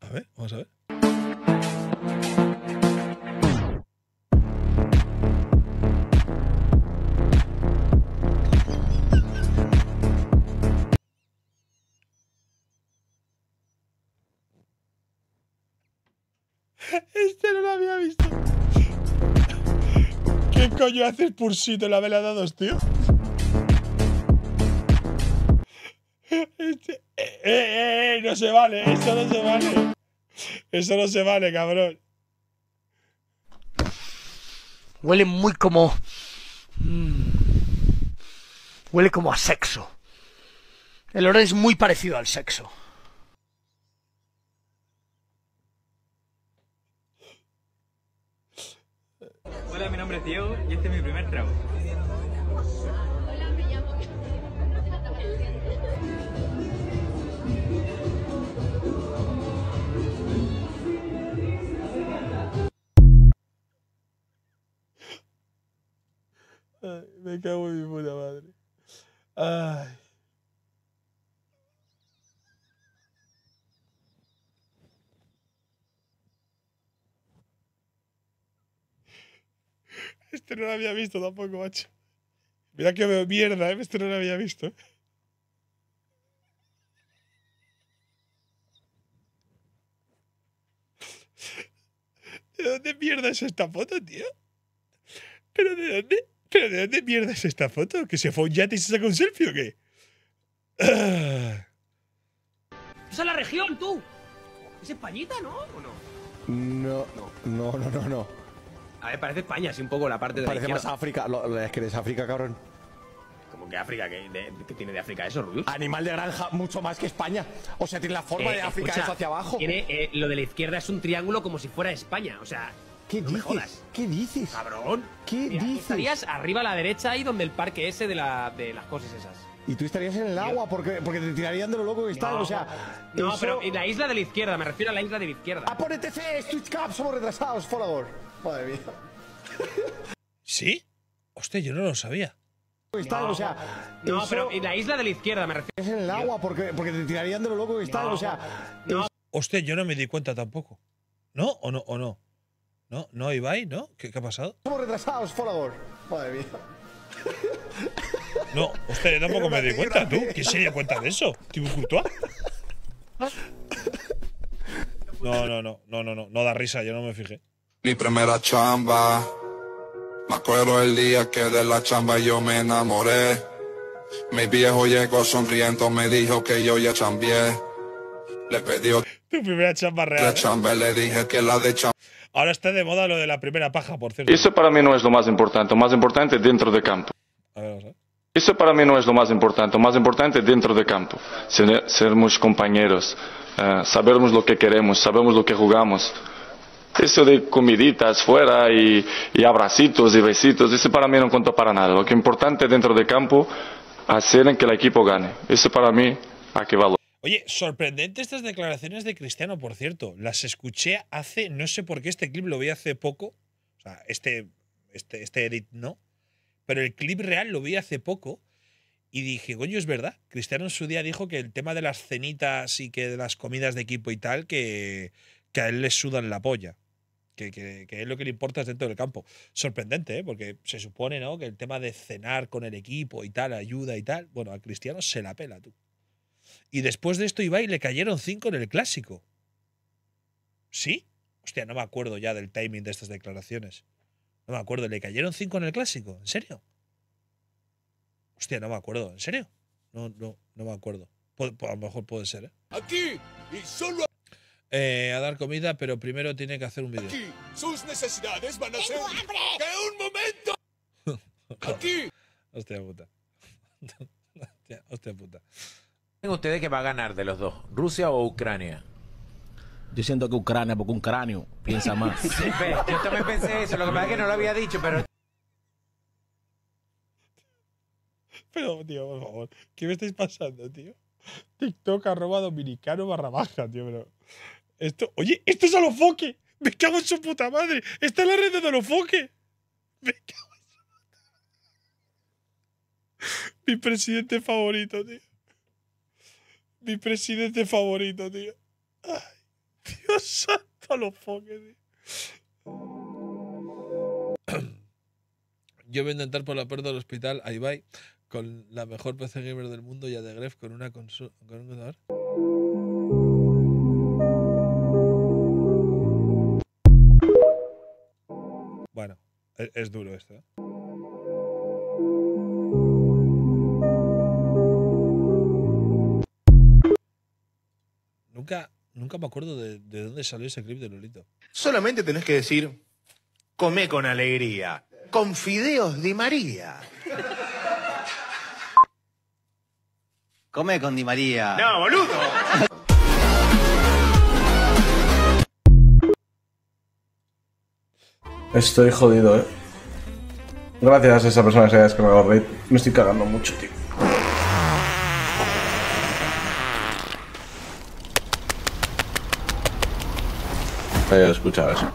A ver, vamos a ver. Este no lo había visto. ¿Qué coño haces Pursito en la vela dos, tío? Este, eh, eh, eh, no se vale, eso no se vale. Eso no se vale, cabrón. Huele muy como... Mm, huele como a sexo. El olor es muy parecido al sexo. Hola, mi nombre es Diego y este es mi primer trago. Hola, me llamo. Ay, me cago en mi puta madre. Ay. Este no lo había visto tampoco, macho. Mira que veo mierda, ¿eh? Este no lo había visto. ¿eh? ¿De dónde mierda es esta foto, tío? ¿Pero de dónde? ¿Pero de dónde mierda es esta foto? ¿Que se fue un yate y se sacó un selfie o qué? ¡Esa es la región, tú! ¿Es Españita, no? ¿O No, no, no, no, no. no parece España, así un poco la parte de la Parece más África. Lo, que África, cabrón. como que África? ¿Qué, tiene de África eso, Rubius? Animal de granja, mucho más que España. O sea, tiene la forma eh, de África hacia abajo. Tiene, eh, lo de la izquierda es un triángulo como si fuera España. O sea, ¿Qué dices? ¿Qué dices? Cabrón. ¿Qué dices? Estarías arriba a la derecha ahí donde el parque ese de, la, de las cosas esas. Y tú estarías en el agua porque, porque te tirarían de lo loco que estás. o sea, no, pero la isla de la izquierda, me refiero a la isla de la izquierda. ¡Apónete Switch Caps somos retrasados, follower! Madre mía. ¿Sí? Hostia, yo no lo sabía. no, pero la isla de la izquierda me refiero. Es en el agua, porque, porque te tirarían de lo loco que está. o sea. No. Hostia, yo no me di cuenta tampoco. ¿No? ¿O no? ¿O no? ¿No? ¿No, Ibai? ¿No? ¿Qué, ha pasado? Somos retrasados, favor. Madre mía. No, hostia, yo tampoco me di cuenta, tú. ¿Quién se dio cuenta de eso? ¿Tipo No, no, no, no, no, no, no da risa, yo no me fijé. Mi primera chamba. Me acuerdo el día que de la chamba yo me enamoré. Mi viejo llegó sonriendo, me dijo que yo ya chambié. Le pedí que Tu primera chamba real. ¿eh? chamba le dije que la de Ahora está de moda lo de la primera paja, por cierto. Eso para mí no es lo más importante. Lo más importante dentro de campo. Eso para mí no es lo más importante. Lo más importante dentro de campo. sermos compañeros. Eh, sabemos lo que queremos. Sabemos lo que jugamos. Eso de comiditas fuera y, y abracitos y besitos, eso para mí no cuenta para nada. Lo que es importante dentro del campo, hacer en que el equipo gane. Eso para mí, ¿a qué valor? Oye, sorprendente estas declaraciones de Cristiano, por cierto. Las escuché hace, no sé por qué, este clip lo vi hace poco. O sea, este, este, este edit no. Pero el clip real lo vi hace poco. Y dije, coño, es verdad. Cristiano en su día dijo que el tema de las cenitas y que de las comidas de equipo y tal, que, que a él le sudan la polla que, es lo que le importa dentro del campo. Sorprendente, ¿eh? porque se supone ¿no? que el tema de cenar con el equipo y tal, ayuda y tal, bueno, a Cristiano se la pela tú. Y después de esto Ibai le cayeron cinco en el clásico. ¿Sí? Hostia, no me acuerdo ya del timing de estas declaraciones. No me acuerdo, le cayeron cinco en el clásico, ¿en serio? Hostia, no me acuerdo, ¿en serio? No, no, no me acuerdo. a lo mejor puede ser, ¿eh? Aquí y solo eh, a dar comida, pero primero tiene que hacer un vídeo. Sus necesidades van a ser. hambre! ¡Que un momento! ¡Aquí! Hostia puta. Hostia, puta. ustedes que va a ganar de los dos? ¿Rusia o Ucrania? Yo siento que Ucrania, porque un cráneo piensa más. yo también pensé eso, lo que pasa es que no lo había dicho, pero. Pero, tío, por favor, ¿qué me estáis pasando, tío? TikTok arroba dominicano barra baja, tío, pero. Esto, oye, esto es Alofoque. Me cago en su puta madre. Está en la red de Alofoque. Me cago en su puta madre. Mi presidente favorito, tío. Mi presidente favorito, tío. Ay, Dios santo, foque, tío. Yo voy a intentar por la puerta del hospital, ahí va, con la mejor PC gamer del mundo y a de Gref con una consola. Con un Es, duro esto. ¿eh? Nunca, nunca me acuerdo de, dónde salió ese clip de Lolito. Solamente tenés que decir, come con alegría, con fideos de María. Come con Di María. No, boludo. Estoy jodido, eh. Gracias a esa persona que se haya descargado Me estoy cagando mucho, tío. He escuchado eso.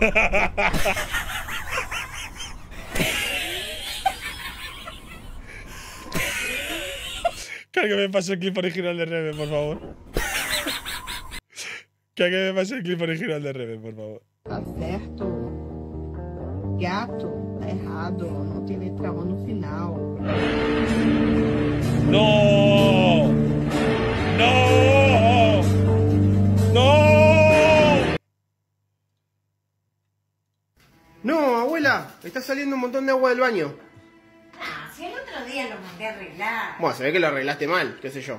Que me pase el clip original de Rebe, por favor. que me pase el clip original de Rebe, por favor. Está certo. Gato. está errado. No tiene trauma no final. No. No. No. No, abuela. Está saliendo un montón de agua del baño lo mandé a arreglar. Bueno, se ve que lo arreglaste mal, qué sé yo.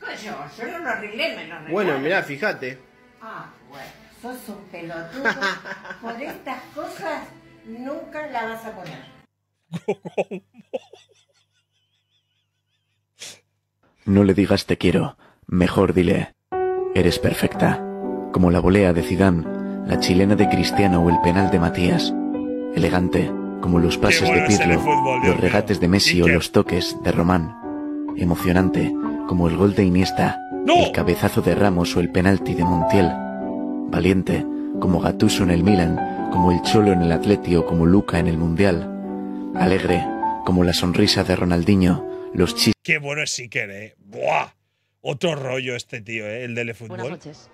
¿Qué yo? no lo arreglé, me lo arreglé. Bueno, mirá, fíjate. Ah, bueno, sos un pelotudo. Por estas cosas nunca la vas a poner. No le digas te quiero, mejor dile, eres perfecta, como la volea de Zidane, la chilena de Cristiano o el penal de Matías, elegante, como los pases de Pirlo, los eh. regates de Messi o los toques de Román. Emocionante, como el gol de Iniesta, el cabezazo de Ramos o el penalti de Montiel. Valiente, como Gattuso en el Milan, como el Cholo en el Atleti o como Luca en el Mundial. Alegre, como la sonrisa de Ronaldinho, los chistes. Qué bueno es Siker, eh. ¡Buah! Otro rollo este tío, eh, el del fútbol. Buenas noches.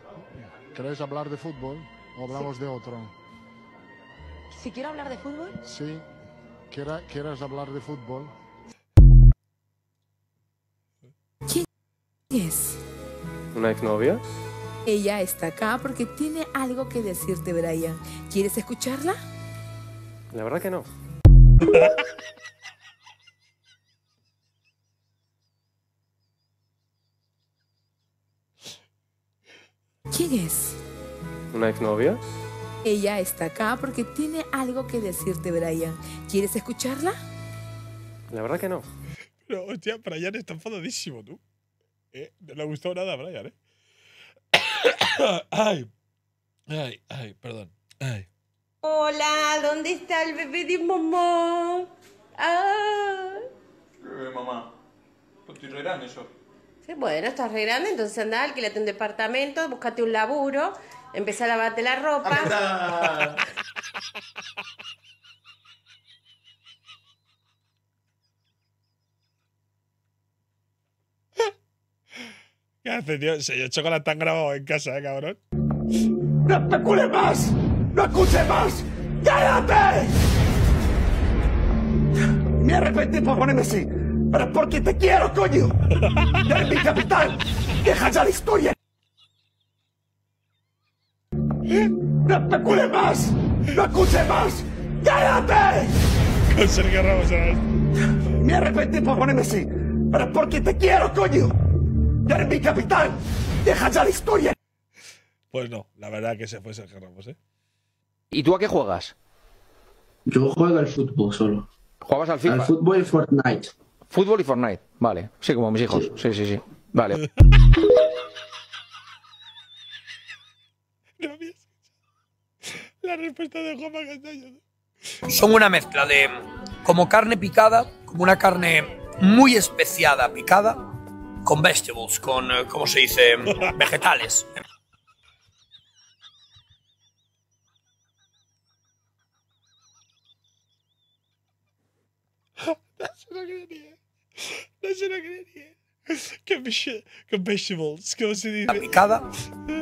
¿Queréis hablar de fútbol o hablamos de otro? Si quiero hablar de fútbol. Sí. ¿Quieres hablar de fútbol. ¿Quién es? ¿Una exnovia? Ella está acá porque tiene algo que decirte, Brian. ¿Quieres escucharla? La verdad que no. ¿Quién es? ¿Una exnovia? Ella está acá porque tiene algo que decirte, Brian. ¿Quieres escucharla? La verdad que no. No, hostia, Brian está enfadadísimo, tú. Eh, no le ha gustado nada a Brian, ¿eh? ay, ay, ay, perdón. Hola, ¿dónde está el bebé de mamá? Ah. mamá. Pues estoy re grande yo. Sí, bueno, estás re grande, entonces anda, alquilate un departamento, búscate un laburo empecé a lavarte la ropa. ¿Qué hace, tío? Se yo chocolate tan grabado en casa, ¿eh, cabrón. ¡No te más! ¡No escuches más! ¡Cállate! Me arrepentí por ponerme así, pero es porque te quiero, coño. ¡Eres mi capital. ¡Deja ya la historia! ¡No te más! ¡No acuse más! ¡Cállate! Ramos Me arrepentí por ponerme así, pero porque te quiero, coño. Eres mi capitán. Deja ya la historia. Pues no, la verdad que se fue Sergio Ramos, ¿eh? ¿Y tú a qué juegas? Yo juego al fútbol solo. ¿Juegas al FIFA? Al fútbol y Fortnite. Fútbol y Fortnite, vale. Sí, como mis hijos. Sí, sí, sí. Vale. Son una mezcla de mm, como carne picada, como una carne muy especiada picada, con vegetables, con, eh, ¿cómo se dice? Mm, vegetales. No creería. No se lo creería. Con, con vegetables, ¿cómo se dice? picada,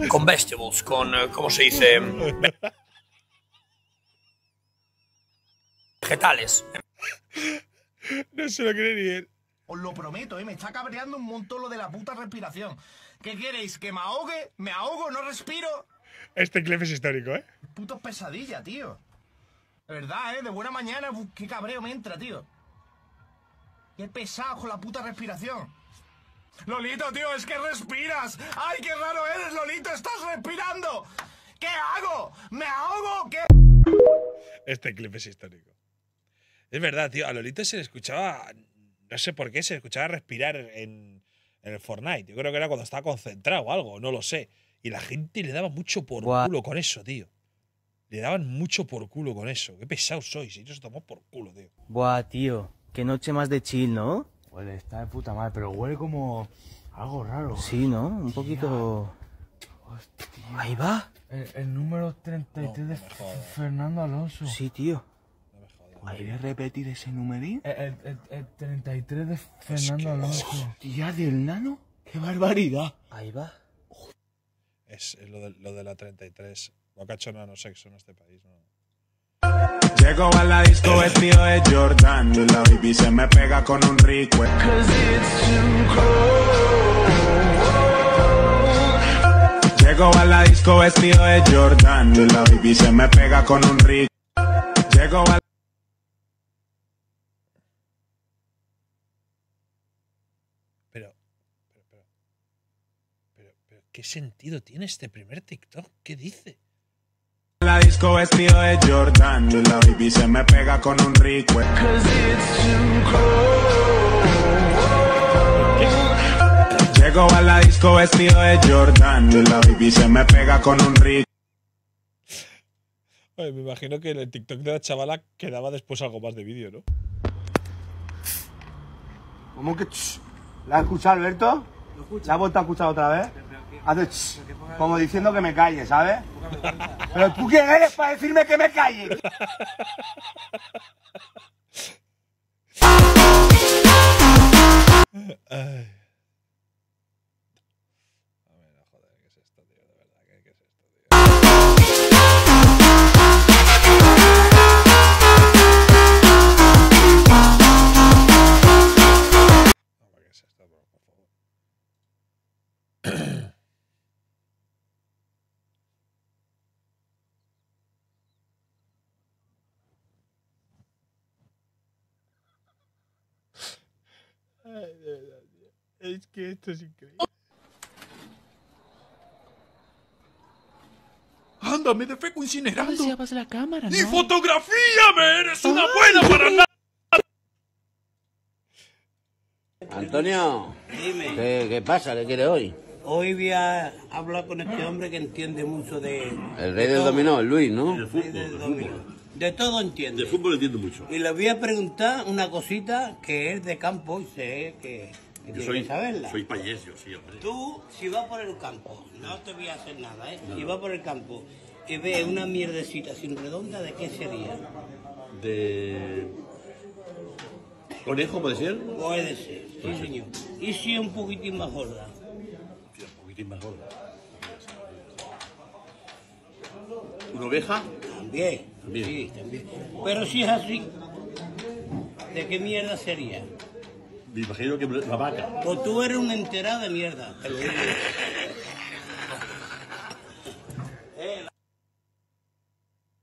con vegetables, con, eh, ¿cómo se dice? Mm, Vegetales. No se lo cree ni Os lo prometo, ¿eh? me está cabreando un montón lo de la puta respiración. ¿Qué queréis? ¿Que me ahogue? ¿Me ahogo? ¿No respiro? Este clip es histórico, ¿eh? Puto pesadilla, tío. De verdad, ¿eh? De buena mañana, qué cabreo me entra, tío. Qué pesado con la puta respiración. Lolito, tío, es que respiras. ¡Ay, qué raro eres, Lolito! ¡Estás respirando! ¿Qué hago? ¿Me ahogo? ¿Qué? Este clip es histórico. Es verdad, tío. A Lolito se le escuchaba. No sé por qué, se le escuchaba respirar en, el Fortnite. Yo creo que era cuando estaba concentrado o algo, no lo sé. Y la gente le daba mucho por culo con eso, tío. Le daban mucho por culo con eso. Qué pesados sois. Ellos se tomó por culo, tío. Buah, tío. Qué noche más de chill, ¿no? Huele, está de puta madre, pero huele como algo raro. Sí, ¿no? Un poquito. Ahí va. El, número 33 de Fernando Alonso. Sí, tío a repetir ese numerín? El, eh, 33 eh, eh, de Fernando Alonso. ¿Ya del nano! ¡Qué barbaridad! Ahí va. Es lo de, la 33. No nano sexo en este país, ¿no? Llego a la disco vestido de Jordan y la baby se me pega con un rico. Llego a la disco vestido de Jordan la se me pega con un rico. Llego a ¿Qué sentido tiene este primer TikTok? ¿Qué dice? La disco vestido de Jordan la se me pega con un rico. Llego a la disco vestido de Jordan y la baby se me pega con un rico. Oye, me imagino que el TikTok de la chavala quedaba después algo más de vídeo, ¿no? ¿Cómo que? ¿La has escuchado, Alberto? ¿La has escuchado otra vez? como diciendo que me calle, ¿sabes? Pero tú quién eres para decirme que me calle. que esto es increíble. ¡Anda, me defeco incinerando! No la cámara, ¡Ni fotografía, me ¡Eres una buena para nada! Antonio, dime. ¿Qué, pasa? ¿Qué quieres hoy? Hoy voy a hablar con este hombre que entiende mucho de... El rey del dominó, Luis, ¿no? El, rey del dominó. De todo entiende. De fútbol entiende mucho. Y le voy a preguntar una cosita que es de campo y sé que yo soy, saberla. soy payés, yo sí, hombre. Tú, si vas por el campo, no te voy a hacer nada, ¿eh? Si vas por el campo y ves una mierdecita sin redonda, ¿de qué sería? De... ¿Conejo puede ser? Puede ser, sí, señor. ¿Y si es un poquitín más gorda? Sí, un poquitín más gorda. ¿Una oveja? También, también. Sí, también. Pero si es así, ¿de qué mierda sería? Me imagino que la vaca. O pues tú eres un enterado de mierda.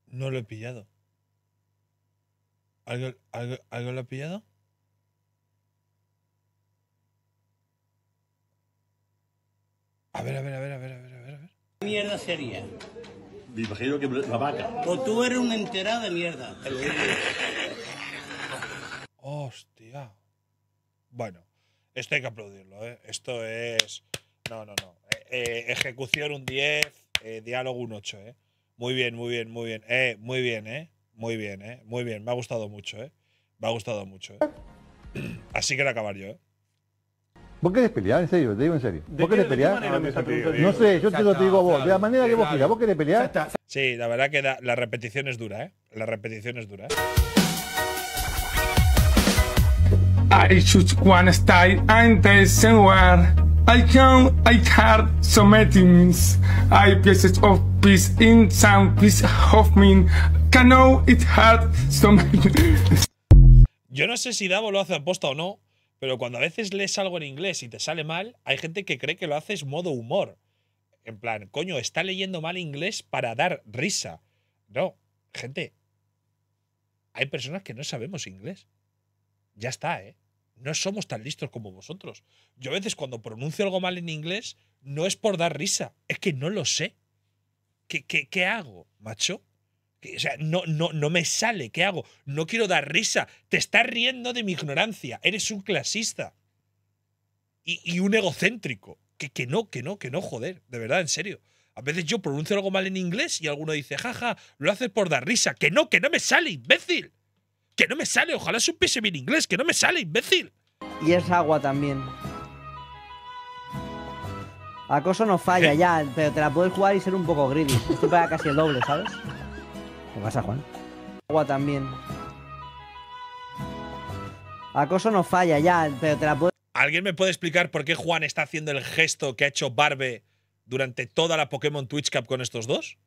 No lo he pillado. ¿Algo, algo, algo lo ha pillado? A ver, a ver, a ver, a ver, a ver, a ver. ¿Qué mierda sería? Me imagino que la vaca. O pues tú eres un enterado de mierda. Hostia. Bueno, esto hay que aplaudirlo, ¿eh? Esto es. No, no, no. Eh, eh, ejecución un 10, eh, diálogo un 8, ¿eh? Muy bien, muy bien, muy bien. Eh, muy bien, ¿eh? Muy bien, ¿eh? Muy bien. Me ha gustado mucho, ¿eh? Me ha gustado mucho, ¿eh? Así que acabar yo, ¿eh? ¿Vos querés pelear? En serio, te digo en serio. ¿Vos querés pelear? No sé, yo te lo digo a vos, de la manera que vos quieras. ¿Vos querés pelear? Sí, la verdad que la repetición es dura, ¿eh? La repetición es dura, I somewhere. I I I pieces of peace in piece of me. Can Yo no sé si Davo lo hace aposta o no, pero cuando a veces lees algo en inglés y te sale mal, hay gente que cree que lo haces modo humor. En plan, coño, está leyendo mal inglés para dar risa. No, gente, hay personas que no sabemos inglés. Ya está, ¿eh? no somos tan listos como vosotros. Yo a veces cuando pronuncio algo mal en inglés, no es por dar risa, es que no lo sé. ¿Qué, qué, hago, macho? O sea, no, no, no me sale, ¿qué hago? No quiero dar risa. Te estás riendo de mi ignorancia. Eres un clasista. Y, un egocéntrico. Que, que, no, que no, que no, joder. De verdad, en serio. A veces yo pronuncio algo mal en inglés y alguno dice, jaja, lo haces por dar risa. Que no, que no me sale, imbécil. Que no me sale, ojalá supiese bien inglés, que no me sale, imbécil. Y es agua también. Acoso no falla eh. ya, pero te la puedes jugar y ser un poco greedy. Esto pega casi el doble, ¿sabes? ¿Qué pasa, Juan? Agua también. Acoso no falla ya, pero te la puedes. ¿Alguien me puede explicar por qué Juan está haciendo el gesto que ha hecho Barbe durante toda la Pokémon Twitch Cup con estos dos?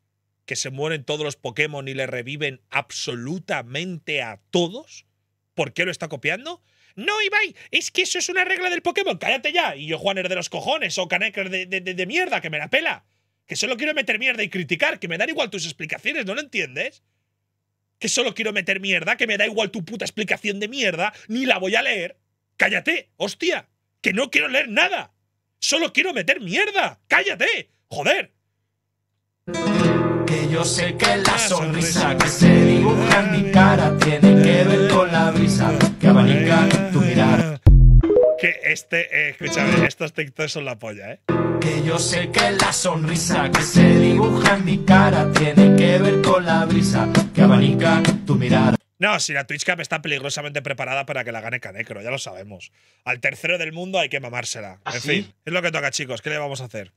que se mueren todos los Pokémon y le reviven absolutamente a todos? ¿Por qué lo está copiando? No, Ibai, es que eso es una regla del Pokémon, cállate ya. Y yo, Juaner de los cojones o Canecker de, de, mierda, que me la pela. Que solo quiero meter mierda y criticar, que me dan igual tus explicaciones, ¿no lo entiendes? Que solo quiero meter mierda, que me da igual tu puta explicación de mierda, ni la voy a leer. Cállate, hostia, que no quiero leer nada. Solo quiero meter mierda. Cállate, joder. Que yo sé que la sonrisa que se dibuja en mi cara tiene que ver con la brisa que abanica tu mirada. Que este, eh, escúchame, estos TikToks son la polla, ¿eh? Que yo sé que la sonrisa que se dibuja en mi cara tiene que ver con la brisa que abanica tu mirada. No, si la Twitch Cup está peligrosamente preparada para que la gane Canecro, ya lo sabemos. Al tercero del mundo hay que mamársela. ¿Ah, en fin, es lo que toca, chicos. ¿Qué le vamos a hacer?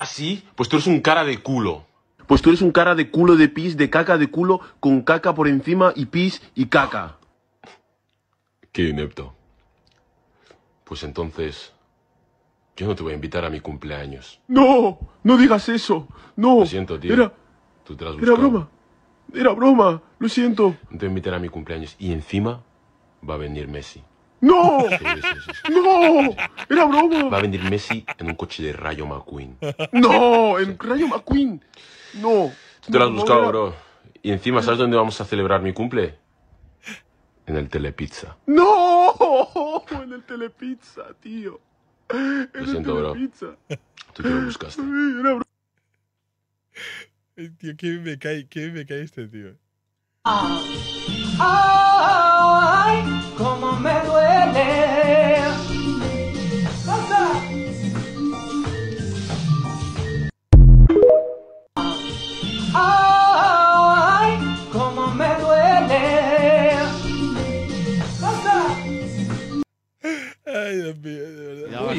¿Así? ¿Ah, pues tú eres un cara de culo. Pues tú eres un cara de culo de pis, de caca de culo, con caca por encima y pis y caca. Qué inepto. Pues entonces, yo no te voy a invitar a mi cumpleaños. No, no digas eso. No. Lo siento, tío. Era, Tú era broma. Era broma. Lo siento. No te voy a invitar a mi cumpleaños. Y encima va a venir Messi. ¡No! ¡No! ¡Era broma! Va a venir Messi en un coche de Rayo McQueen. ¡No! ¡En Rayo McQueen! No. Tú te lo has buscado, bro. Y encima, ¿sabes dónde vamos a celebrar mi cumple? En el Telepizza. ¡No! En el Telepizza, tío. En lo siento, el Telepizza. bro. Tú te lo buscaste. Tío, ¿qué me cae, qué me cae este tío? Ah, cómo me duele.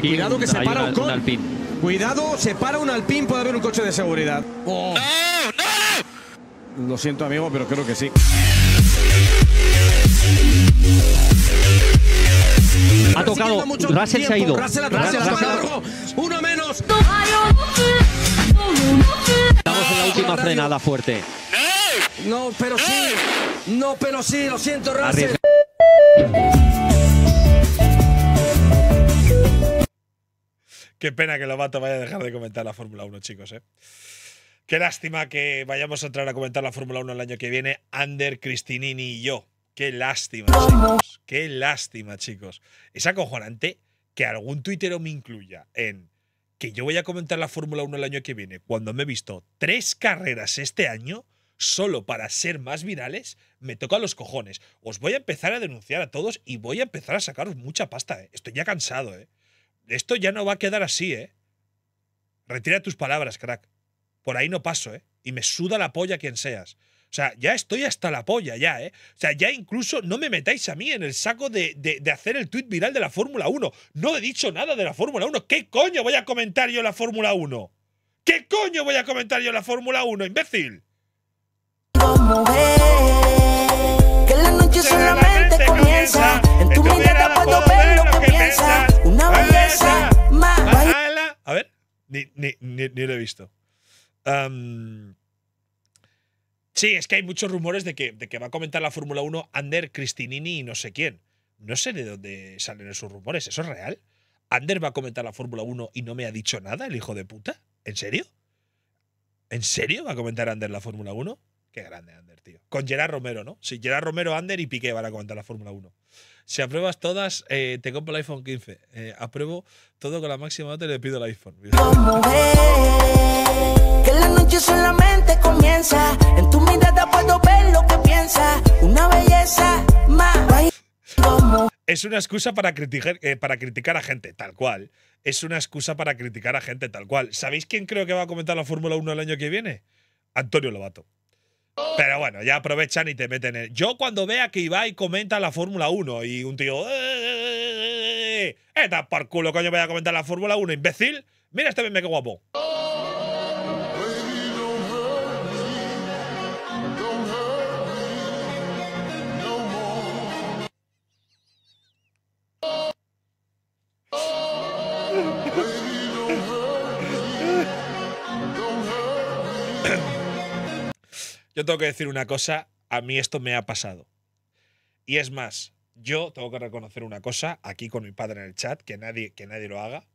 cuidado que se para un, alpin. Cuidado, se para un alpin puede haber un coche de seguridad. ¡No, oh. oh, no! Lo siento, amigo, pero creo que sí. Ha tocado. Russell se ha ido. Russell, Russell, Uno menos. Estamos en la última frenada fuerte. No, pero sí. No, pero sí. Lo siento, Russell. Qué pena que Lobato vaya a dejar de comentar la Fórmula 1, chicos. ¿eh? Qué lástima que vayamos a entrar a comentar la Fórmula 1 el año que viene, Ander, Cristinini y yo. Qué lástima, chicos. Qué lástima, chicos. Es acojonante que algún tuitero me incluya en que yo voy a comentar la Fórmula 1 el año que viene, cuando me he visto tres carreras este año, solo para ser más virales, me toca los cojones. Os voy a empezar a denunciar a todos y voy a empezar a sacaros mucha pasta. ¿eh? Estoy ya cansado, ¿eh? esto ya no va a quedar así, ¿eh? Retira tus palabras, crack. Por ahí no paso, ¿eh? Y me suda la polla quien seas. O sea, ya estoy hasta la polla, ya, ¿eh? O sea, ya incluso no me metáis a mí en el saco de, hacer el tuit viral de la Fórmula 1. No he dicho nada de la Fórmula 1. ¿Qué coño voy a comentar yo la Fórmula 1? ¿Qué coño voy a comentar yo la Fórmula 1, imbécil? que la noche solamente comienza. En tu mente Ni, ni, lo he visto. sí, es que hay muchos rumores de que, de que va a comentar la Fórmula 1 Ander Cristinini y no sé quién. No sé de dónde salen esos rumores. ¿Eso es real? ¿Ander va a comentar la Fórmula 1 y no me ha dicho nada, el hijo de puta? ¿En serio? ¿En serio va a comentar Ander la Fórmula 1? Qué grande Ander, tío. Con Gerard Romero, ¿no? Sí, Gerard Romero, Ander y Piqué van a comentar la Fórmula 1. Si apruebas todas, eh, te compro el iPhone 15. Eh, apruebo todo con la máxima nota y le pido el iPhone. Es una excusa para criticar, eh, para criticar a gente, tal cual. Es una excusa para criticar a gente, tal cual. ¿Sabéis quién creo que va a comentar la Fórmula 1 el año que viene? Antonio Lobato. Pero bueno, ya aprovechan y te meten en... Yo cuando vea que Ibai comenta la Fórmula 1 y un tío... ¡Está por culo, coño! Voy a comentar la Fórmula 1, imbécil. Mira este meme qué guapo. Yo tengo que decir una cosa, a mí esto me ha pasado. Y es más, yo tengo que reconocer una cosa aquí con mi padre en el chat, que nadie, que nadie lo haga.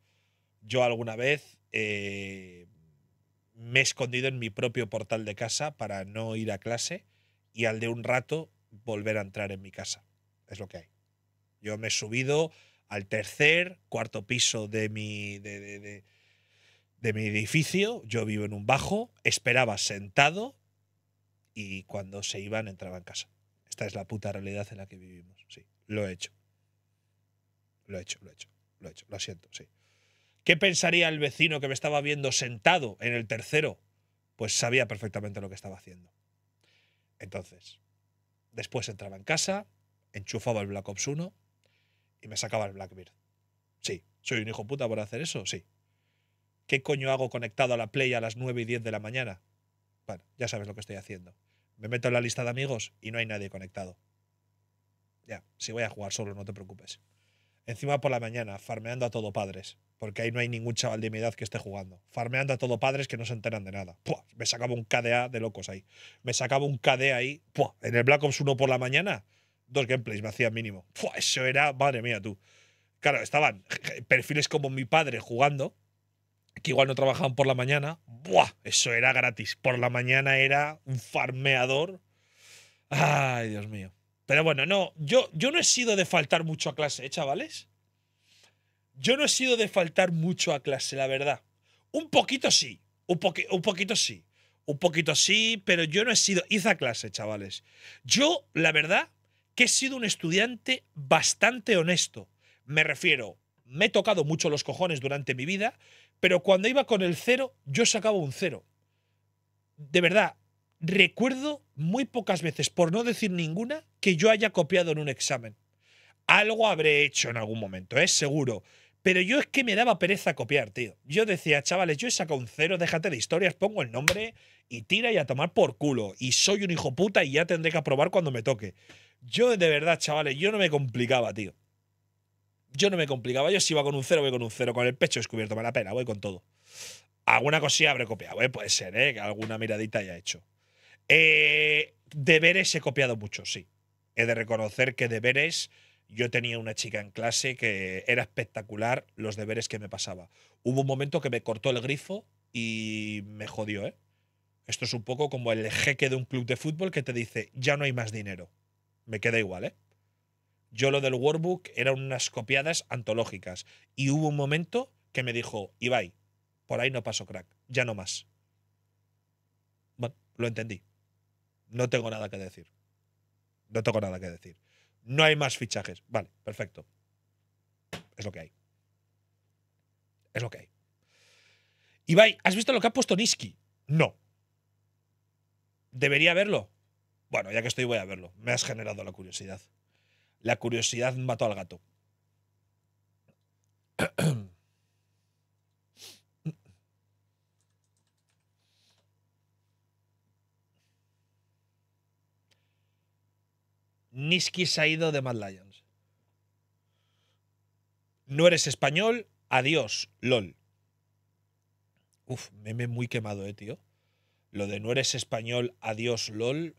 Yo alguna vez eh, me he escondido en mi propio portal de casa para no ir a clase y al de un rato volver a entrar en mi casa. Es lo que hay. Yo me he subido al tercer, cuarto piso de mi, de mi edificio. Yo vivo en un bajo, esperaba sentado y cuando se iban entraba en casa. Esta es la puta realidad en la que vivimos, sí. Lo he hecho. Lo he hecho, lo he hecho, lo he hecho, lo siento, sí. ¿Qué pensaría el vecino que me estaba viendo sentado en el tercero? Pues sabía perfectamente lo que estaba haciendo. Entonces, después entraba en casa, enchufaba el Black Ops 1 y me sacaba el Blackbeard. Sí, soy un hijo puta por hacer eso, sí. ¿Qué coño hago conectado a la Play a las 9 y 10 de la mañana? Bueno, ya sabes lo que estoy haciendo. Me meto en la lista de amigos y no hay nadie conectado. Ya, si voy a jugar solo, no te preocupes. Encima por la mañana, farmeando a todo padres. Porque ahí no hay ningún chaval de mi edad que esté jugando. Farmeando a todo padres que no se enteran de nada. Me sacaba un KDA de locos ahí. Me sacaba un KDA ahí. En el Black Ops 1 por la mañana, dos gameplays me hacían mínimo. Eso era, madre mía, tú. Claro, estaban perfiles como mi padre jugando que igual no trabajaban por la mañana. ¡Buah! Eso era gratis. Por la mañana era un farmeador. Ay, Dios mío. Pero bueno, no, yo, yo no he sido de faltar mucho a clase, ¿eh, chavales? Yo no he sido de faltar mucho a clase, la verdad. Un poquito sí, un, un poquito sí, un poquito sí, pero yo no he sido... Hice a clase, chavales. Yo, la verdad, que he sido un estudiante bastante honesto. Me refiero, me he tocado mucho los cojones durante mi vida pero cuando iba con el cero, yo sacaba un cero. De verdad, recuerdo muy pocas veces, por no decir ninguna, que yo haya copiado en un examen. Algo habré hecho en algún momento, es seguro. Pero yo es que me daba pereza copiar, tío. Yo decía, chavales, yo he sacado un cero, déjate de historias, pongo el nombre y tira y a tomar por culo. Y soy un hijo puta y ya tendré que aprobar cuando me toque. Yo de verdad, chavales, yo no me complicaba, tío. Yo no me complicaba. Yo si iba con un cero, voy con un cero. Con el pecho descubierto, para la pena, voy con todo. Alguna cosilla habré copiado, ¿eh? puede ser, ¿eh? que alguna miradita haya hecho. Eh, deberes he copiado mucho, sí. He de reconocer que deberes, yo tenía una chica en clase que era espectacular los deberes que me pasaba. Hubo un momento que me cortó el grifo y me jodió, ¿eh? Esto es un poco como el jeque de un club de fútbol que te dice, ya no hay más dinero. Me queda igual, ¿eh? Yo lo del workbook eran unas copiadas antológicas. Y hubo un momento que me dijo, Ibai, por ahí no paso crack, ya no más. Bueno, lo entendí. No tengo nada que decir. No tengo nada que decir. No hay más fichajes. Vale, perfecto. Es lo que hay. Es lo que hay. Ibai, ¿has visto lo que ha puesto Niski? No. ¿Debería verlo? Bueno, ya que estoy voy a verlo. Me has generado la curiosidad. La curiosidad mató al gato. Niski se ha ido de Mad Lions. No eres español, adiós, lol. Uf, meme muy quemado, eh, tío. Lo de no eres español, adiós, lol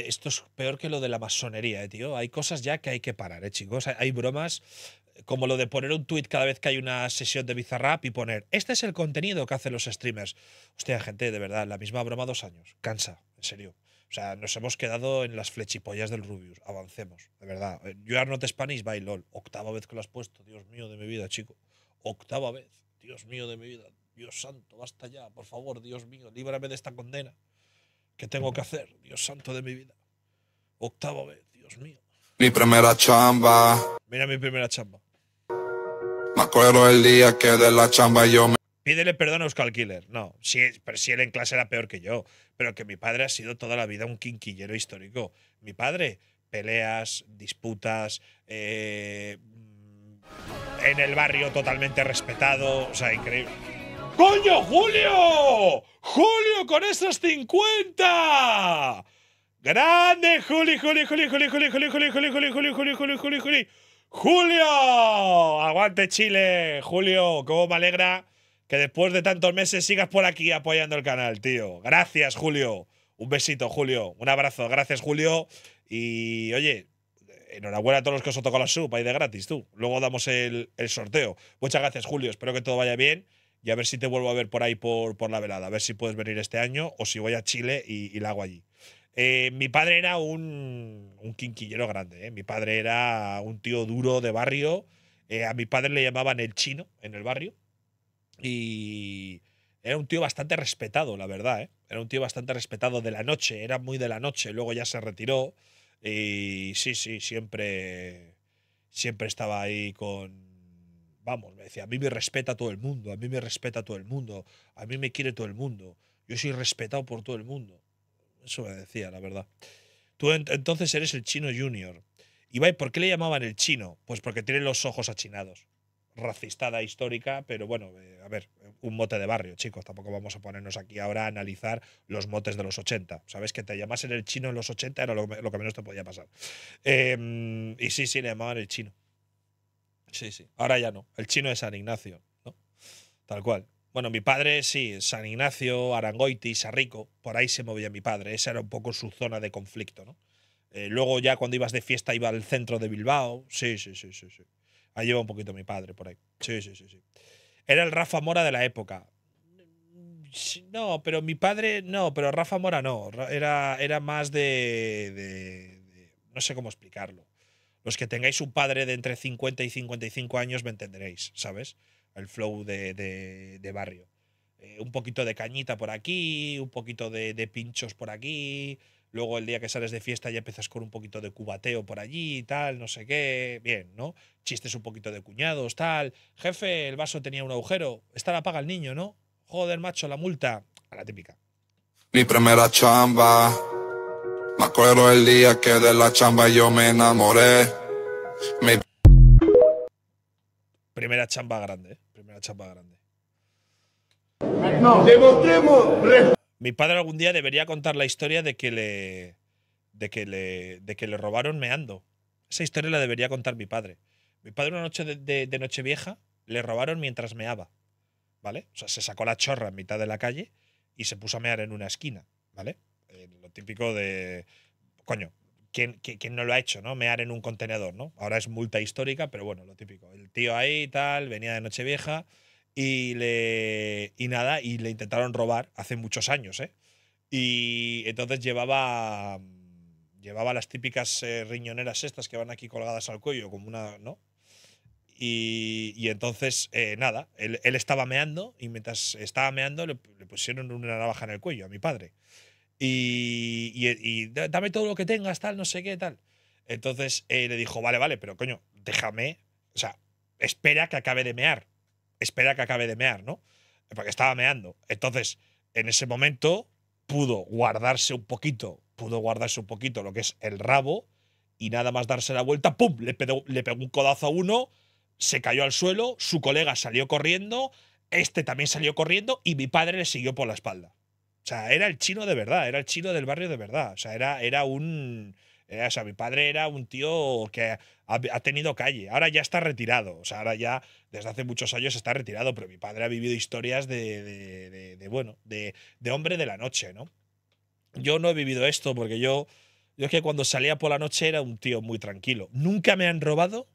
esto es peor que lo de la masonería, eh, tío. Hay cosas ya que hay que parar, eh, chicos. Hay, bromas eh, como lo de poner un tweet cada vez que hay una sesión de Bizarrap y poner, este es el contenido que hacen los streamers. Hostia, gente, de verdad, la misma broma dos años. Cansa, en serio. O sea, nos hemos quedado en las flechipollas del Rubius. Avancemos, de verdad. Eh, you are not Spanish by LOL. Octava vez que lo has puesto, Dios mío de mi vida, chico. Octava vez, Dios mío de mi vida. Dios santo, basta ya, por favor, Dios mío, líbrame de esta condena. ¿Qué tengo que hacer? Dios santo de mi vida. Octava vez, Dios mío. Mi primera chamba. Mira mi primera chamba. Me acuerdo el día que de la chamba yo me. Pídele perdón a Oscar Killer. No, si, si él en clase era peor que yo. Pero que mi padre ha sido toda la vida un quinquillero histórico. Mi padre, peleas, disputas, eh, en el barrio totalmente respetado. O sea, increíble. ¡Coño, Julio! ¡Julio con esos 50! ¡Grande, Juli, Juli, Juli, Juli, Juli, Juli, Juli, Juli, Juli, Juli, Juli, Juli, ¡Julio! ¡Aguante Chile! Julio, cómo me alegra que después de tantos meses sigas por aquí apoyando el canal, tío. Gracias, Julio. Un besito, Julio. Un abrazo. Gracias, Julio. Y oye, enhorabuena a todos los que os ha tocado la sub y de gratis, tú. Luego damos el, el sorteo. Muchas gracias, Julio. Espero que todo vaya bien y a ver si te vuelvo a ver por ahí por, por la velada, a ver si puedes venir este año o si voy a Chile y, y la hago allí. Eh, mi padre era un, un quinquillero grande, eh. mi padre era un tío duro de barrio, eh, a mi padre le llamaban el chino en el barrio y era un tío bastante respetado, la verdad, era un tío bastante respetado de la noche, era muy de la noche, luego ya se retiró y sí, sí, siempre, siempre estaba ahí con, vamos, me decía, a mí me respeta todo el mundo, a mí me respeta todo el mundo, a mí me quiere todo el mundo, yo soy respetado por todo el mundo. Eso me decía, la verdad. Tú entonces eres el chino junior. y ¿por qué le llamaban el chino? Pues porque tiene los ojos achinados. Racistada histórica, pero bueno, eh, a ver, un mote de barrio, chicos. Tampoco vamos a ponernos aquí ahora a analizar los motes de los 80. Sabes que te en el chino en los 80 era lo, que menos te podía pasar. Em, y sí, sí, le llamaban el chino. Sí, sí. Ahora ya no. El chino es San Ignacio, Tal cual. Bueno, mi padre sí, San Ignacio, Arangoiti, Sarrico, por ahí se movía mi padre. Esa era un poco su zona de conflicto, eh, luego ya cuando ibas de fiesta iba al centro de Bilbao. Sí, sí, sí, sí, sí. Ahí lleva un poquito mi padre por ahí. Sí, sí, sí, sí. Era el Rafa Mora de la época. No, pero mi padre no, pero Rafa Mora no. Era, era más de No sé cómo explicarlo los que tengáis un padre de entre 50 y 55 años me entenderéis, ¿sabes? El flow de, de, barrio. Eh, un poquito de cañita por aquí, un poquito de, pinchos por aquí. Luego el día que sales de fiesta ya empiezas con un poquito de cubateo por allí tal, no sé qué. Bien, ¿no? Chistes un poquito de cuñados, tal. Jefe, el vaso tenía un agujero. Esta la paga el niño, ¿no? Joder, macho, la multa. A la típica. Mi primera chamba el día que de la chamba yo me enamoré. Primera chamba grande, eh. primera chamba grande. Mi padre algún día debería contar la historia de que le, de que le, de que le robaron meando. Esa historia la debería contar mi padre. Mi padre una noche de, noche vieja le robaron mientras meaba, ¿vale? O sea, se sacó la chorra en mitad de la calle y se puso a mear en una esquina, ¿vale? Eh, lo típico de coño, ¿quién, no lo ha hecho, no? Mear en un contenedor, ¿no? Ahora es multa histórica, pero bueno, lo típico. El tío ahí y tal, venía de Nochevieja y le y nada y le intentaron robar hace muchos años ¿eh? y entonces llevaba llevaba las típicas eh, riñoneras estas que van aquí colgadas al cuello como una no y, entonces eh, nada él, estaba meando y mientras estaba meando le pusieron una navaja en el cuello a mi padre y, dame todo lo que tengas, tal, no sé qué, tal. Entonces eh, le dijo, vale, vale, pero coño, déjame, o sea, espera que acabe de mear, espera que acabe de mear, ¿no? Porque estaba meando. Entonces, en ese momento pudo guardarse un poquito, pudo guardarse un poquito lo que es el rabo y nada más darse la vuelta, ¡pum! Le pegó, le pegó un codazo a uno, se cayó al suelo, su colega salió corriendo, este también salió corriendo y mi padre le siguió por la espalda. O sea, era el chino de verdad, era el chino del barrio de verdad. O sea, era, era un. Eh, o sea, mi padre era un tío que ha, tenido calle. Ahora ya está retirado. O sea, ahora ya, desde hace muchos años está retirado, pero mi padre ha vivido historias de, de, de bueno, de, hombre de la noche, ¿no? Yo no he vivido esto porque yo. Yo es que cuando salía por la noche era un tío muy tranquilo. Nunca me han robado,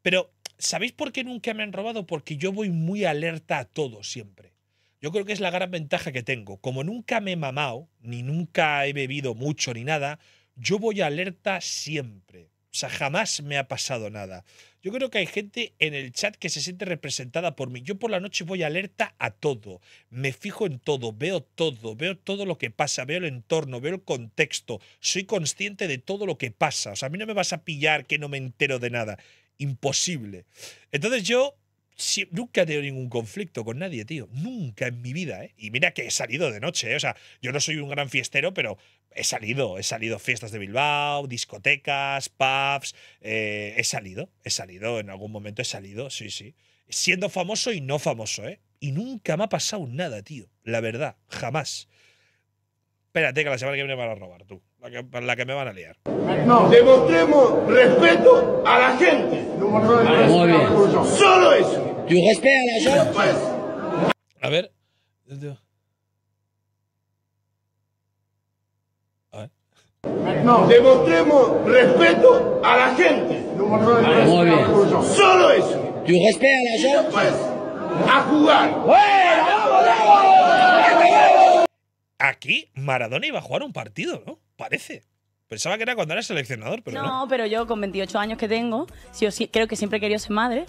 pero ¿sabéis por qué nunca me han robado? Porque yo voy muy alerta a todo siempre. Yo creo que es la gran ventaja que tengo. Como nunca me he mamado, ni nunca he bebido mucho ni nada, yo voy alerta siempre. O sea, jamás me ha pasado nada. Yo creo que hay gente en el chat que se siente representada por mí. Yo por la noche voy alerta a todo. Me fijo en todo, veo todo, veo todo lo que pasa, veo el entorno, veo el contexto. Soy consciente de todo lo que pasa. O sea, a mí no me vas a pillar que no me entero de nada. Imposible. Entonces yo nunca he tenido ningún conflicto con nadie, tío. Nunca en mi vida, ¿eh? Y mira que he salido de noche, ¿eh? O sea, yo no soy un gran fiestero, pero he salido. He salido fiestas de Bilbao, discotecas, pubs. Eh, he salido, he salido, en algún momento he salido, sí, sí. Siendo famoso y no famoso, ¿eh? Y nunca me ha pasado nada, tío. La verdad, jamás. Espérate que la semana que viene me van a robar, tú. La que, la me van a liar. No. Demostremos respeto a la gente. Muy bien. Solo eso respeto a la gente. A ver. No. Demostremos respeto a la gente. Muy bien. Solo eso. Tu respeto a la gente. a jugar. Aquí Maradona iba a jugar un partido, ¿no? Parece. Pensaba que era cuando era seleccionador, pero no. pero yo con 28 años que tengo, creo que siempre he querido ser madre.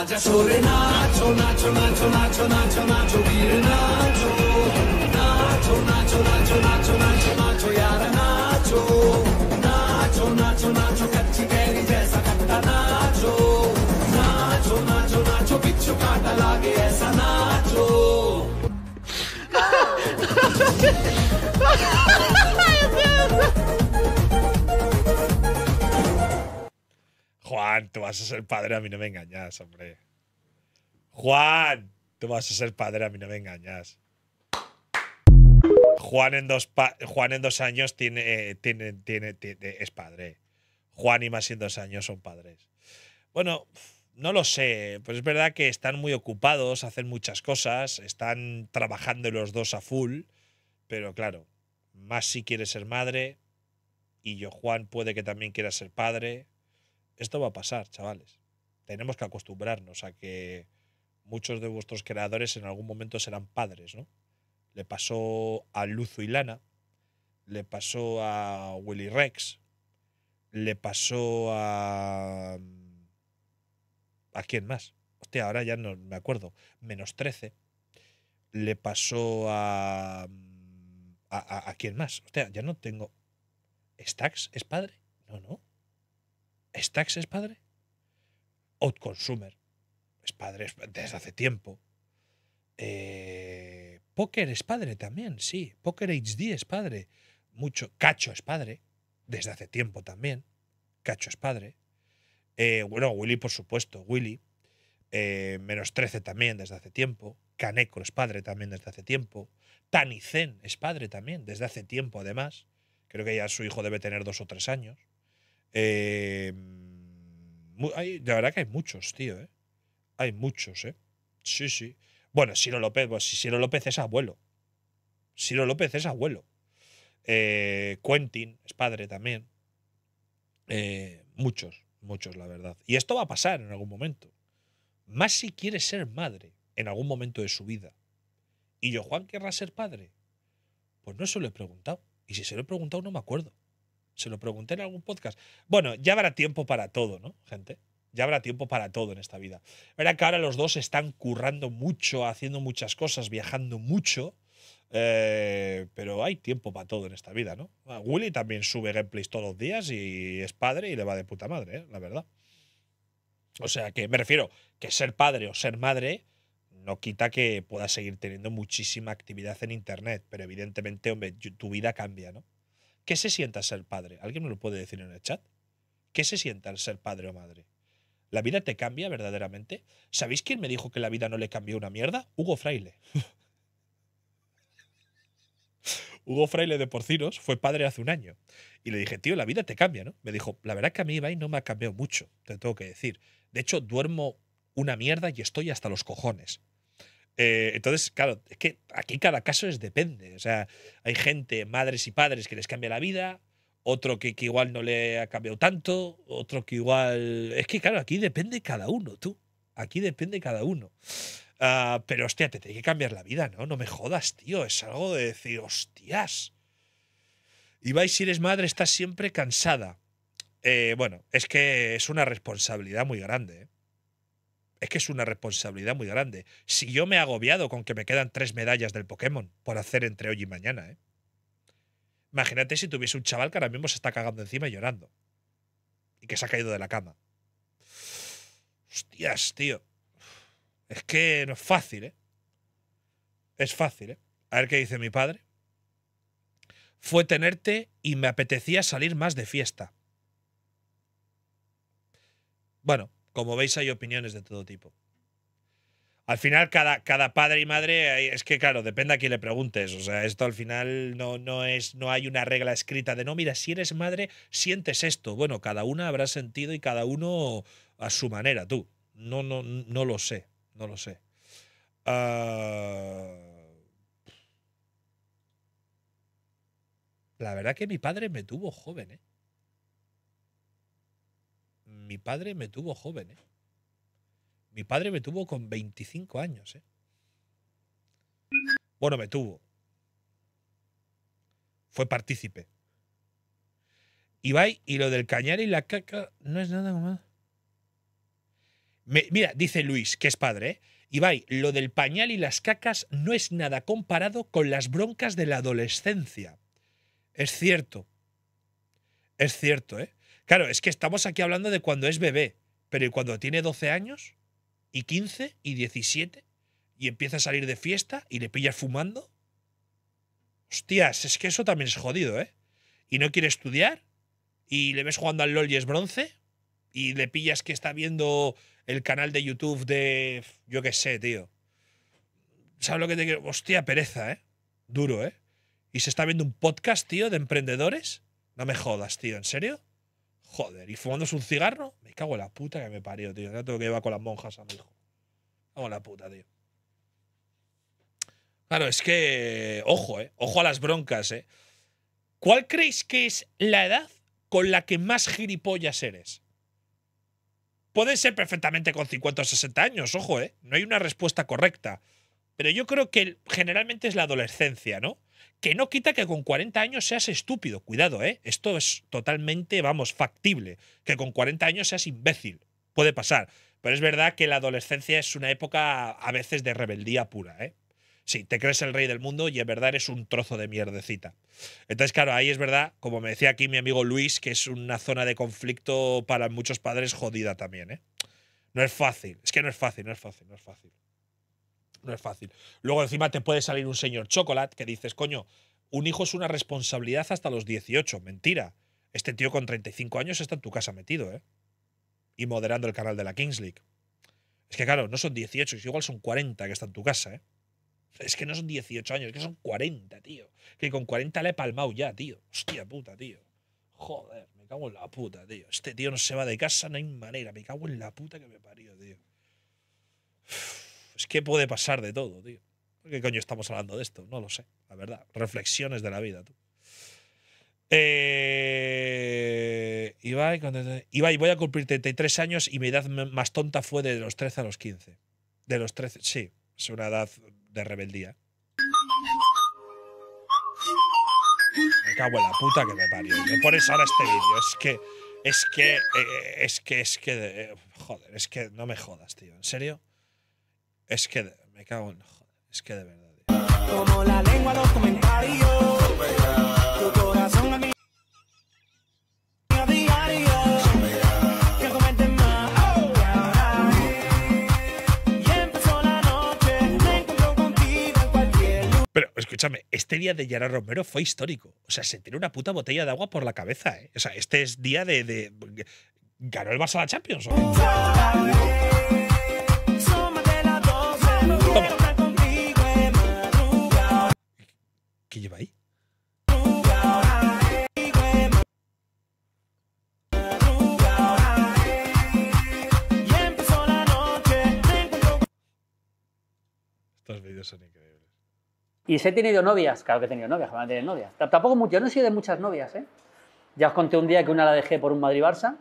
রাজা সরে নাচো নাচো নাচো নাচো নাচো নাচো বীর নাচো নাচো নাচো নাচো নাচো নাচো নাচো यार নাচো নাচো নাচো নাচো कच्ची कैरी जैसा खट्टा नाचो नाचो नाचो नाचो बिच्छू काटा लागे ऐसा नाचो Juan, tú vas a ser padre, a mí no me engañas, hombre. Juan, tú vas a ser padre, a mí no me engañas. Juan en dos, Juan en dos años tiene, eh, es padre. Juan y más en dos años son padres. Bueno, no lo sé. Pues es verdad que están muy ocupados, hacen muchas cosas, están trabajando los dos a full. Pero claro, más si quiere ser madre. Y yo, Juan, puede que también quiera ser padre esto va a pasar, chavales. Tenemos que acostumbrarnos a que muchos de vuestros creadores en algún momento serán padres, ¿no? Le pasó a Luzu y Lana, le pasó a Willy Rex, le pasó a... ¿A quién más? Hostia, ahora ya no me acuerdo. Menos 13. Le pasó a... ¿A, quién más? Hostia, ya no tengo... Stax es padre? No, no. Stax es padre. Consumer es padre desde hace tiempo. Eh, poker es padre también, sí. Poker HD es padre. Mucho. Cacho es padre desde hace tiempo también. Cacho es padre. Eh, bueno, Willy, por supuesto, Willy. Eh, menos 13 también desde hace tiempo. Caneco es padre también desde hace tiempo. Tanicen es padre también desde hace tiempo, además. Creo que ya su hijo debe tener dos o tres años. Eh, la verdad que hay muchos, tío, ¿eh? Hay muchos, ¿eh? Sí, sí. Bueno, Siro López, pues López es abuelo. Siro López es abuelo. Quentin es padre también. muchos, muchos, la verdad. Y esto va a pasar en algún momento. Más si quiere ser madre en algún momento de su vida. ¿Y yo, Juan, querrá ser padre? Pues no se lo he preguntado. Y si se lo he preguntado, no me acuerdo. Se lo pregunté en algún podcast. Bueno, ya habrá tiempo para todo, ¿no, gente? Ya habrá tiempo para todo en esta vida. Verá que ahora los dos están currando mucho, haciendo muchas cosas, viajando mucho. Eh, pero hay tiempo para todo en esta vida, ¿no? Ah, Willy también sube gameplays todos los días y es padre y le va de puta madre, ¿eh? la verdad. O sea que me refiero que ser padre o ser madre no quita que puedas seguir teniendo muchísima actividad en internet, pero evidentemente, hombre, tu vida cambia, ¿no? ¿Qué se sienta ser padre? ¿Alguien me lo puede decir en el chat? ¿Qué se sienta ser padre o madre? ¿La vida te cambia verdaderamente? ¿Sabéis quién me dijo que la vida no le cambió una mierda? Hugo Fraile. Hugo Fraile de Porcinos fue padre hace un año. Y le dije, tío, la vida te cambia, ¿no? Me dijo, la verdad que a mí Ibai no me ha cambiado mucho, te tengo que decir. De hecho, duermo una mierda y estoy hasta los cojones. Eh, entonces, claro, es que aquí cada caso es depende. O sea, hay gente, madres y padres, que les cambia la vida, otro que, igual no le ha cambiado tanto, otro que igual. Es que, claro, aquí depende cada uno, tú. Aquí depende cada uno. Ah, pero, hostia, te tiene que cambiar la vida, ¿no? No me jodas, tío. Es algo de decir, hostias. Y vais, si eres madre, estás siempre cansada. Eh, bueno, es que es una responsabilidad muy grande. ¿eh? es que es una responsabilidad muy grande. Si yo me he agobiado con que me quedan tres medallas del Pokémon por hacer entre hoy y mañana, ¿eh? Imagínate si tuviese un chaval que ahora mismo se está cagando encima y llorando. Y que se ha caído de la cama. Hostias, tío. Es que no es fácil, ¿eh? Es fácil, ¿eh? A ver qué dice mi padre. Fue tenerte y me apetecía salir más de fiesta. Bueno, como veis, hay opiniones de todo tipo. Al final, cada, cada padre y madre, es que claro, depende a quién le preguntes. O sea, esto al final no, no, es, no hay una regla escrita de no, mira, si eres madre, sientes esto. Bueno, cada una habrá sentido y cada uno a su manera, tú. No, no, no lo sé. No lo sé. Ah, la verdad que mi padre me tuvo joven, ¿eh? mi padre me tuvo joven. ¿eh? Mi padre me tuvo con 25 años. ¿eh? Bueno, me tuvo. Fue partícipe. Ibai, y lo del cañar y la caca no es nada más. mira, dice Luis, que es padre, y ¿eh? Ibai, lo del pañal y las cacas no es nada comparado con las broncas de la adolescencia. Es cierto. Es cierto, ¿eh? Claro, es que estamos aquí hablando de cuando es bebé, pero ¿y cuando tiene 12 años? ¿Y 15? ¿Y 17? ¿Y empieza a salir de fiesta y le pillas fumando? Hostias, es que eso también es jodido, ¿eh? Y no quiere estudiar, y le ves jugando al LOL y es bronce, y le pillas que está viendo el canal de YouTube de. Yo qué sé, tío. ¿Sabes lo que te quiero? Hostia, pereza, ¿eh? Duro, ¿eh? Y se está viendo un podcast, tío, de emprendedores. No me jodas, tío, ¿en serio? Joder, y fumándose un cigarro, me cago en la puta que me parió, tío. Ya tengo que llevar con las monjas a mi hijo. Cago en la puta, tío. Claro, es que. Ojo, eh. Ojo a las broncas, eh. ¿Cuál creéis que es la edad con la que más gilipollas eres? Puede ser perfectamente con 50 o 60 años, ojo, eh. No hay una respuesta correcta. Pero yo creo que generalmente es la adolescencia, ¿no? Que no quita que con 40 años seas estúpido. Cuidado, ¿eh? Esto es totalmente, vamos, factible. Que con 40 años seas imbécil. Puede pasar. Pero es verdad que la adolescencia es una época a veces de rebeldía pura, ¿eh? Sí, te crees el rey del mundo y en verdad eres un trozo de mierdecita. Entonces, claro, ahí es verdad, como me decía aquí mi amigo Luis, que es una zona de conflicto para muchos padres jodida también, ¿eh? No es fácil, es que no es fácil, no es fácil, no es fácil no es fácil. Luego encima te puede salir un señor chocolate que dices, coño, un hijo es una responsabilidad hasta los 18, mentira. Este tío con 35 años está en tu casa metido, ¿eh? Y moderando el canal de la Kings League. Es que claro, no son 18, igual son 40 que está en tu casa, ¿eh? Es que no son 18 años, es que son 40, tío. Que con 40 le he palmado ya, tío. Hostia puta, tío. Joder, me cago en la puta, tío. Este tío no se va de casa, no hay manera. Me cago en la puta que me parió, tío es que puede pasar de todo, tío. ¿Por qué coño estamos hablando de esto? No lo sé, la verdad. Reflexiones de la vida, tú. Eh, Ibai, voy a cumplir 33 años y mi edad más tonta fue de los 13 a los 15. De los 13, sí, es una edad de rebeldía. Me cago en la puta que me parió. Me pones ahora este vídeo. Es que, es que, eh, es que, es que, eh, joder, es que no me jodas, tío. ¿En serio? Es que me cago en. es que de verdad. Pero escúchame, este día de Yara Romero fue histórico. O sea, se tiene una puta botella de agua por la cabeza. ¿eh? O sea, este es día de. de... ¿Ganó el Barça la Champions? ¿o? ¿Qué lleva ahí? Estos vídeos son increíbles. Y si he tenido novias, claro que he tenido novias, jamás tenido novias. Tampoco mucho, yo no he sido de muchas novias, ¿eh? Ya os conté un día que una la dejé por un Madrid-Barça.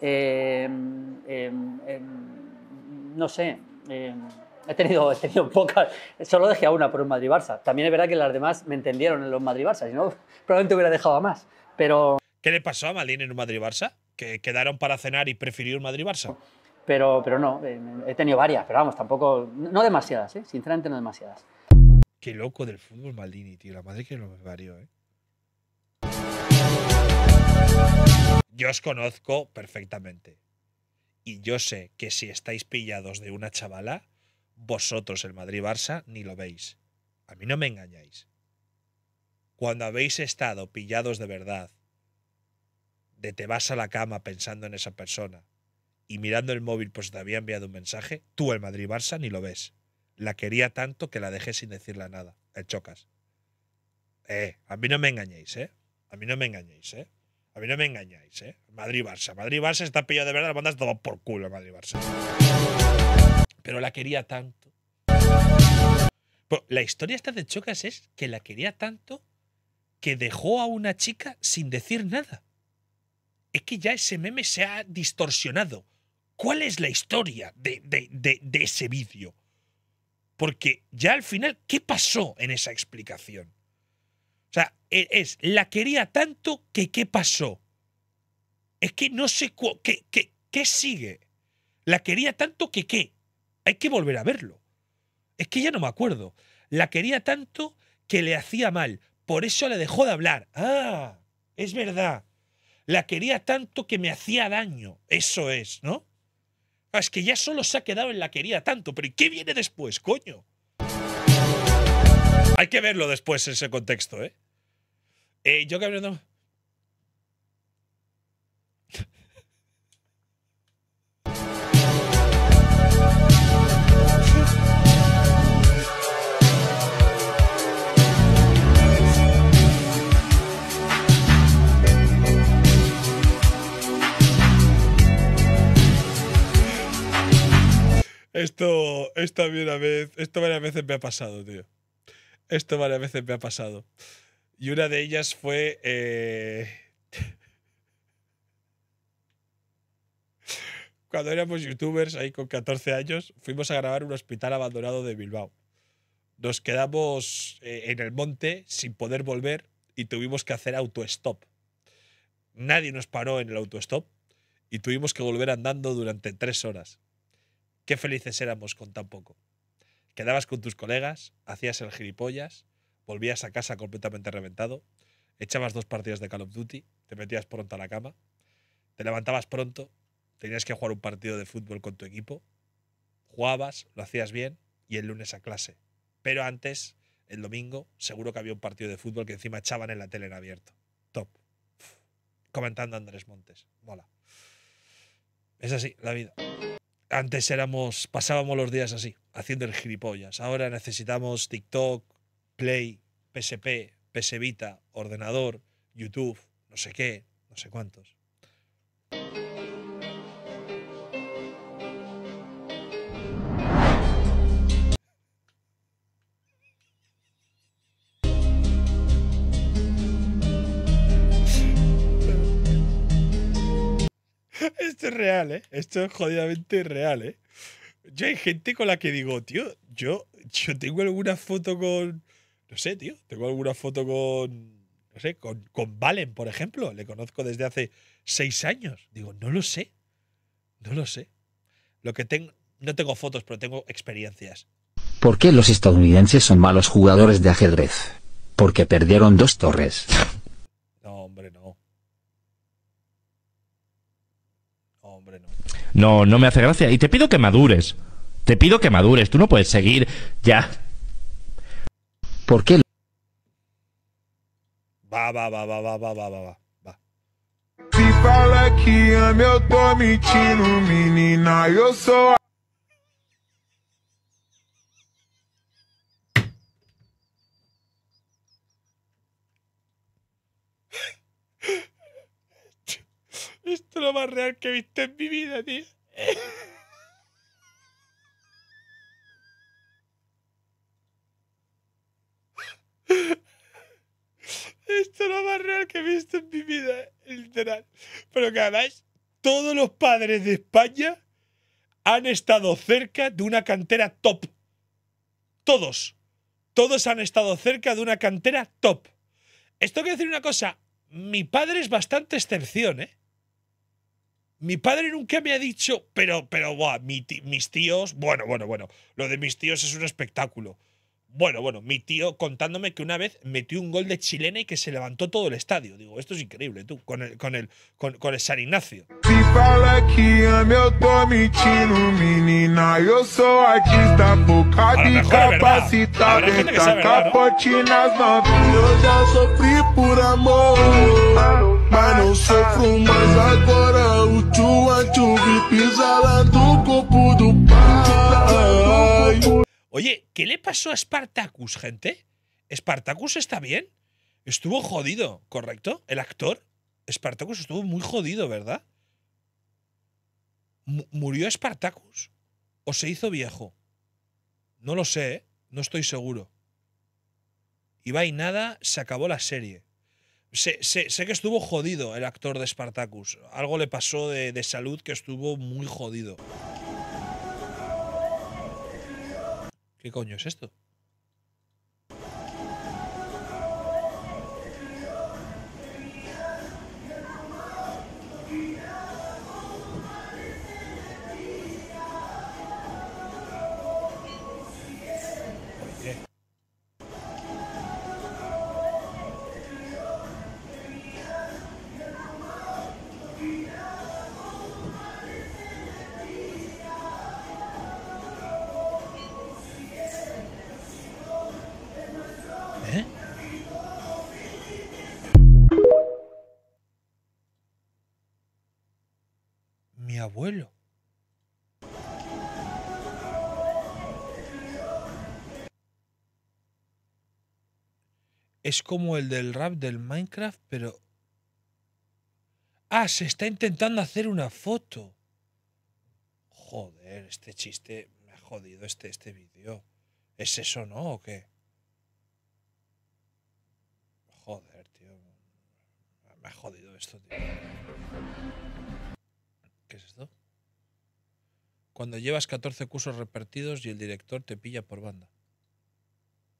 Em, em, em, no sé he tenido, he tenido pocas, solo dejé a una por un Madrid-Barça. También es verdad que las demás me entendieron en los Madrid-Barça, si no, probablemente hubiera dejado a más. Pero... ¿Qué le pasó a Malín en un Madrid-Barça? ¿Que quedaron para cenar y prefirió un Madrid-Barça? Pero, pero no, eh, he tenido varias, pero vamos, tampoco, no demasiadas, ¿eh? sinceramente no demasiadas. Qué loco del fútbol Maldini, tío. La madre que lo me ¿eh? Yo os conozco perfectamente. Y yo sé que si estáis pillados de una chavala, vosotros el Madrid-Barça ni lo veis. A mí no me engañáis. Cuando habéis estado pillados de verdad, de te vas a la cama pensando en esa persona y mirando el móvil pues te había enviado un mensaje, tú el Madrid-Barça ni lo ves. La quería tanto que la dejé sin decirle nada. El eh, chocas. Eh, a mí no me engañéis, ¿eh? A mí no me engañéis, ¿eh? A mí no me engañáis, ¿eh? Madrid-Barça. Madrid-Barça está pillado de verdad, la mandas todo por culo, Madrid-Barça pero la quería tanto. la historia esta de Chocas es que la quería tanto que dejó a una chica sin decir nada. Es que ya ese meme se ha distorsionado. ¿Cuál es la historia de, ese vídeo? Porque ya al final, ¿qué pasó en esa explicación? O sea, e, es, la quería tanto que ¿qué pasó? Es que no sé qué, qué, qué sigue. La quería tanto que ¿qué? Hay que volver a verlo. Es que ya no me acuerdo. La quería tanto que le hacía mal. Por eso le dejó de hablar. Ah, es verdad. La quería tanto que me hacía daño. Eso es, ¿no? Ah, es que ya solo se ha quedado en la quería tanto. Pero ¿y qué viene después, coño? Hay que verlo después en ese contexto, ¿eh? eh yo que no. Esto, esto una vez… esto varias veces me ha pasado, tío. Esto varias veces me ha pasado. Y una de ellas fue. Eh, cuando éramos youtubers, ahí con 14 años, fuimos a grabar un hospital abandonado de Bilbao. Nos quedamos eh, en el monte sin poder volver y tuvimos que hacer autostop. Nadie nos paró en el autostop y tuvimos que volver andando durante tres horas. Qué felices éramos con tan poco. Quedabas con tus colegas, hacías el gilipollas, volvías a casa completamente reventado, echabas dos partidas de Call of Duty, te metías pronto a la cama, te levantabas pronto, tenías que jugar un partido de fútbol con tu equipo, jugabas, lo hacías bien y el lunes a clase. Pero antes, el domingo, seguro que había un partido de fútbol que encima echaban en la tele en abierto. Top. Comentando Andrés Montes. Mola. Es así, la vida antes éramos, pasábamos los días así, haciendo el gilipollas. Ahora necesitamos TikTok, Play, PSP, PS Vita, ordenador, YouTube, no sé qué, no sé cuántos. real, ¿eh? Esto es jodidamente real, ¿eh? Yo hay gente con la que digo, tío, yo, yo tengo alguna foto con. No sé, tío. Tengo alguna foto con. No sé, con, con Valen, por ejemplo. Le conozco desde hace seis años. Digo, no lo sé. No lo sé. Lo que tengo. No tengo fotos, pero tengo experiencias. ¿Por qué los estadounidenses son malos jugadores de ajedrez? Porque perdieron dos torres. No, no me hace gracia. Y te pido que madures. Te pido que madures. Tú no puedes seguir ya. ¿Por qué? Va, va, va, va, va, va, va, va, va. Esto es lo más real que he visto en mi vida, tío. Esto es lo más real que he visto en mi vida, literal. Pero que además, todos los padres de España han estado cerca de una cantera top. Todos. Todos han estado cerca de una cantera top. Esto quiere decir una cosa. Mi padre es bastante excepción, ¿eh? Mi padre nunca me ha dicho, pero, pero, buah, mis tíos, bueno, bueno, bueno, lo de mis tíos es un espectáculo. Bueno, bueno, mi tío contándome que una vez metió un gol de chilena y que se levantó todo el estadio. Digo, esto es increíble, tú, con el, con el, con, el San Ignacio. por amor. Oye, ¿qué le pasó a Spartacus, gente? ¿Spartacus está bien? Estuvo jodido, ¿correcto? El actor Spartacus estuvo muy jodido, ¿verdad? ¿Murió Spartacus? ¿O se hizo viejo? No lo sé, ¿eh? no estoy seguro. Y va y nada, se acabó la serie. Sé, que estuvo jodido el actor de Spartacus. Algo le pasó de, de salud que estuvo muy jodido. ¿Qué coño es esto? abuelo. Es como el del rap del Minecraft, pero... Ah, se está intentando hacer una foto. Joder, este chiste me ha jodido este, este vídeo. ¿Es eso, no? ¿O qué? Joder, tío. Me ha jodido esto, tío. ¿Qué es esto? Cuando llevas 14 cursos repartidos y el director te pilla por banda.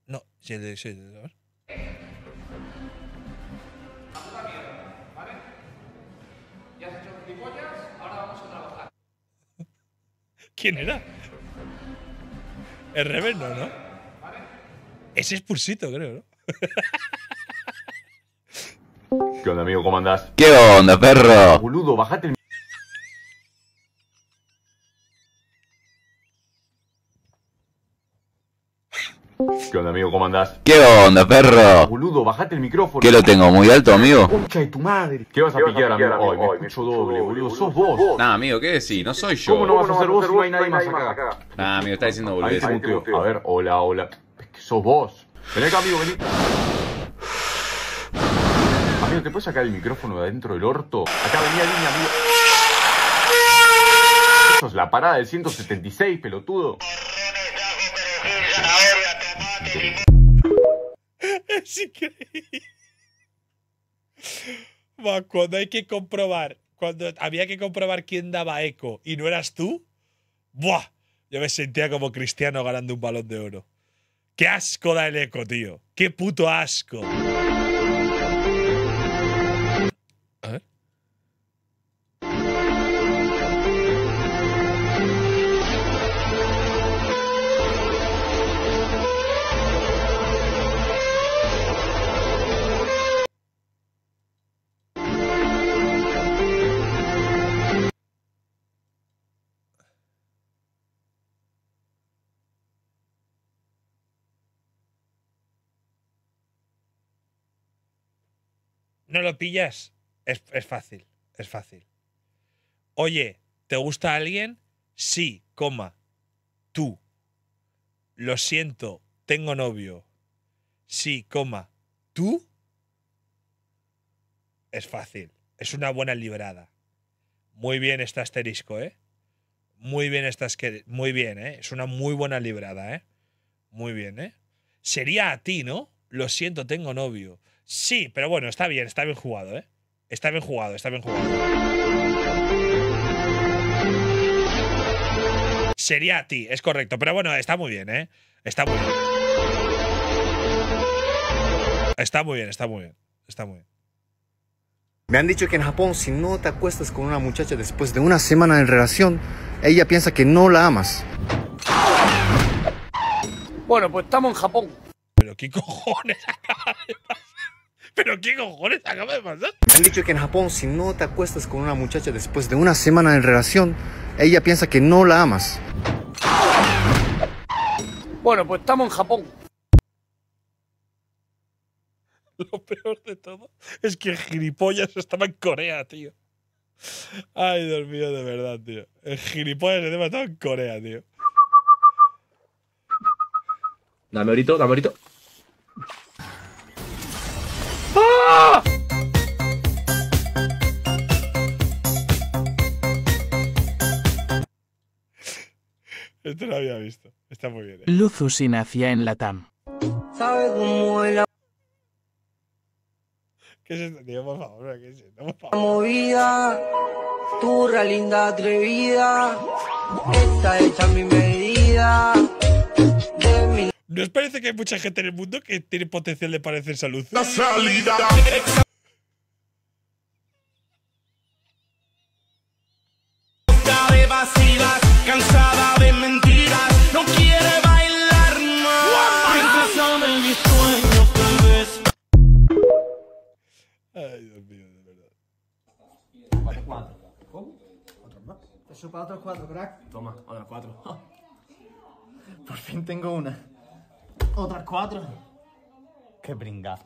No, si el director. ¿Quién era? El reverno, ¿no? Ese es Pulsito, creo, ¿no? ¿Qué onda, amigo? ¿Cómo andás? ¿Qué onda, perro? Boludo, bájate el ¿Qué onda, amigo? ¿Cómo andás? ¿Qué onda, perro? Boludo, bajate el micrófono. ¿Qué lo tengo muy alto, amigo? Concha de tu madre. ¿Qué vas a piquear, amigo? Hoy me escucho doble, boludo. Sos vos. Nah, amigo, ¿qué decís? No soy yo. ¿Cómo no vas a ser vos si no hay nadie más acá? Nah, amigo, está diciendo boludo A ver, hola, hola. Es que sos vos. Vení acá, amigo, vení. Amigo, ¿te puedes sacar el micrófono de adentro del orto? Acá venía línea, amigo. Eso es la parada del 176, pelotudo. Es increíble. cuando hay que comprobar, cuando había que comprobar quién daba eco y no eras tú, ¡buah! Yo me sentía como cristiano ganando un balón de oro. ¡Qué asco da el eco, tío! ¡Qué puto asco! no lo pillas, es, fácil, es fácil. Oye, ¿te gusta alguien? Sí, coma, tú. Lo siento, tengo novio. Sí, coma, tú. Es fácil, es una buena librada. Muy bien está asterisco, ¿eh? Muy bien estás que muy bien, ¿eh? Es una muy buena librada, ¿eh? Muy bien, ¿eh? Sería a ti, ¿no? Lo siento, tengo novio. Sí, pero bueno, está bien, está bien jugado, ¿eh? Está bien jugado, está bien jugado. Sería a ti, es correcto. Pero bueno, está muy bien, ¿eh? Está muy bien. Está muy bien, está muy bien. Está muy bien. Me han dicho que en Japón si no te acuestas con una muchacha después de una semana en relación, ella piensa que no la amas. Bueno, pues estamos en Japón. Pero qué cojones ¿Pero qué cojones acaba de pasar? Han dicho que en Japón si no te acuestas con una muchacha después de una semana en relación, ella piensa que no la amas. Bueno, pues estamos en Japón. Lo peor de todo es que el gilipollas estaba en Corea, tío. Ay, Dios de verdad, tío. El gilipollas te estaba en Corea, tío. Dame ahorito, dame ahorito. Esto lo había visto. Está muy bien. ¿eh? Luzus nacía en TAM. ¿Sabe cómo es la... ¿Qué es esto, tío? Por favor, ¿qué es esto? Movida, turra linda atrevida, Esta hecha mi medida. ¿No os parece que hay mucha gente en el mundo que tiene potencial de parecer Salud? La salida. de vacilas, cansada de mentiras, no quiere bailar más. en mis sueños, vez. Ay, Dios mío, de verdad. Cuatro. ¿Cómo? Otro más? Eso para otros cuatro, crack. Toma, ahora cuatro. Por fin tengo una. Otras cuatro. Qué pringa.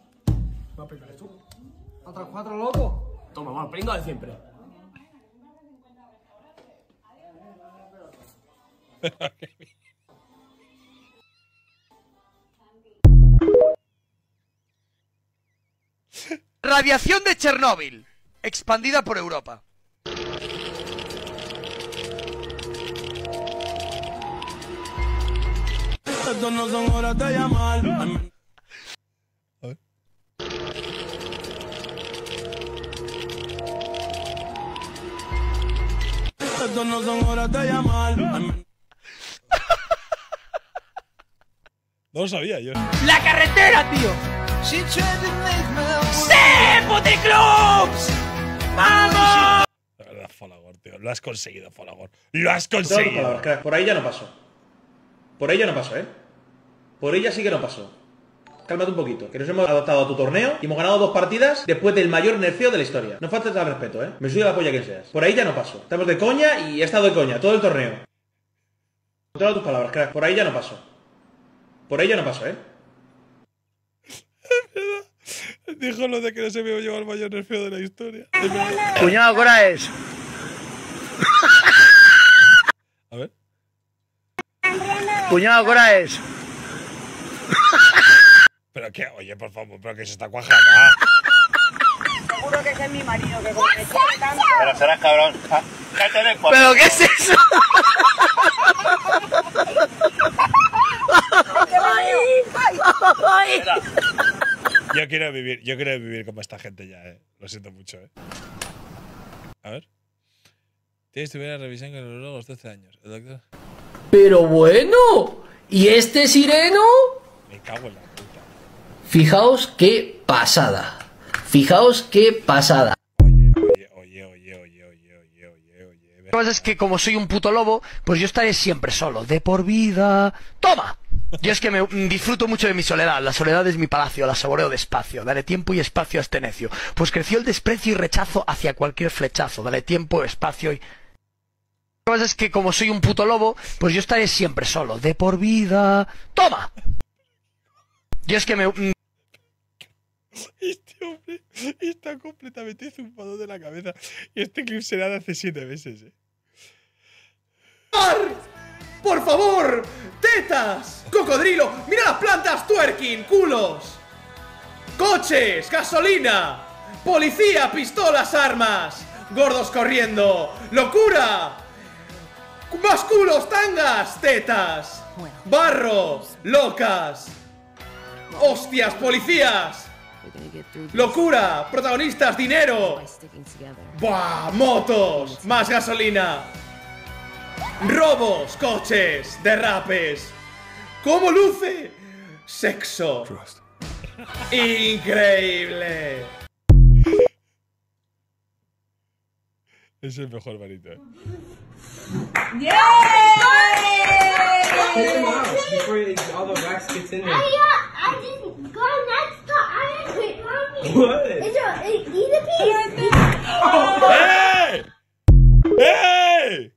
Otras cuatro, loco. Toma, va, pringa de siempre. Radiación de Chernóbil, expandida por Europa. Esto no son horas de llamar. A Esto no son horas de llamar. No lo sabía yo. ¡La carretera, tío! ¡Sí, puticlubs! ¡Vamos! La tío. Lo has conseguido, Falagor ¡Lo has conseguido! Por ahí ya no pasó. Por ahí ya no pasó, ¿eh? Por ella sí que no pasó. Cálmate un poquito, que nos hemos adaptado a tu torneo y hemos ganado dos partidas después del mayor nerfeo de la historia. No falta al respeto, ¿eh? Me suyo la polla que seas. Por ahí ya no pasó. Estamos de coña y he estado de coña todo el torneo. Controla tus palabras, crack. Por ahí ya no pasó. Por ahí ya no pasó, ¿eh? Dijo lo de que no se me llevar el mayor nerfeo de la historia. Cuñado, ¿cuál es? A ver. Cuñado, ¿cuál es? pero qué? oye, por favor, pero que se está cuajando. ¿ah? Seguro que es mi marido que como me coge tanto. Pero serás cabrón. Ah, ¿Pero qué es eso? Yo quiero vivir, yo quiero vivir como esta gente ya, eh. Lo siento mucho, eh. A ver. Tienes la revisión con el los 12 años. El doctor. Pero bueno, ¿y este sireno? Me cago en la puta. Fijaos qué pasada. Fijaos qué pasada. Oye, oye, oye, oye, oye, oye, oye, oye, Lo que pasa es que como soy un puto lobo, pues yo estaré siempre solo, de por vida. ¡Toma! Yo es que me disfruto mucho de mi soledad. La soledad es mi palacio, la saboreo despacio. Daré tiempo y espacio a este necio. Pues creció el desprecio y rechazo hacia cualquier flechazo. Dale tiempo, espacio y. Lo que pasa es que como soy un puto lobo, pues yo estaré siempre solo, de por vida. ¡Toma! Y es que me... Mm. Este hombre está completamente zumbado de la cabeza. Y este clip será de hace siete meses, ¿eh? ¡Por favor! ¡Tetas! ¡Cocodrilo! ¡Mira las plantas twerking! ¡Culos! ¡Coches! ¡Gasolina! ¡Policía! ¡Pistolas! ¡Armas! ¡Gordos corriendo! ¡Locura! ¡Más culos! ¡Tangas! ¡Tetas! ¡Barro! tetas barros locas ¡Hostias, policías! ¡Locura! ¡Protagonistas, dinero! ¡Buah! ¡Motos! ¡Más gasolina! ¡Robos! ¡Coches! ¡Derrapes! ¿Cómo luce? ¡Sexo! ¡Increíble! Es el mejor barítono. ¡Yeah! Take them out before they, all the wax gets in there. I, uh, I didn't go next to Iron Queen, mommy. What? It's a, it, uh, eat a piece. Oh. ¡Hey! ¡Hey!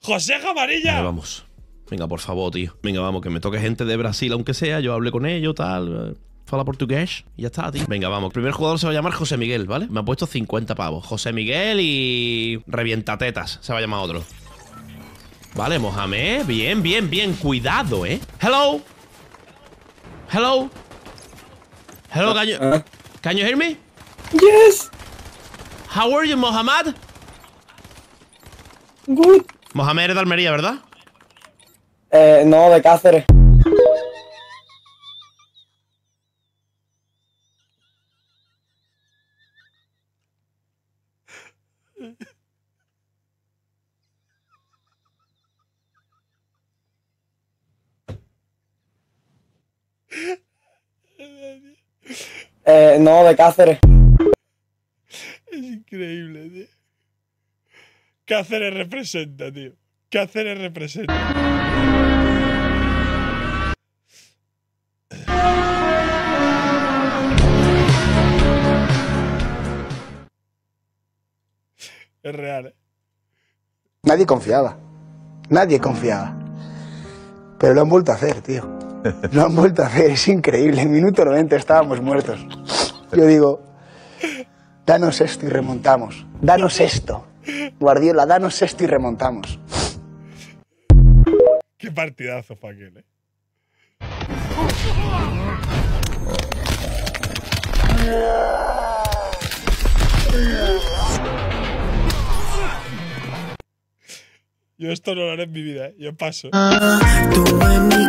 ¡Joseja Amarilla! vamos. Venga, por favor, tío. Venga, vamos, que me toque gente de Brasil, aunque sea. Yo hablé con ellos, tal. Fala portugués y ya está, tío. Venga, vamos. primer jugador se va a llamar José Miguel, ¿vale? Me ha puesto 50 pavos. José Miguel y... Revientatetas se va a llamar otro. Vale, Mohamed. Bien, bien, bien. Cuidado, ¿eh? Hello. Hello. Hello, ah, ah. can you, can hear me? Yes. How are you, Mohamed? Good. Mohamed de Almería, ¿verdad? Eh, no, de Cáceres. Eh, no, de Cáceres. Es increíble, tío. Cáceres representa, tío. Cáceres representa. Es real. Eh. Nadie confiaba. Nadie confiaba. Pero lo han vuelto a hacer, tío. Lo han vuelto a hacer, es increíble. minuto 90 estábamos muertos. Yo digo, danos esto y remontamos. Danos esto. Guardiola, danos esto y remontamos. Qué partidazo fue eh. Yo esto no lo haré en mi vida, eh. yo paso. mi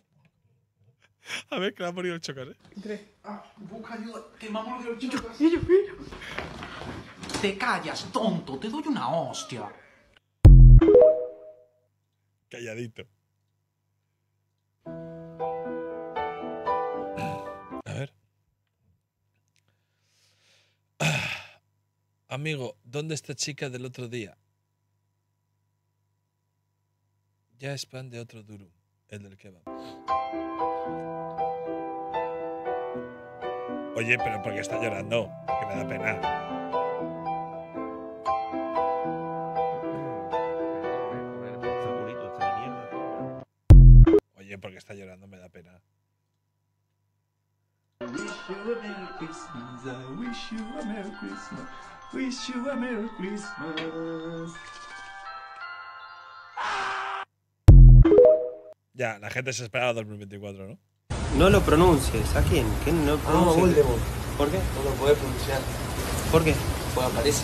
A ver, que la ha podido chocar, ¿eh? Tres. Ah, busca ayuda. Quemamos ha morido lo chocas. Ellos, Te callas, tonto. Te doy una hostia. Calladito. A ver. Ah, amigo, ¿dónde está chica del otro día? Ya es pan de otro durum, el del que va. Oye, pero ¿por qué está llorando, que me da pena. Oye, porque está llorando, me da pena. Ya, la gente se esperaba 2024, ¿no? No lo pronuncies. ¿A quién? ¿Quién no pronuncia? Ah, Voldemort. ¿Por qué? No lo podés pronunciar. ¿Por qué? Pues aparece.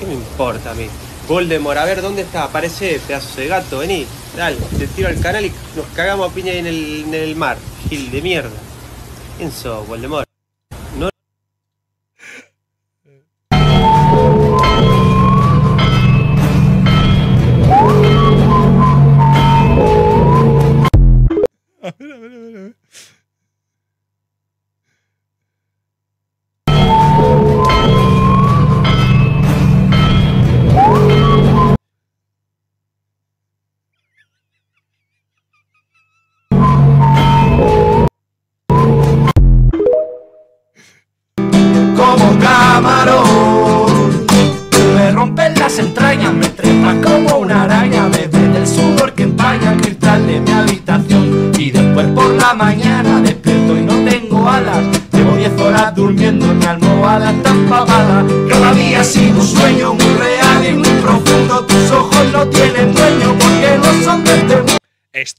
¿Qué me importa a mí? Voldemort, a ver, ¿dónde está? Aparece, pedazo de gato, vení. Dale, te tiro al canal y nos cagamos piña ahí en el, en el mar. Gil de mierda. ¿Quién sos, Voldemort?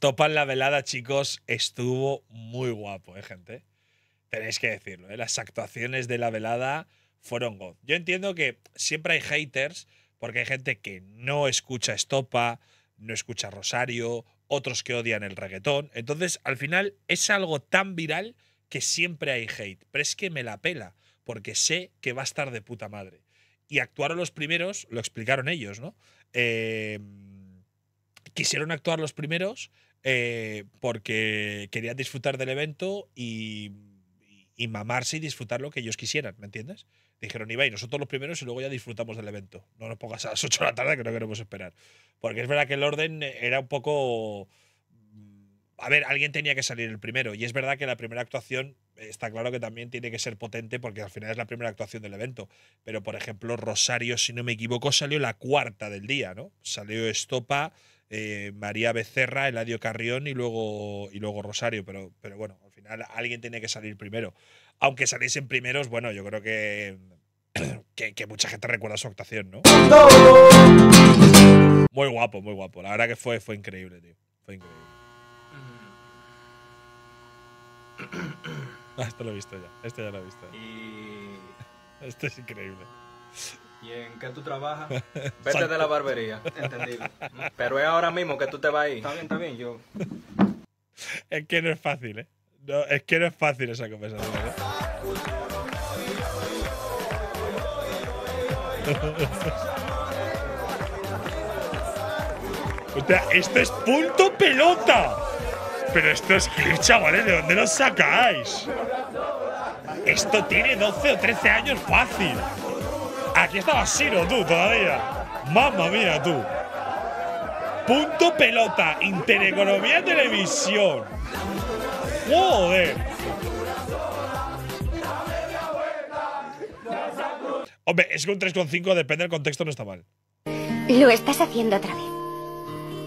Topan la velada, chicos, estuvo muy guapo, ¿eh, gente? Tenéis que decirlo, ¿eh? Las actuaciones de la velada fueron go. Yo entiendo que siempre hay haters, porque hay gente que no escucha Estopa, no escucha Rosario, otros que odian el reggaetón. Entonces, al final, es algo tan viral que siempre hay hate. Pero es que me la pela, porque sé que va a estar de puta madre. Y actuaron los primeros, lo explicaron ellos, ¿no? Eh, quisieron actuar los primeros eh, porque querían disfrutar del evento y, mamarse y disfrutar lo que ellos quisieran, ¿me entiendes? Dijeron, y nosotros los primeros y luego ya disfrutamos del evento. No nos pongas a las 8 de la tarde que no queremos esperar. Porque es verdad que el orden era un poco mm, a ver, alguien tenía que salir el primero. Y es verdad que la primera actuación está claro que también tiene que ser potente porque al final es la primera actuación del evento. Pero, por ejemplo, Rosario, si no me equivoco, salió la cuarta del día, ¿no? Salió Estopa, eh, María Becerra, Eladio Carrión y luego, y luego Rosario. Pero, pero bueno, al final alguien tiene que salir primero. Aunque saliesen primeros, bueno, yo creo que, que, mucha gente recuerda su actuación, ¿no? Muy guapo, muy guapo. La verdad que fue, fue increíble, tío. Fue increíble. Ah, esto lo he visto ya. Esto ya lo he visto. Esto es increíble. ¿Y en qué tú trabajas? Vete de la barbería. Entendido. Pero es ahora mismo que tú te vas a Está bien, está bien, yo. Es que no es fácil, ¿eh? es que no es fácil esa conversación. ¿eh? o sea, esto es punto pelota. Pero esto es clip, chavales, ¿eh? ¿de dónde lo sacáis? Esto tiene 12 o 13 años fácil. Aquí estaba Shiro, tú, todavía. Mamma mía, tú. Punto pelota, Intereconomía Televisión. Joder. Hombre, es que un 3,5 depende del contexto, no está mal. Lo estás haciendo otra vez.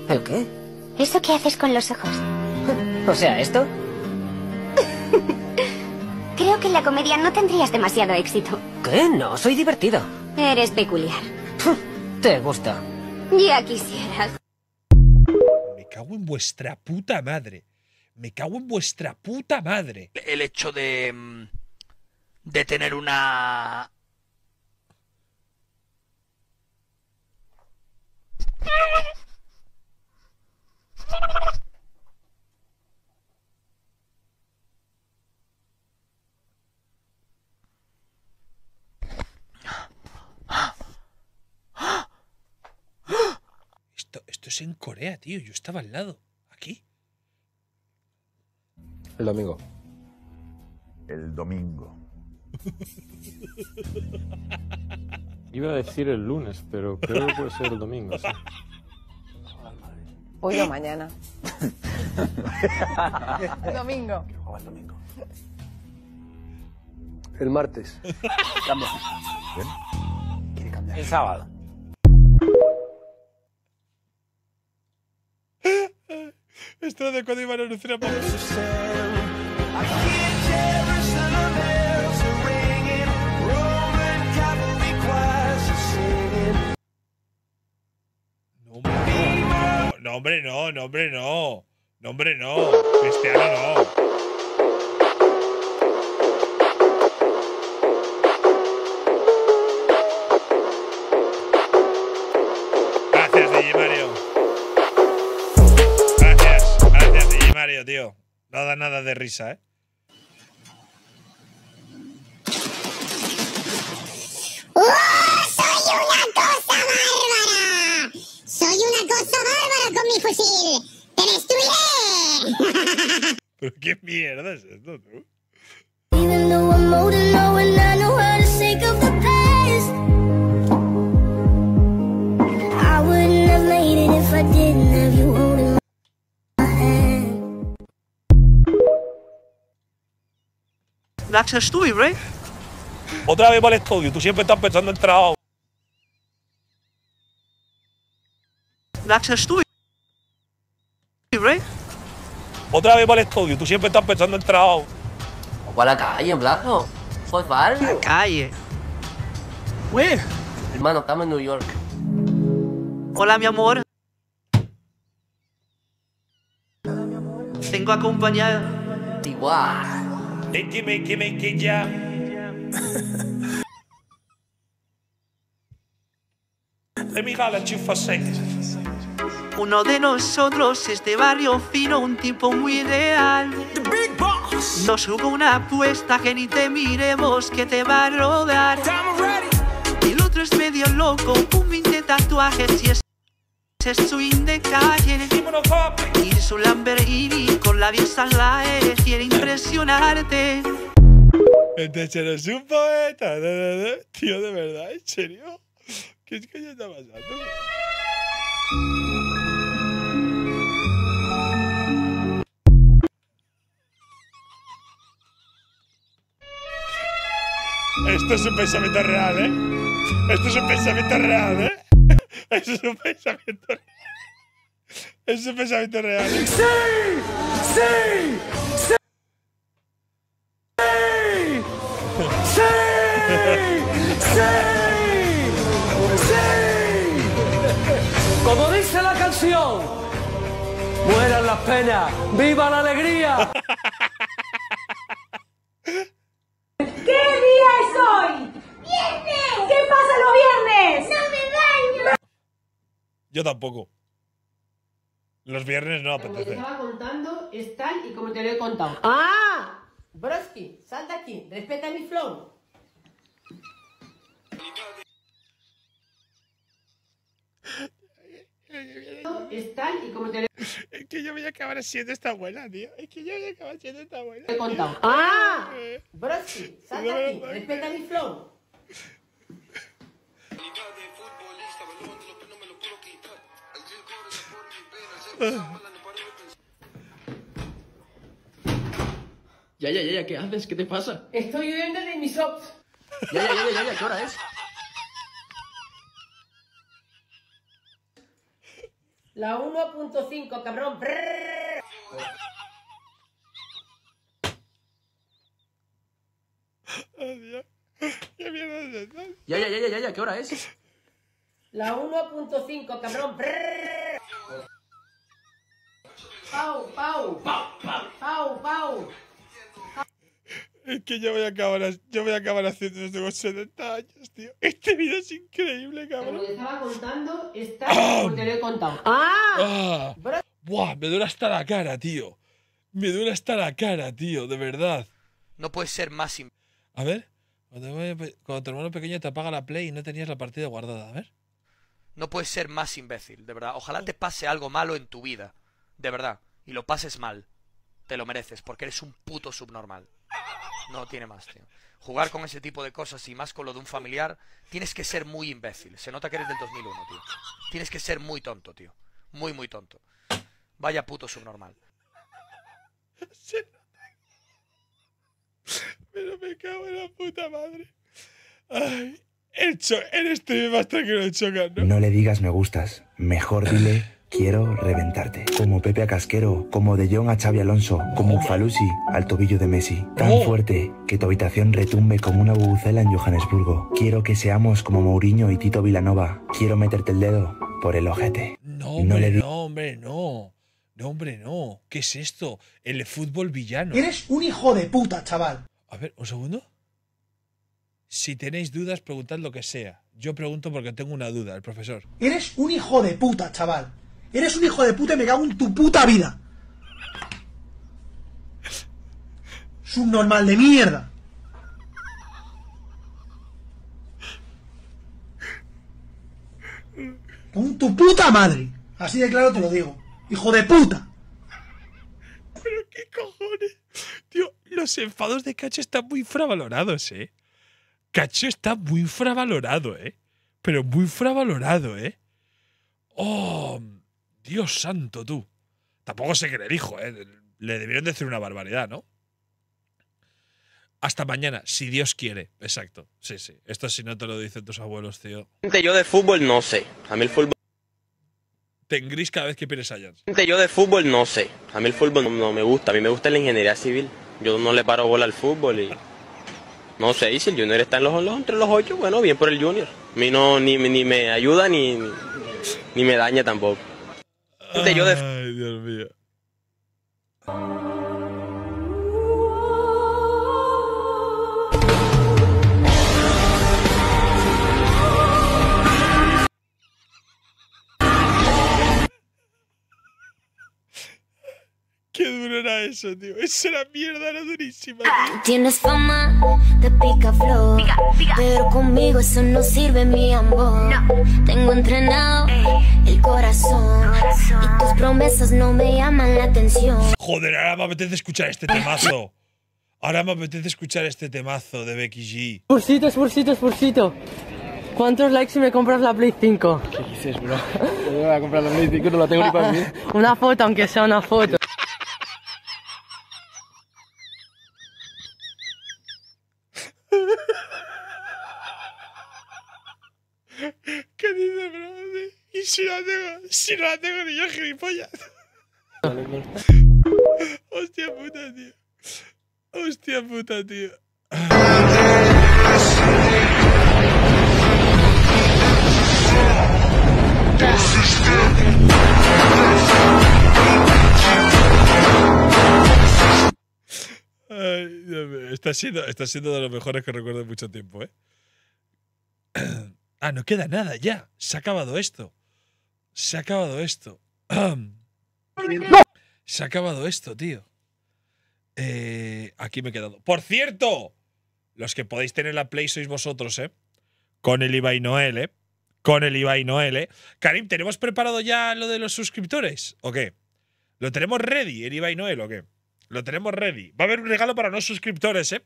¿El qué? Eso que haces con los ojos. o sea, ¿esto? Creo que en la comedia no tendrías demasiado éxito. ¿Qué? No, soy divertido. Eres peculiar. Te gusta. Ya quisieras. Me cago en vuestra puta madre. Me cago en vuestra puta madre. El hecho de. Mm, de tener una. Esto, esto es en Corea, tío. Yo estaba al lado. Aquí. El domingo. El domingo. Iba a decir el lunes, pero creo que puede ser el domingo. ¿sí? Hoy o mañana. domingo. el domingo? El martes. ¿Quiere cambiar? El sábado. Esto de cuando iban a anunciar No, hombre, no, nombre hombre, no. No, hombre, no. Cristiano, no. tío. Nada, nada de risa, ¿eh? ¡Oh, ¡Soy una cosa bárbara! ¡Soy una cosa bárbara con mi fusil! ¡Te destruiré! ¿Pero qué mierda es esto, I That's estoy, rey. Otra vez para el estudio. Tú siempre estás pensando en trabajo. That's estoy. Otra vez para el estudio. Tú siempre estás pensando en trabajo. O para la calle, en blanco. La calle. Where? Hermano, estamos en New York. Hola, mi amor. Tengo acompañado. Igual que me que me que Let me you Uno de nosotros, es de barrio fino, un tipo muy ideal. The big boss. Nos hubo una apuesta que ni te miremos que te va a rodar. El otro es medio loco, un 20 tatuajes y es. Se swing de calle y su Lamborghini con la al aire quiere impresionarte. Este eres un poeta. Tío, de verdad, ¿en serio? ¿Qué es que ya está pasando? Esto es un pensamiento real, ¿eh? Esto es un pensamiento real, ¿eh? Eso es un pensamiento real. Es un pensamiento real. ¡Sí! ¡Sí! ¡Sí! ¡Sí! ¡Sí! ¡Sí! Como dice la canción, mueran las penas, viva la alegría. ¿Qué día es hoy? ¡Viernes! ¿Qué pasa los viernes? ¡No me baño! Yo tampoco. Los viernes no apetece. Lo te estaba contando es tal y como te lo he contado. ¡Ah! Broski, sal de aquí, respeta mi flow. Es tal y como te lo he Es que yo voy a acabar siendo esta abuela, tío. Es que yo voy a acabar siendo esta abuela. Te he contado. ¡Ah! Broski, sal de aquí, respeta mi flow. Ya, ya, ya, ya, ¿qué haces? ¿Qué te pasa? Estoy viviendo en mis ops. Ya, ya, ya, ya, ¿qué hora es? La 1.5, cabrón. Ya, ya, ya, ya, ya, ¿qué hora es? La 1.5, cabrón. Pau, pau. Pau, pau. Pau, pau. Es que yo voy a acabar, yo voy a acabar haciendo esto con 70 años, tío. Este video es increíble, cabrón. Lo que estaba contando está ah. porque lo he contado. ¡Ah! ah. ¡Buah! Me duele hasta la cara, tío. Me duele hasta la cara, tío, de verdad. No puede ser más. A ver, cuando tu hermano pequeño te apaga la play y no tenías la partida guardada, a ver. No puedes ser más imbécil, de verdad. Ojalá te pase algo malo en tu vida de verdad, y lo pases mal, te lo mereces, porque eres un puto subnormal. No tiene más, tío. Jugar con ese tipo de cosas y más con lo de un familiar, tienes que ser muy imbécil. Se nota que eres del 2001, tío. Tienes que ser muy tonto, tío. Muy, muy tonto. Vaya puto subnormal. Pero me cago en la puta madre. Ay, el eres que lo he ¿no? No le digas me gustas. Mejor dile Quiero reventarte. Como Pepe a Casquero, como De Jong a Xavi Alonso, como Falusi al tobillo de Messi. Tan fuerte que tu habitación retumbe como una bubucela en Johannesburgo. Quiero que seamos como Mourinho y Tito Vilanova. Quiero meterte el dedo por el ojete. No, hombre, no, no. No, hombre, no. ¿Qué es esto? El fútbol villano. Eres un hijo de puta, chaval. A ver, un segundo. Si tenéis dudas, preguntad lo que sea. Yo pregunto porque tengo una duda, el profesor. Eres un hijo de puta, chaval. Eres un hijo de puta y me cago en tu puta vida. Subnormal de mierda. Con tu puta madre. Así de claro te lo digo. Hijo de puta. Pero qué cojones. Tío, los enfados de Cacho están muy infravalorados, eh. Cacho está muy infravalorado, eh. Pero muy infravalorado, eh. Oh. Dios santo, tú. Tampoco sé le dijo, ¿eh? Le debieron decir una barbaridad, ¿no? Hasta mañana, si Dios quiere. Exacto. Sí, sí. Esto si no te lo dicen tus abuelos, tío. Yo de fútbol no sé. A mí el fútbol. Te engris cada vez que pierdes a Yo de fútbol no sé. A mí el fútbol no, me gusta. A mí me gusta la ingeniería civil. Yo no le paro bola al fútbol y. No sé, y si el Junior está los, entre los ocho, bueno, bien por el Junior. A mí no, ni, me ayuda ni, ni me daña tampoco. Ay, Dios mío. Qué duro era eso, tío. Esa era mierda, era durísima. Tío. Tienes fama de pica flor, pica, pero conmigo eso no sirve, mi amor. No. Tengo entrenado eh. el corazón, y tus promesas no me llaman la atención. Joder, ahora me apetece escuchar este temazo. Ahora me apetece escuchar este temazo de Becky G. Spursito, spursito, spursito. ¿Cuántos likes si me compras la Play 5? ¿Qué dices, bro? Yo voy a la Play 5, no la tengo ni para mí. Una foto, aunque sea una foto. si no la tengo, si no la tengo ni yo, gilipollas. Hostia puta, tío. Hostia puta, tío. Ay, está, siendo, está siendo de los mejores que recuerdo en mucho tiempo, ¿eh? Ah, no queda nada ya. Se ha acabado esto. Se ha acabado esto. Se ha acabado esto, tío. Eh, aquí me he quedado. Por cierto, los que podéis tener la Play sois vosotros, ¿eh? Con el Ibai Noel, ¿eh? Con el y Noel, ¿eh? Karim, ¿tenemos preparado ya lo de los suscriptores? ¿O qué? ¿Lo tenemos ready, el Ibai Noel, o qué? Lo tenemos ready. Va a haber un regalo para los suscriptores, ¿eh?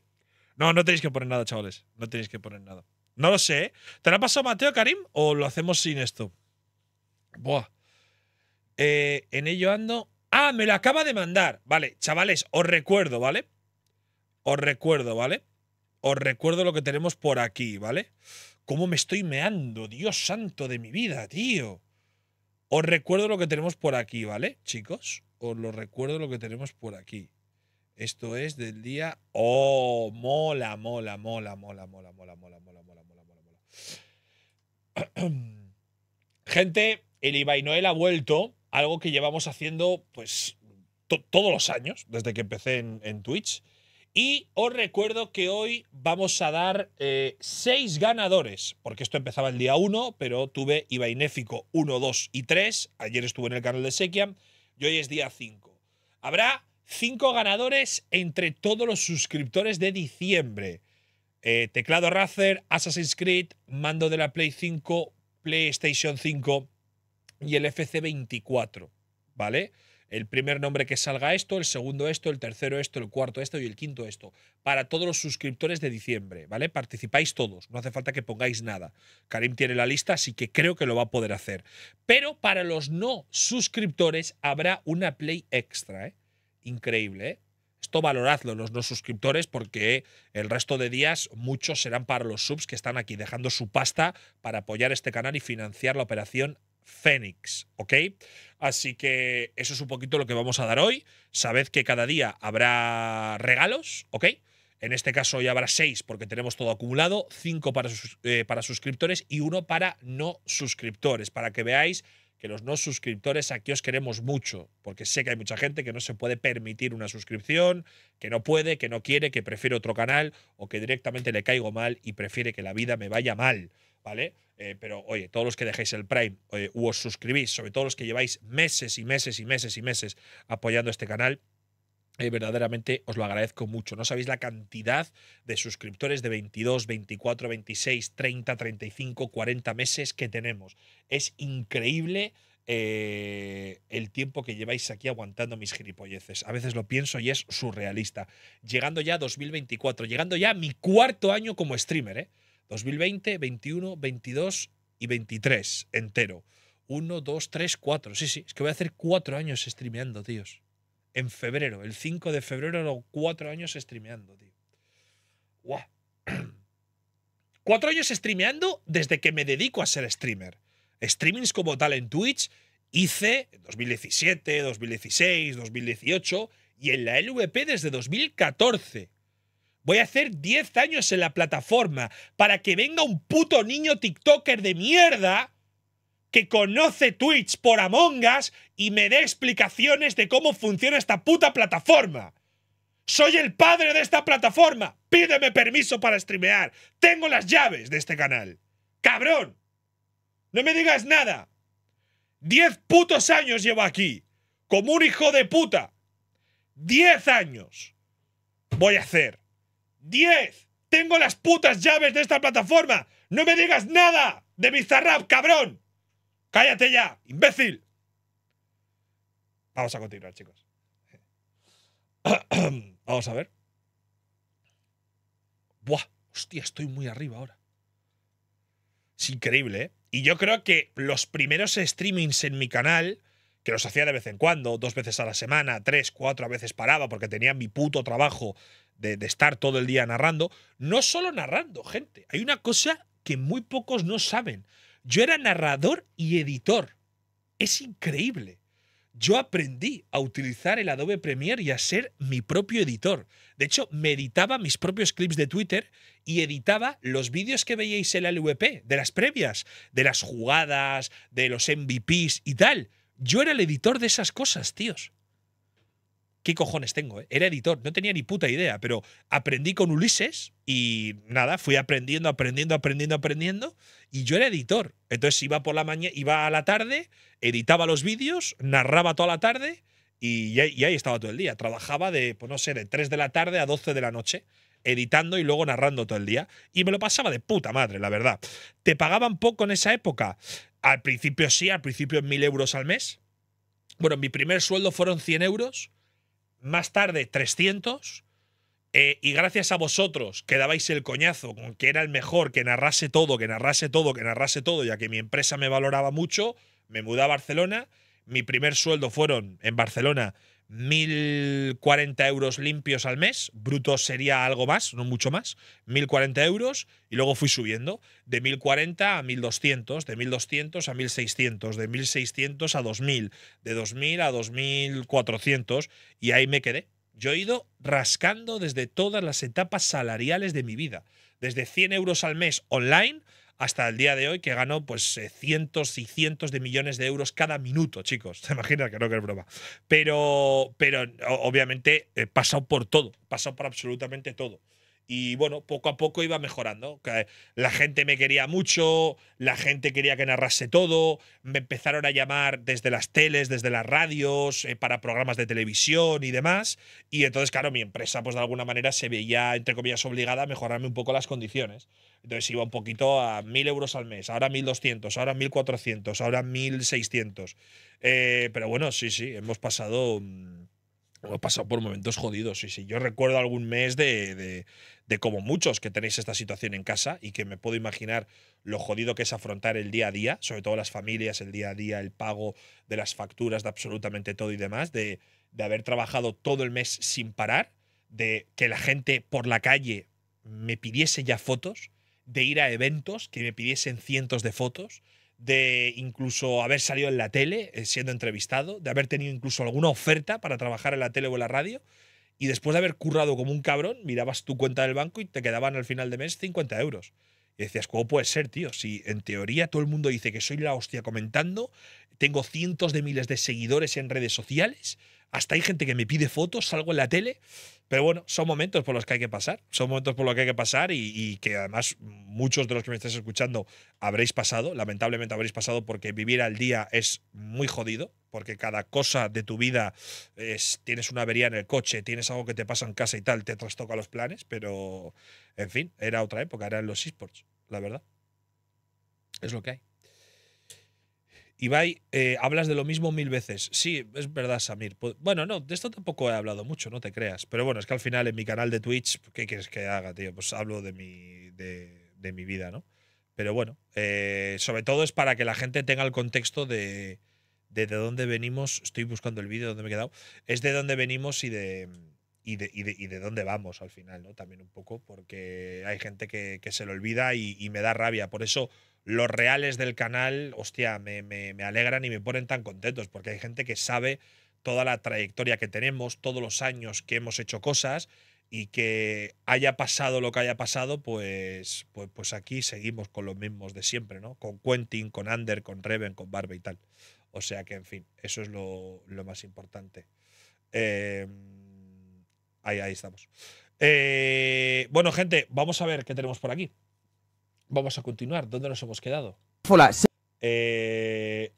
No, no tenéis que poner nada, chavales. No tenéis que poner nada. No lo sé. ¿eh? ¿Te lo ha pasado Mateo, Karim? ¿O lo hacemos sin esto? Buah. en ello ando. Ah, me lo acaba de mandar. Vale, chavales, os recuerdo, ¿vale? Os recuerdo, ¿vale? Os recuerdo lo que tenemos por aquí, ¿vale? ¿Cómo me estoy meando? Dios santo de mi vida, tío. Os recuerdo lo que tenemos por aquí, ¿vale, chicos? Os lo recuerdo lo que tenemos por aquí. Esto es del día. Oh, mola, mola, mola, mola, mola, mola, mola, mola, mola, mola, mola, mola. Gente, el Ibai Noel ha vuelto, algo que llevamos haciendo pues todos los años, desde que empecé en, Twitch. Y os recuerdo que hoy vamos a dar eh, seis ganadores, porque esto empezaba el día 1, pero tuve IbaiNéfico 1, 2 y 3. Ayer estuve en el canal de Sequiam y hoy es día 5. Habrá cinco ganadores entre todos los suscriptores de diciembre. Eh, teclado Razer, Assassin's Creed, mando de la Play 5, PlayStation 5 y el FC24, ¿vale? El primer nombre que salga esto, el segundo esto, el tercero esto, el cuarto esto y el quinto esto. Para todos los suscriptores de diciembre, ¿vale? Participáis todos, no hace falta que pongáis nada. Karim tiene la lista, así que creo que lo va a poder hacer. Pero para los no suscriptores habrá una play extra, ¿eh? Increíble, ¿eh? Esto valoradlo los no suscriptores porque el resto de días muchos serán para los subs que están aquí dejando su pasta para apoyar este canal y financiar la operación Fénix, ¿ok? Así que eso es un poquito lo que vamos a dar hoy. Sabed que cada día habrá regalos, ¿ok? En este caso ya habrá seis porque tenemos todo acumulado, cinco para, eh, para suscriptores y uno para no suscriptores, para que veáis que los no suscriptores aquí os queremos mucho, porque sé que hay mucha gente que no se puede permitir una suscripción, que no puede, que no quiere, que prefiere otro canal o que directamente le caigo mal y prefiere que la vida me vaya mal, ¿vale? Eh, pero oye, todos los que dejáis el Prime o os suscribís, sobre todo los que lleváis meses y meses y meses y meses apoyando este canal, eh, verdaderamente os lo agradezco mucho. No sabéis la cantidad de suscriptores de 22, 24, 26, 30, 35, 40 meses que tenemos. Es increíble eh, el tiempo que lleváis aquí aguantando mis gilipolleces. A veces lo pienso y es surrealista. Llegando ya a 2024, llegando ya a mi cuarto año como streamer, ¿eh? 2020, 21, 22 y 23 entero. Uno, dos, tres, cuatro. Sí, sí, es que voy a hacer cuatro años streameando, tíos. En febrero, el 5 de febrero, los cuatro años streameando, tío. ¡Guau! Cuatro años streameando desde que me dedico a ser streamer. Streamings como tal en Twitch hice en 2017, 2016, 2018 y en la LVP desde 2014. Voy a hacer 10 años en la plataforma para que venga un puto niño TikToker de mierda que conoce Twitch por Among Us y me dé explicaciones de cómo funciona esta puta plataforma. Soy el padre de esta plataforma. Pídeme permiso para streamear. Tengo las llaves de este canal. Cabrón. No me digas nada. Diez putos años llevo aquí. Como un hijo de puta. Diez años. Voy a hacer. 10. Tengo las putas llaves de esta plataforma. No me digas nada de ZARRAP, cabrón. Cállate ya, imbécil. Vamos a continuar, chicos. Vamos a ver. Buah, hostia, estoy muy arriba ahora. Es increíble, ¿eh? Y yo creo que los primeros streamings en mi canal que los hacía de vez en cuando, dos veces a la semana, tres, cuatro, veces paraba porque tenía mi puto trabajo de, estar todo el día narrando. No solo narrando, gente. Hay una cosa que muy pocos no saben. Yo era narrador y editor. Es increíble yo aprendí a utilizar el Adobe Premiere y a ser mi propio editor. De hecho, me editaba mis propios clips de Twitter y editaba los vídeos que veíais en la LVP, de las previas, de las jugadas, de los MVPs y tal. Yo era el editor de esas cosas, tíos. ¿Qué cojones tengo? Eh? Era editor, no tenía ni puta idea, pero aprendí con Ulises y nada, fui aprendiendo, aprendiendo, aprendiendo, aprendiendo y yo era editor. Entonces iba por la mañana, iba a la tarde, editaba los vídeos, narraba toda la tarde y, y ahí estaba todo el día. Trabajaba de, pues no sé, de 3 de la tarde a 12 de la noche editando y luego narrando todo el día. Y me lo pasaba de puta madre, la verdad. ¿Te pagaban poco en esa época? Al principio sí, al principio mil euros al mes. Bueno, mi primer sueldo fueron 100 euros, más tarde 300, eh, y gracias a vosotros que dabais el coñazo con que era el mejor, que narrase todo, que narrase todo, que narrase todo, ya que mi empresa me valoraba mucho, me mudé a Barcelona, mi primer sueldo fueron en Barcelona 1.040 euros limpios al mes, Bruto sería algo más, no mucho más, 1.040 euros, y luego fui subiendo de 1.040 a 1.200, de 1.200 a 1.600, de 1.600 a 2.000, de 2.000 a 2.400, y ahí me quedé. Yo he ido rascando desde todas las etapas salariales de mi vida, desde 100 euros al mes online hasta el día de hoy, que ganó pues eh, cientos y cientos de millones de euros cada minuto, chicos. Te imagina que no que es broma. Pero, pero obviamente, he pasado por todo, he pasado por absolutamente todo y bueno, poco a poco iba mejorando. La gente me quería mucho, la gente quería que narrase todo, me empezaron a llamar desde las teles, desde las radios, eh, para programas de televisión y demás, y entonces, claro, mi empresa pues de alguna manera se veía, entre comillas, obligada a mejorarme un poco las condiciones. Entonces iba un poquito a 1.000 euros al mes, ahora 1.200, ahora 1.400, ahora 1.600. Eh, pero bueno, sí, sí, hemos pasado mm, he pasado por momentos jodidos. Y si yo recuerdo algún mes de, como muchos que tenéis esta situación en casa y que me puedo imaginar lo jodido que es afrontar el día a día, sobre todo las familias, el día a día, el pago de las facturas, de absolutamente todo y demás, de, de haber trabajado todo el mes sin parar, de que la gente por la calle me pidiese ya fotos, de ir a eventos que me pidiesen cientos de fotos, de incluso haber salido en la tele eh, siendo entrevistado, de haber tenido incluso alguna oferta para trabajar en la tele o en la radio, y después de haber currado como un cabrón, mirabas tu cuenta del banco y te quedaban al final de mes 50 euros. Y decías, ¿cómo puede ser, tío? Si en teoría todo el mundo dice que soy la hostia comentando, tengo cientos de miles de seguidores en redes sociales, hasta hay gente que me pide fotos, salgo en la tele. Pero bueno, son momentos por los que hay que pasar, son momentos por los que hay que pasar y, que además muchos de los que me estáis escuchando habréis pasado, lamentablemente habréis pasado porque vivir al día es muy jodido, porque cada cosa de tu vida es, tienes una avería en el coche, tienes algo que te pasa en casa y tal, te trastoca los planes, pero en fin, era otra época, eran los esports, la verdad. Es lo que hay. Ibai, eh, hablas de lo mismo mil veces. Sí, es verdad, Samir. Bueno, no, de esto tampoco he hablado mucho, no te creas. Pero bueno, es que al final en mi canal de Twitch, ¿qué quieres que haga, tío? Pues hablo de mi, de, de mi vida, ¿no? Pero bueno, eh, sobre todo es para que la gente tenga el contexto de, de, de dónde venimos. Estoy buscando el vídeo donde me he quedado. Es de dónde venimos y de, y de, y, de, y de, dónde vamos al final, ¿no? También un poco, porque hay gente que, se lo olvida y, y, me da rabia. Por eso los reales del canal, hostia, me, alegran y me ponen tan contentos, porque hay gente que sabe toda la trayectoria que tenemos, todos los años que hemos hecho cosas y que haya pasado lo que haya pasado, pues, pues, pues aquí seguimos con los mismos de siempre, ¿no? Con Quentin, con Ander, con Reven, con Barbe y tal. O sea que, en fin, eso es lo, más importante. Em, ahí, ahí estamos. Eh, bueno, gente, vamos a ver qué tenemos por aquí. Vamos a continuar. ¿Dónde nos hemos quedado? Hola. Eh...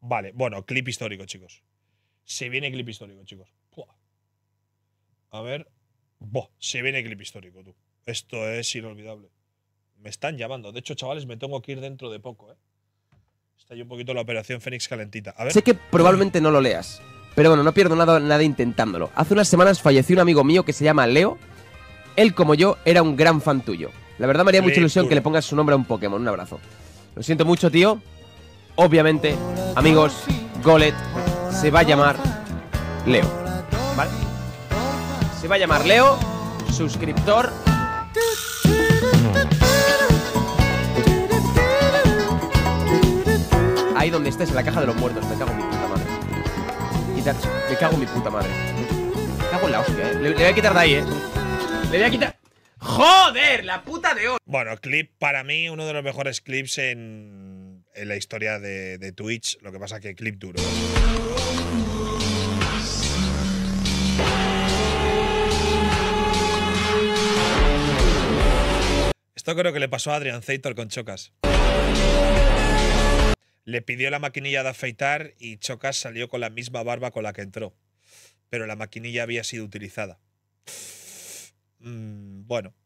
Vale, bueno, clip histórico, chicos. Se viene clip histórico, chicos. A ver. se viene clip histórico, tú. Esto es inolvidable. Me están llamando. De hecho, chavales, me tengo que ir dentro de poco, ¿eh? Está ahí un poquito la operación Fénix calentita. Sé que probablemente no lo leas. Pero bueno, no pierdo nada, nada intentándolo. Hace unas semanas falleció un amigo mío que se llama Leo. Él, como yo, era un gran fan tuyo. La verdad me haría mucha ilusión que le pongas su nombre a un Pokémon. Un abrazo. Lo siento mucho, tío. Obviamente, amigos, Golet se va a llamar Leo. ¿Vale? Se va a llamar Leo, suscriptor. Ahí donde estés, en la caja de los muertos, me cago en mi puta madre. me cago en mi puta madre. Me cago en la hostia, eh. le voy a quitar de ahí, eh. Le voy a quitar. Joder, la puta de oro. Bueno, clip para mí, uno de los mejores clips en, la historia de, Twitch. Lo que pasa que clip duro. Esto creo que le pasó a Adrian Zeitor con Chocas. Le pidió la maquinilla de afeitar y Chocas salió con la misma barba con la que entró. Pero la maquinilla había sido utilizada. Mm, bueno.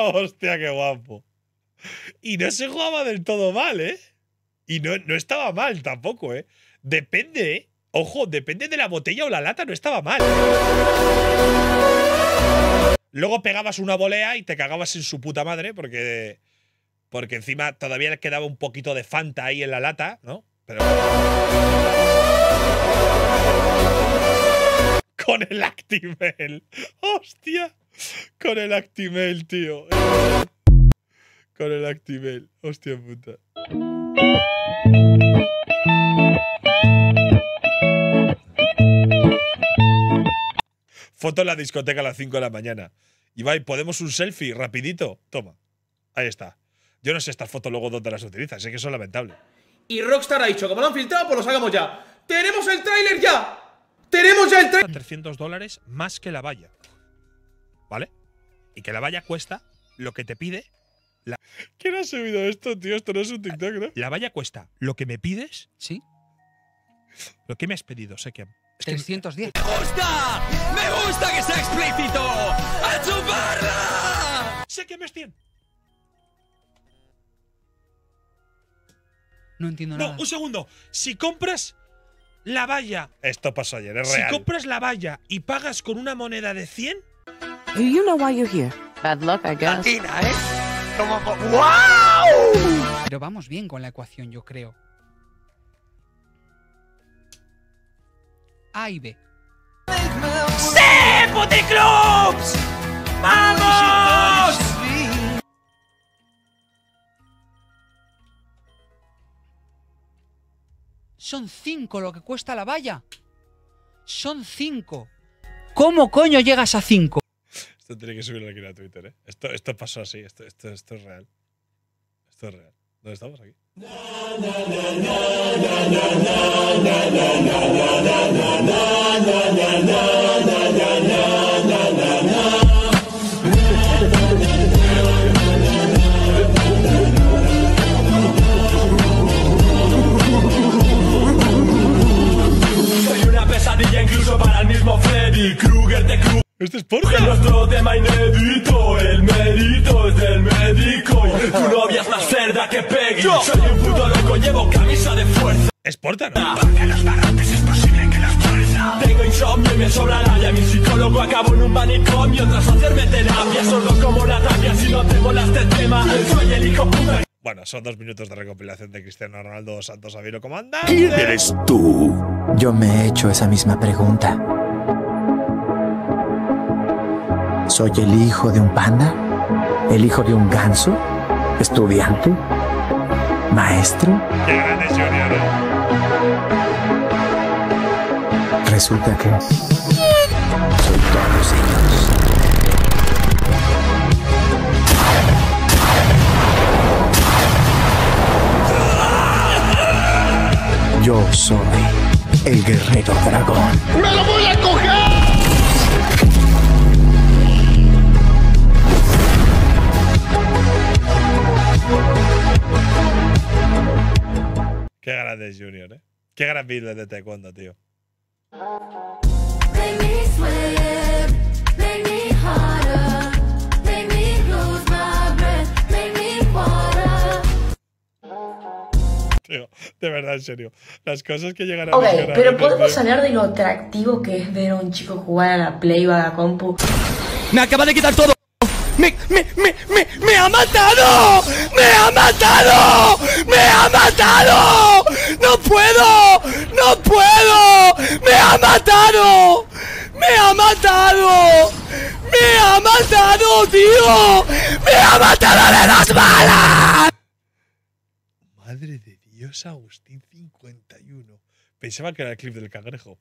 Hostia, qué guapo. Y no se jugaba del todo mal, ¿eh? Y no, estaba mal tampoco, ¿eh? Depende, ¿eh? Ojo, depende de la botella o la lata, no estaba mal. Luego pegabas una volea y te cagabas en su puta madre porque... Porque encima todavía quedaba un poquito de Fanta ahí en la lata, ¿no? Pero... Con el Actimel. ¡Hostia! Con el Actimail, tío. Con el Actimail. Hostia puta. Foto en la discoteca a las 5 de la mañana. Ibai, ¿podemos un selfie rapidito? Toma. Ahí está. Yo no sé estas fotos luego dónde las utilizas, sé que son lamentables. Y Rockstar ha dicho, como lo han filtrado, pues lo sacamos ya. ¡Tenemos el tráiler ya! ¡Tenemos ya el tráiler! 300 dólares más que la valla. ¿vale? Y que la valla cuesta lo que te pide. La... ¿Quién ha subido esto, tío? Esto no es un TikTok, ¿no? La valla cuesta lo que me pides. Sí. Lo que me has pedido, sé que. 310. ¡Me gusta! ¡Me gusta que sea explícito! ¡A chuparla! Sé que me es 100. No entiendo nada. No, un segundo. Si compras la valla. Esto pasó ayer, es real. Si compras la valla y pagas con una moneda de 100, Do you know why you're here? Bad luck, I guess. Latina, ¿eh? ¡Wow! Pero vamos bien con la ecuación, yo creo. A y B. ¡Sí, puticlubs! ¡Vamos! Son cinco lo que cuesta la valla. Son cinco. ¿Cómo coño llegas a cinco? Esto que subirlo aquí a Twitter, ¿eh? Esto, esto pasó así, esto, esto, esto es real. Esto es real. ¿Dónde estamos aquí? Soy una pesadilla incluso para el mismo Freddy Krueger de Krueger este es porno. Es nuestro tema inédito, el mérito es del médico. tu novia es más cerda que Peggy. Yo soy un puto loco, llevo camisa de fuerza. Es porta, ¿no? Porque los barrotes es posible que los fuerza. Tengo insomnio y me sobra la ya. Mi psicólogo acabó en un manicomio tras hacerme terapia. Sordo como la tapia, si no te molaste el tema. Soy el hijo Bueno, son dos minutos de recopilación de Cristiano Ronaldo Santos Aviro Comandante. ¿Quién eres tú? Yo me he hecho esa misma pregunta. ¿Soy el hijo de un panda? ¿El hijo de un ganso? ¿Estudiante? ¿Maestro? Resulta que soy todos ellos. Yo soy el guerrero dragón. Qué grande Junior, ¿eh? Qué gran build de taekwondo, tío. Tío, de verdad, en serio. Las cosas que llegan a pero podemos hablar de lo atractivo que es ver a un chico jugar a la Play o a la compu. ¡Me acaba de quitar todo! me, me, ha matado, me ha matado, me ha matado, no puedo, no puedo, me ha matado, me ha matado, me ha matado, tío, me ha matado de las balas. Madre de Dios, Agustín 51. Pensaba que era el clip del cangrejo.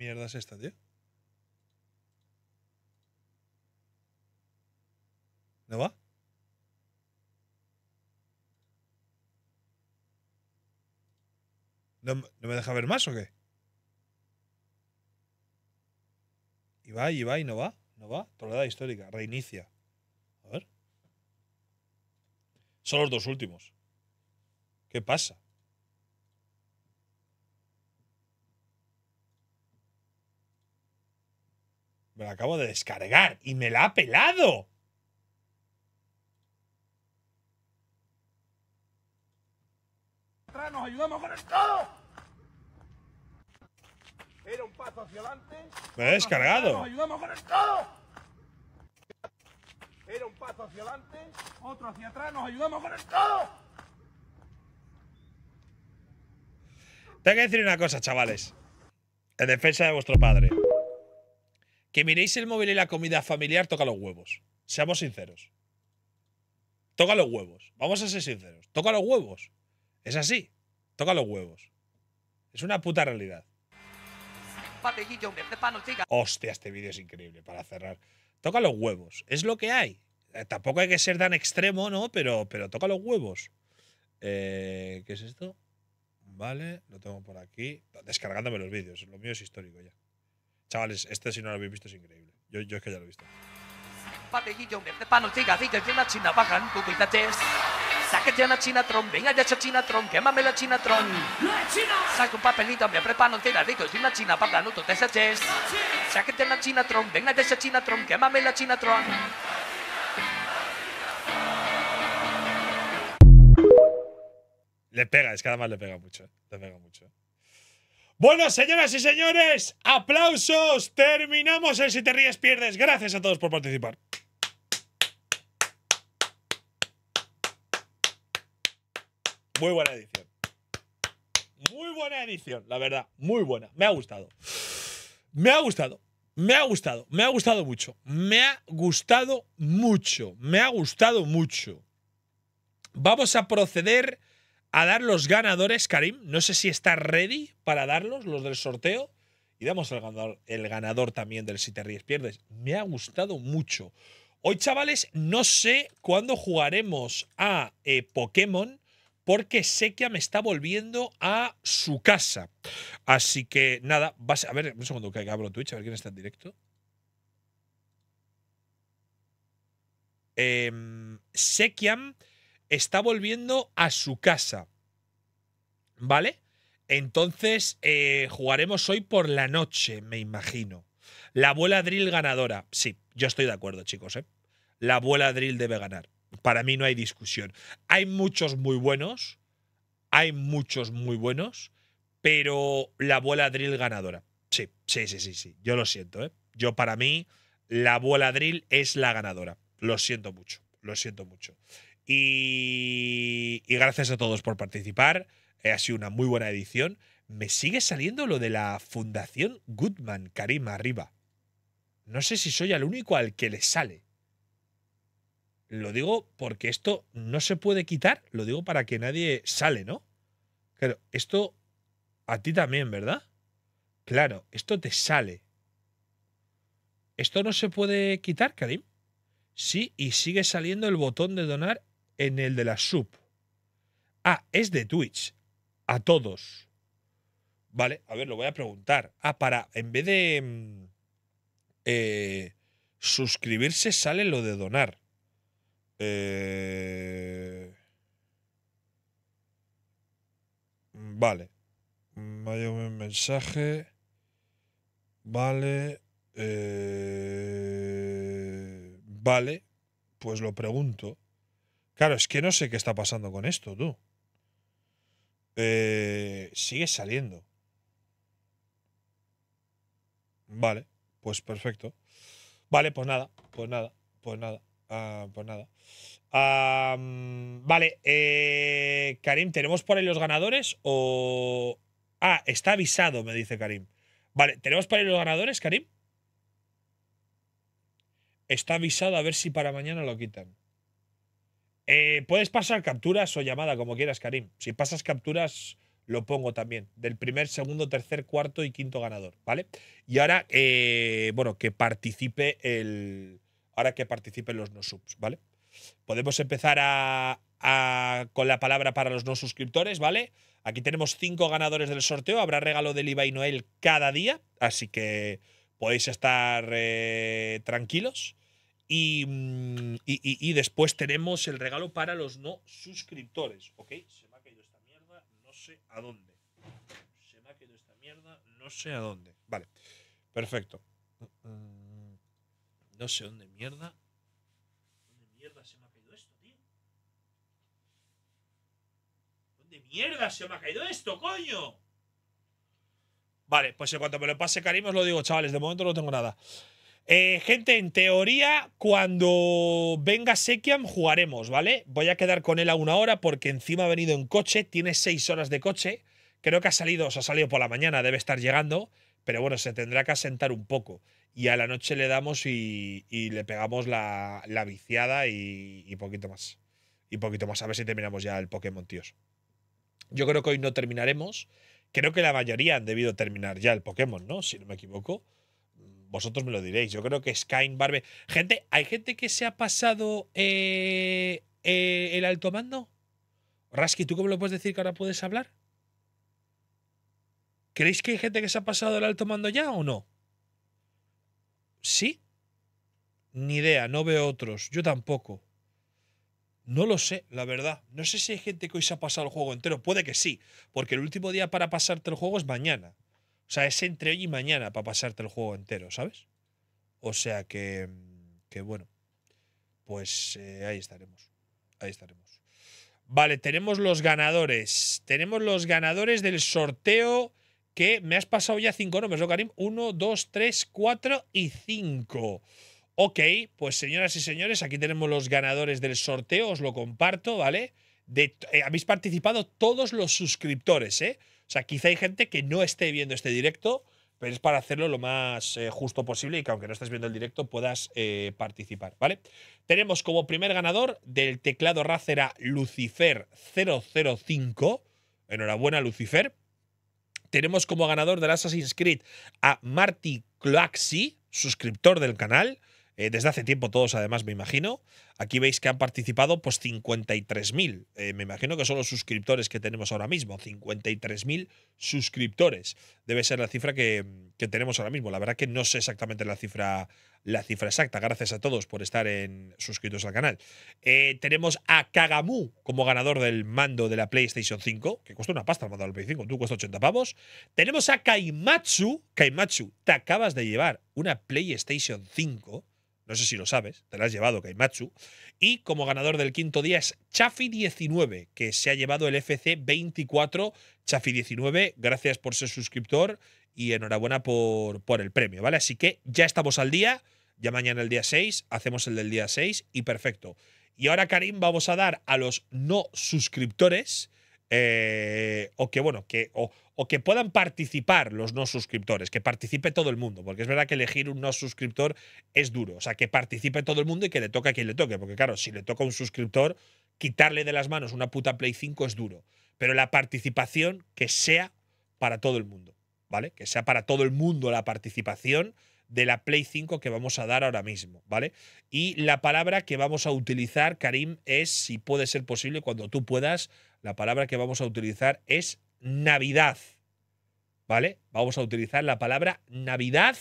mierda es esta, tío? ¿No va? ¿No, me deja ver más o qué? Y va, y va, y no va. No va. Toledad histórica. Reinicia. A ver. Son los dos últimos. ¿Qué pasa? Me la acabo de descargar y me la ha pelado. Nos ayudamos con el todo. Era un paso hacia adelante. Me he descargado. Nos ayudamos con el todo. Era un paso hacia adelante, otro hacia atrás, nos ayudamos con el todo. Tengo que decir una cosa, chavales. En defensa de vuestro padre que miréis el móvil y la comida familiar toca los huevos. Seamos sinceros. Toca los huevos. Vamos a ser sinceros. Toca los huevos. Es así. Toca los huevos. Es una puta realidad. Hostia, este vídeo es increíble para cerrar. Toca los huevos. Es lo que hay. Eh, tampoco hay que ser tan extremo, ¿no? Pero, pero toca los huevos. Eh, ¿Qué es esto? Vale, lo tengo por aquí. Descargándome los vídeos. Lo mío es histórico ya. Chavales, este si no lo habéis visto es increíble. Yo, yo es que ya lo he visto. Patejillo, merde pano, china, china tron, venga ya china tron, quémame la china tron. Saca un papelito, me preparo un tiradito, una china, bajan, no te saches. Saque llena china tron, venga ya china tron, quémame la china tron. Le pega, es que además le pega mucho. Le pega mucho. Bueno, señoras y señores, aplausos. Terminamos el Si te ríes, pierdes. Gracias a todos por participar. Muy buena edición. Muy buena edición, la verdad. Muy buena. Me ha gustado. Me ha gustado. Me ha gustado. Me ha gustado mucho. Me ha gustado mucho. Me ha gustado mucho. Vamos a proceder a dar los ganadores, Karim. No sé si está ready para darlos, los del sorteo. Y damos el ganador, el ganador también del Si te ríes, pierdes. Me ha gustado mucho. Hoy, chavales, no sé cuándo jugaremos a eh, Pokémon porque Sekiam me está volviendo a su casa. Así que nada, a ver, un segundo que abro Twitch, a ver quién está en directo. Eh, em, Sekiam está volviendo a su casa. ¿Vale? Entonces eh, jugaremos hoy por la noche, me imagino. La abuela drill ganadora. Sí, yo estoy de acuerdo, chicos. ¿eh? La abuela drill debe ganar. Para mí no hay discusión. Hay muchos muy buenos. Hay muchos muy buenos. Pero la abuela drill ganadora. Sí, sí, sí, sí, sí. Yo lo siento, ¿eh? Yo para mí, la abuela drill es la ganadora. Lo siento mucho. Lo siento mucho. Y, gracias a todos por participar. Eh, ha sido una muy buena edición. Me sigue saliendo lo de la Fundación Goodman, Karim Arriba. No sé si soy el único al que le sale. Lo digo porque esto no se puede quitar. Lo digo para que nadie sale, ¿no? Claro, esto a ti también, ¿verdad? Claro, esto te sale. ¿Esto no se puede quitar, Karim? Sí, y sigue saliendo el botón de donar en el de la sub. Ah, es de Twitch. A todos. Vale, a ver, lo voy a preguntar. Ah, para, en vez de mm, eh, suscribirse sale lo de donar. Eh, vale. llegado mm, un mensaje. Vale. Eh, vale. Pues lo pregunto. Claro, es que no sé qué está pasando con esto, tú. Eh, sigue saliendo. Vale, pues perfecto. Vale, pues nada, pues nada, pues nada, ah, pues nada. vale, eh, Karim, ¿tenemos por ahí los ganadores o...? Ah, está avisado, me dice Karim. Vale, ¿tenemos por ahí los ganadores, Karim? Está avisado a ver si para mañana lo quitan. Eh, puedes pasar capturas o llamada, como quieras, Karim. Si pasas capturas, lo pongo también. Del primer, segundo, tercer, cuarto y quinto ganador, ¿vale? Y ahora, eh, bueno, que participe el. Ahora que participen los no subs, ¿vale? Podemos empezar a, con la palabra para los no suscriptores, ¿vale? Aquí tenemos cinco ganadores del sorteo. Habrá regalo del y Noel cada día. Así que podéis estar eh, tranquilos. Mm, y, y, y, después tenemos el regalo para los no suscriptores. ¿Ok? Se me ha caído esta mierda, no sé a dónde. Se me ha caído esta mierda, no sé a dónde. Vale, perfecto. Mm, no sé dónde mierda. ¿Dónde mierda se me ha caído esto, tío? ¿Dónde mierda se me ha caído esto, coño? Vale, pues en cuanto me lo pase Karim os lo digo, chavales. De momento no tengo nada. Eh, gente, en teoría, cuando venga Sekiam jugaremos, ¿vale? Voy a quedar con él a una hora porque encima ha venido en coche, tiene seis horas de coche. Creo que ha salido, o sea, ha salido por la mañana, debe estar llegando, pero bueno, se tendrá que asentar un poco. Y a la noche le damos y, le pegamos la, viciada y, poquito más. Y poquito más, a ver si terminamos ya el Pokémon, tíos. Yo creo que hoy no terminaremos. Creo que la mayoría han debido terminar ya el Pokémon, ¿no? Si no me equivoco vosotros me lo diréis. Yo creo que Skyne, Barbe. Gente, ¿hay gente que se ha pasado eh, eh, el alto mando? Raski, ¿tú cómo lo puedes decir que ahora puedes hablar? ¿Creéis que hay gente que se ha pasado el alto mando ya o no? ¿Sí? Ni idea, no veo otros. Yo tampoco. No lo sé, la verdad. No sé si hay gente que hoy se ha pasado el juego entero. Puede que sí, porque el último día para pasarte el juego es mañana. O sea, es entre hoy y mañana para pasarte el juego entero, ¿sabes? O sea que, que bueno, pues eh, ahí estaremos. Ahí estaremos. Vale, tenemos los ganadores. Tenemos los ganadores del sorteo que me has pasado ya cinco nombres, ¿no, Karim? Uno, dos, tres, cuatro y cinco. Ok, pues señoras y señores, aquí tenemos los ganadores del sorteo, os lo comparto, ¿vale? Eh, habéis participado todos los suscriptores, ¿eh? O sea, quizá hay gente que no esté viendo este directo, pero es para hacerlo lo más eh, justo posible y que aunque no estés viendo el directo puedas eh, participar, ¿vale? Tenemos como primer ganador del teclado Razer a Lucifer 005. Enhorabuena, Lucifer. Tenemos como ganador del Assassin's Creed a Marty Claxi, suscriptor del canal. Eh, desde hace tiempo todos, además, me imagino. Aquí veis que han participado pues 53.000. Eh, me imagino que son los suscriptores que tenemos ahora mismo. 53.000 suscriptores. Debe ser la cifra que, tenemos ahora mismo. La verdad que no sé exactamente la cifra, la cifra exacta. Gracias a todos por estar en, suscritos al canal. Eh, tenemos a Kagamu como ganador del mando de la PlayStation 5, que cuesta una pasta el mando de la PlayStation 5, tú cuesta 80 pavos. Tenemos a Kaimatsu. Kaimatsu, te acabas de llevar una PlayStation 5 no sé si lo sabes, te la has llevado Machu y como ganador del quinto día es Chafi19, que se ha llevado el FC24 Chafi19, gracias por ser suscriptor y enhorabuena por, por el premio, ¿vale? Así que ya estamos al día, ya mañana el día 6, hacemos el del día 6 y perfecto. Y ahora, Karim, vamos a dar a los no suscriptores, eh, o que bueno, que o que puedan participar los no suscriptores, que participe todo el mundo, porque es verdad que elegir un no suscriptor es duro, o sea, que participe todo el mundo y que le toque a quien le toque, porque claro, si le toca a un suscriptor, quitarle de las manos una puta Play 5 es duro, pero la participación que sea para todo el mundo, ¿vale? Que sea para todo el mundo la participación de la Play 5 que vamos a dar ahora mismo, ¿vale? Y la palabra que vamos a utilizar, Karim, es, si puede ser posible, cuando tú puedas, la palabra que vamos a utilizar es Navidad. ¿Vale? Vamos a utilizar la palabra Navidad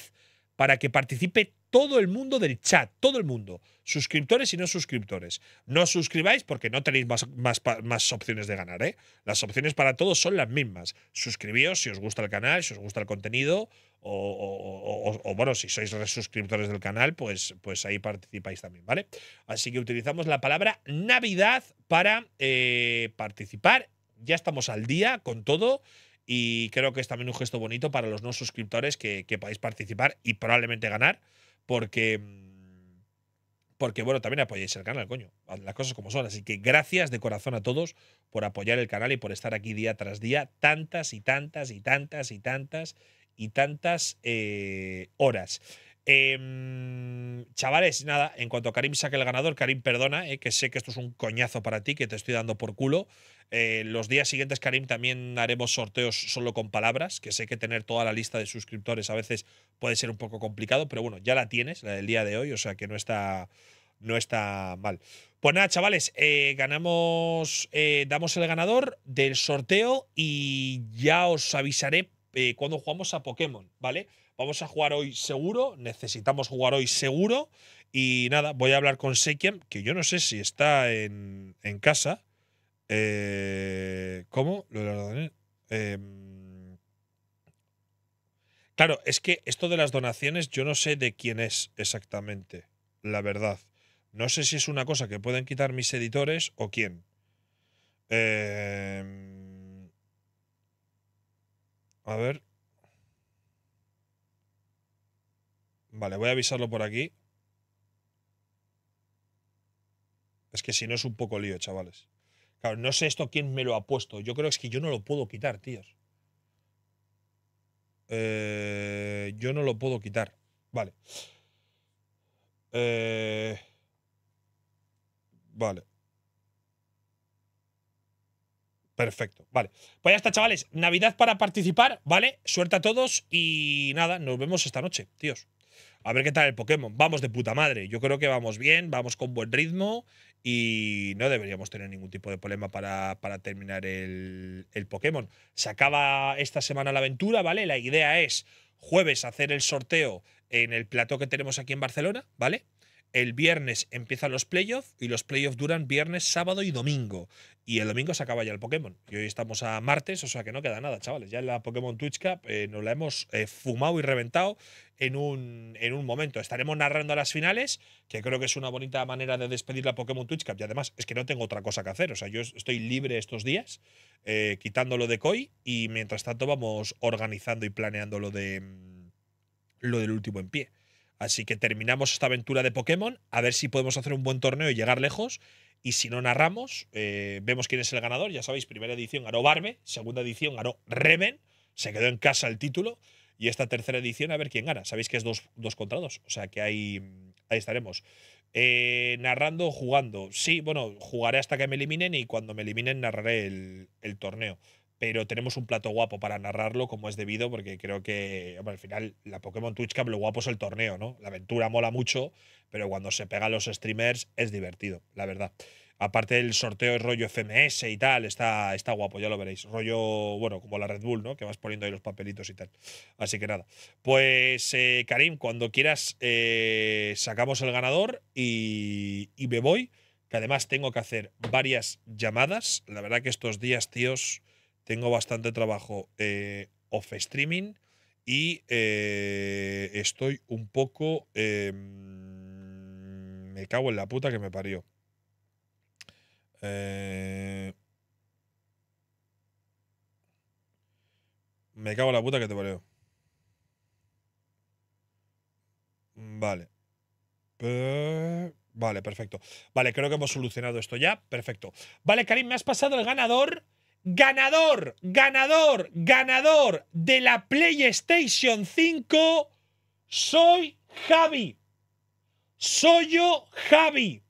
para que participe todo el mundo del chat, todo el mundo, suscriptores y no suscriptores. No os suscribáis porque no tenéis más, opciones de ganar, ¿eh? Las opciones para todos son las mismas. Suscribíos si os gusta el canal, si os gusta el contenido, o, bueno, si sois suscriptores del canal, pues, pues ahí participáis también, ¿vale? Así que utilizamos la palabra Navidad para eh, participar ya estamos al día con todo y creo que es también un gesto bonito para los no suscriptores que, podáis participar y probablemente ganar porque mm, porque bueno, también apoyáis el canal, coño, las cosas como son. Así que gracias de corazón a todos por apoyar el canal y por estar aquí día tras día, tantas y tantas y tantas y tantas y tantas eh, horas. Em, chavales, nada, en cuanto a Karim saque el ganador, Karim, perdona, eh, que sé que esto es un coñazo para ti, que te estoy dando por culo. Eh, los días siguientes, Karim, también haremos sorteos solo con palabras, que sé que tener toda la lista de suscriptores a veces puede ser un poco complicado, pero bueno, ya la tienes, la del día de hoy, o sea que no está, no está mal. Pues nada, chavales, eh, ganamos, eh, damos el ganador del sorteo y ya os avisaré cuando jugamos a Pokémon, ¿vale? Vamos a jugar hoy seguro, necesitamos jugar hoy seguro. Y nada, voy a hablar con Sekiem que yo no sé si está en, en casa eh, ¿Cómo? Lo de em, claro, es que esto de las donaciones yo no sé de quién es exactamente, la verdad. No sé si es una cosa que pueden quitar mis editores o quién. Em, a ver. Vale, voy a avisarlo por aquí. Es que si no es un poco lío, chavales. Claro, no sé esto quién me lo ha puesto. Yo creo que es que yo no lo puedo quitar, tíos. Eh, yo no lo puedo quitar. Vale. Eh, vale. Perfecto, vale. Pues ya está, chavales. Navidad para participar, ¿vale? Suerte a todos y nada, nos vemos esta noche, tíos. A ver qué tal el Pokémon. Vamos de puta madre. Yo creo que vamos bien, vamos con buen ritmo y no deberíamos tener ningún tipo de problema para, terminar el, el, Pokémon. Se acaba esta semana la aventura, ¿vale? La idea es jueves hacer el sorteo en el plato que tenemos aquí en Barcelona, ¿vale? El viernes empiezan los playoffs y los playoffs duran viernes, sábado y domingo. Y el domingo se acaba ya el Pokémon. Y hoy estamos a martes, o sea que no queda nada, chavales. Ya la Pokémon Twitch Cup eh, nos la hemos eh, fumado y reventado en un, en un momento. Estaremos narrando las finales, que creo que es una bonita manera de despedir la Pokémon Twitch Y además es que no tengo otra cosa que hacer. O sea, yo estoy libre estos días, eh, quitándolo de COI. Y mientras tanto vamos organizando y planeando lo, de, lo del último en pie. Así que terminamos esta aventura de Pokémon, a ver si podemos hacer un buen torneo y llegar lejos. Y si no narramos, eh, vemos quién es el ganador. Ya sabéis, primera edición ganó Barbe, segunda edición ganó Remen se quedó en casa el título. Y esta tercera edición, a ver quién gana. Sabéis que es dos, dos contra dos, o sea que ahí, ahí estaremos. Eh, ¿Narrando narrando jugando. Sí, bueno, jugaré hasta que me eliminen y cuando me eliminen narraré el torneo pero tenemos un plato guapo para narrarlo como es debido, porque creo que al final la Pokémon Twitch Camp lo guapo es el torneo, ¿no? La aventura mola mucho, pero cuando se pegan los streamers es divertido, la verdad. Aparte del sorteo es rollo FMS y tal, está, está guapo, ya lo veréis. Rollo, bueno, como la Red Bull, ¿no? Que vas poniendo ahí los papelitos y tal. Así que nada. Pues, eh, Karim, cuando quieras, eh, sacamos el ganador y, y me voy, que además tengo que hacer varias llamadas. La verdad que estos días, tíos, tengo bastante trabajo eh, off streaming y eh, estoy un poco... Em, me cago en la puta que me parió. Eh, me cago en la puta que te parió. Vale. Vale, perfecto. Vale, creo que hemos solucionado esto ya. Perfecto. Vale, Karim, me has pasado el ganador ganador, ganador, ganador de la PlayStation 5, soy Javi. Soy yo Javi.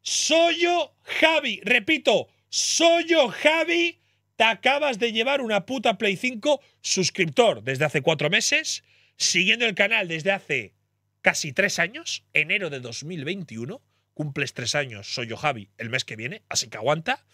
Soy yo Javi. Repito, soy yo Javi. Te acabas de llevar una puta Play 5 suscriptor desde hace cuatro meses, siguiendo el canal desde hace casi tres años, enero de 2021. Cumples tres años, soy yo Javi, el mes que viene, así que aguanta.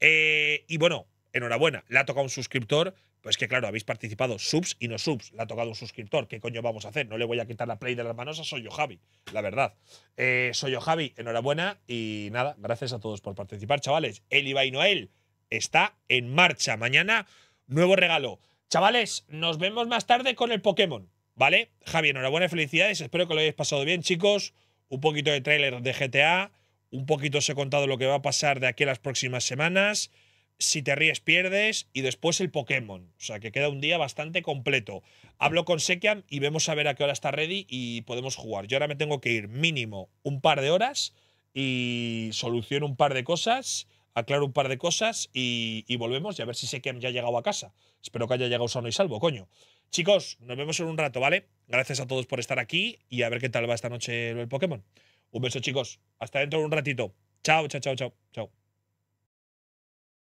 Eh, y bueno, enhorabuena, le ha tocado un suscriptor, pues que claro, habéis participado subs y no subs, le ha tocado un suscriptor, ¿qué coño vamos a hacer? No le voy a quitar la play de las manos a Soy yo Javi, la verdad. Eh, soy yo Javi, enhorabuena y nada, gracias a todos por participar, chavales. El y Noel está en marcha, mañana nuevo regalo. Chavales, nos vemos más tarde con el Pokémon, ¿vale? Javi, enhorabuena felicidades, espero que lo hayáis pasado bien, chicos. Un poquito de tráiler de GTA, un poquito os he contado lo que va a pasar de aquí a las próximas semanas si te ríes pierdes y después el Pokémon. O sea que queda un día bastante completo. Hablo con Sekian y vemos a ver a qué hora está ready y podemos jugar. Yo ahora me tengo que ir mínimo un par de horas y soluciono un par de cosas, aclaro un par de cosas y, volvemos y a ver si Sekiam ya ha llegado a casa. Espero que haya llegado sano y salvo, coño. Chicos, nos vemos en un rato, ¿vale? Gracias a todos por estar aquí y a ver qué tal va esta noche el Pokémon. Un beso, chicos. Hasta dentro de un ratito. chao, chao, chao. Chao.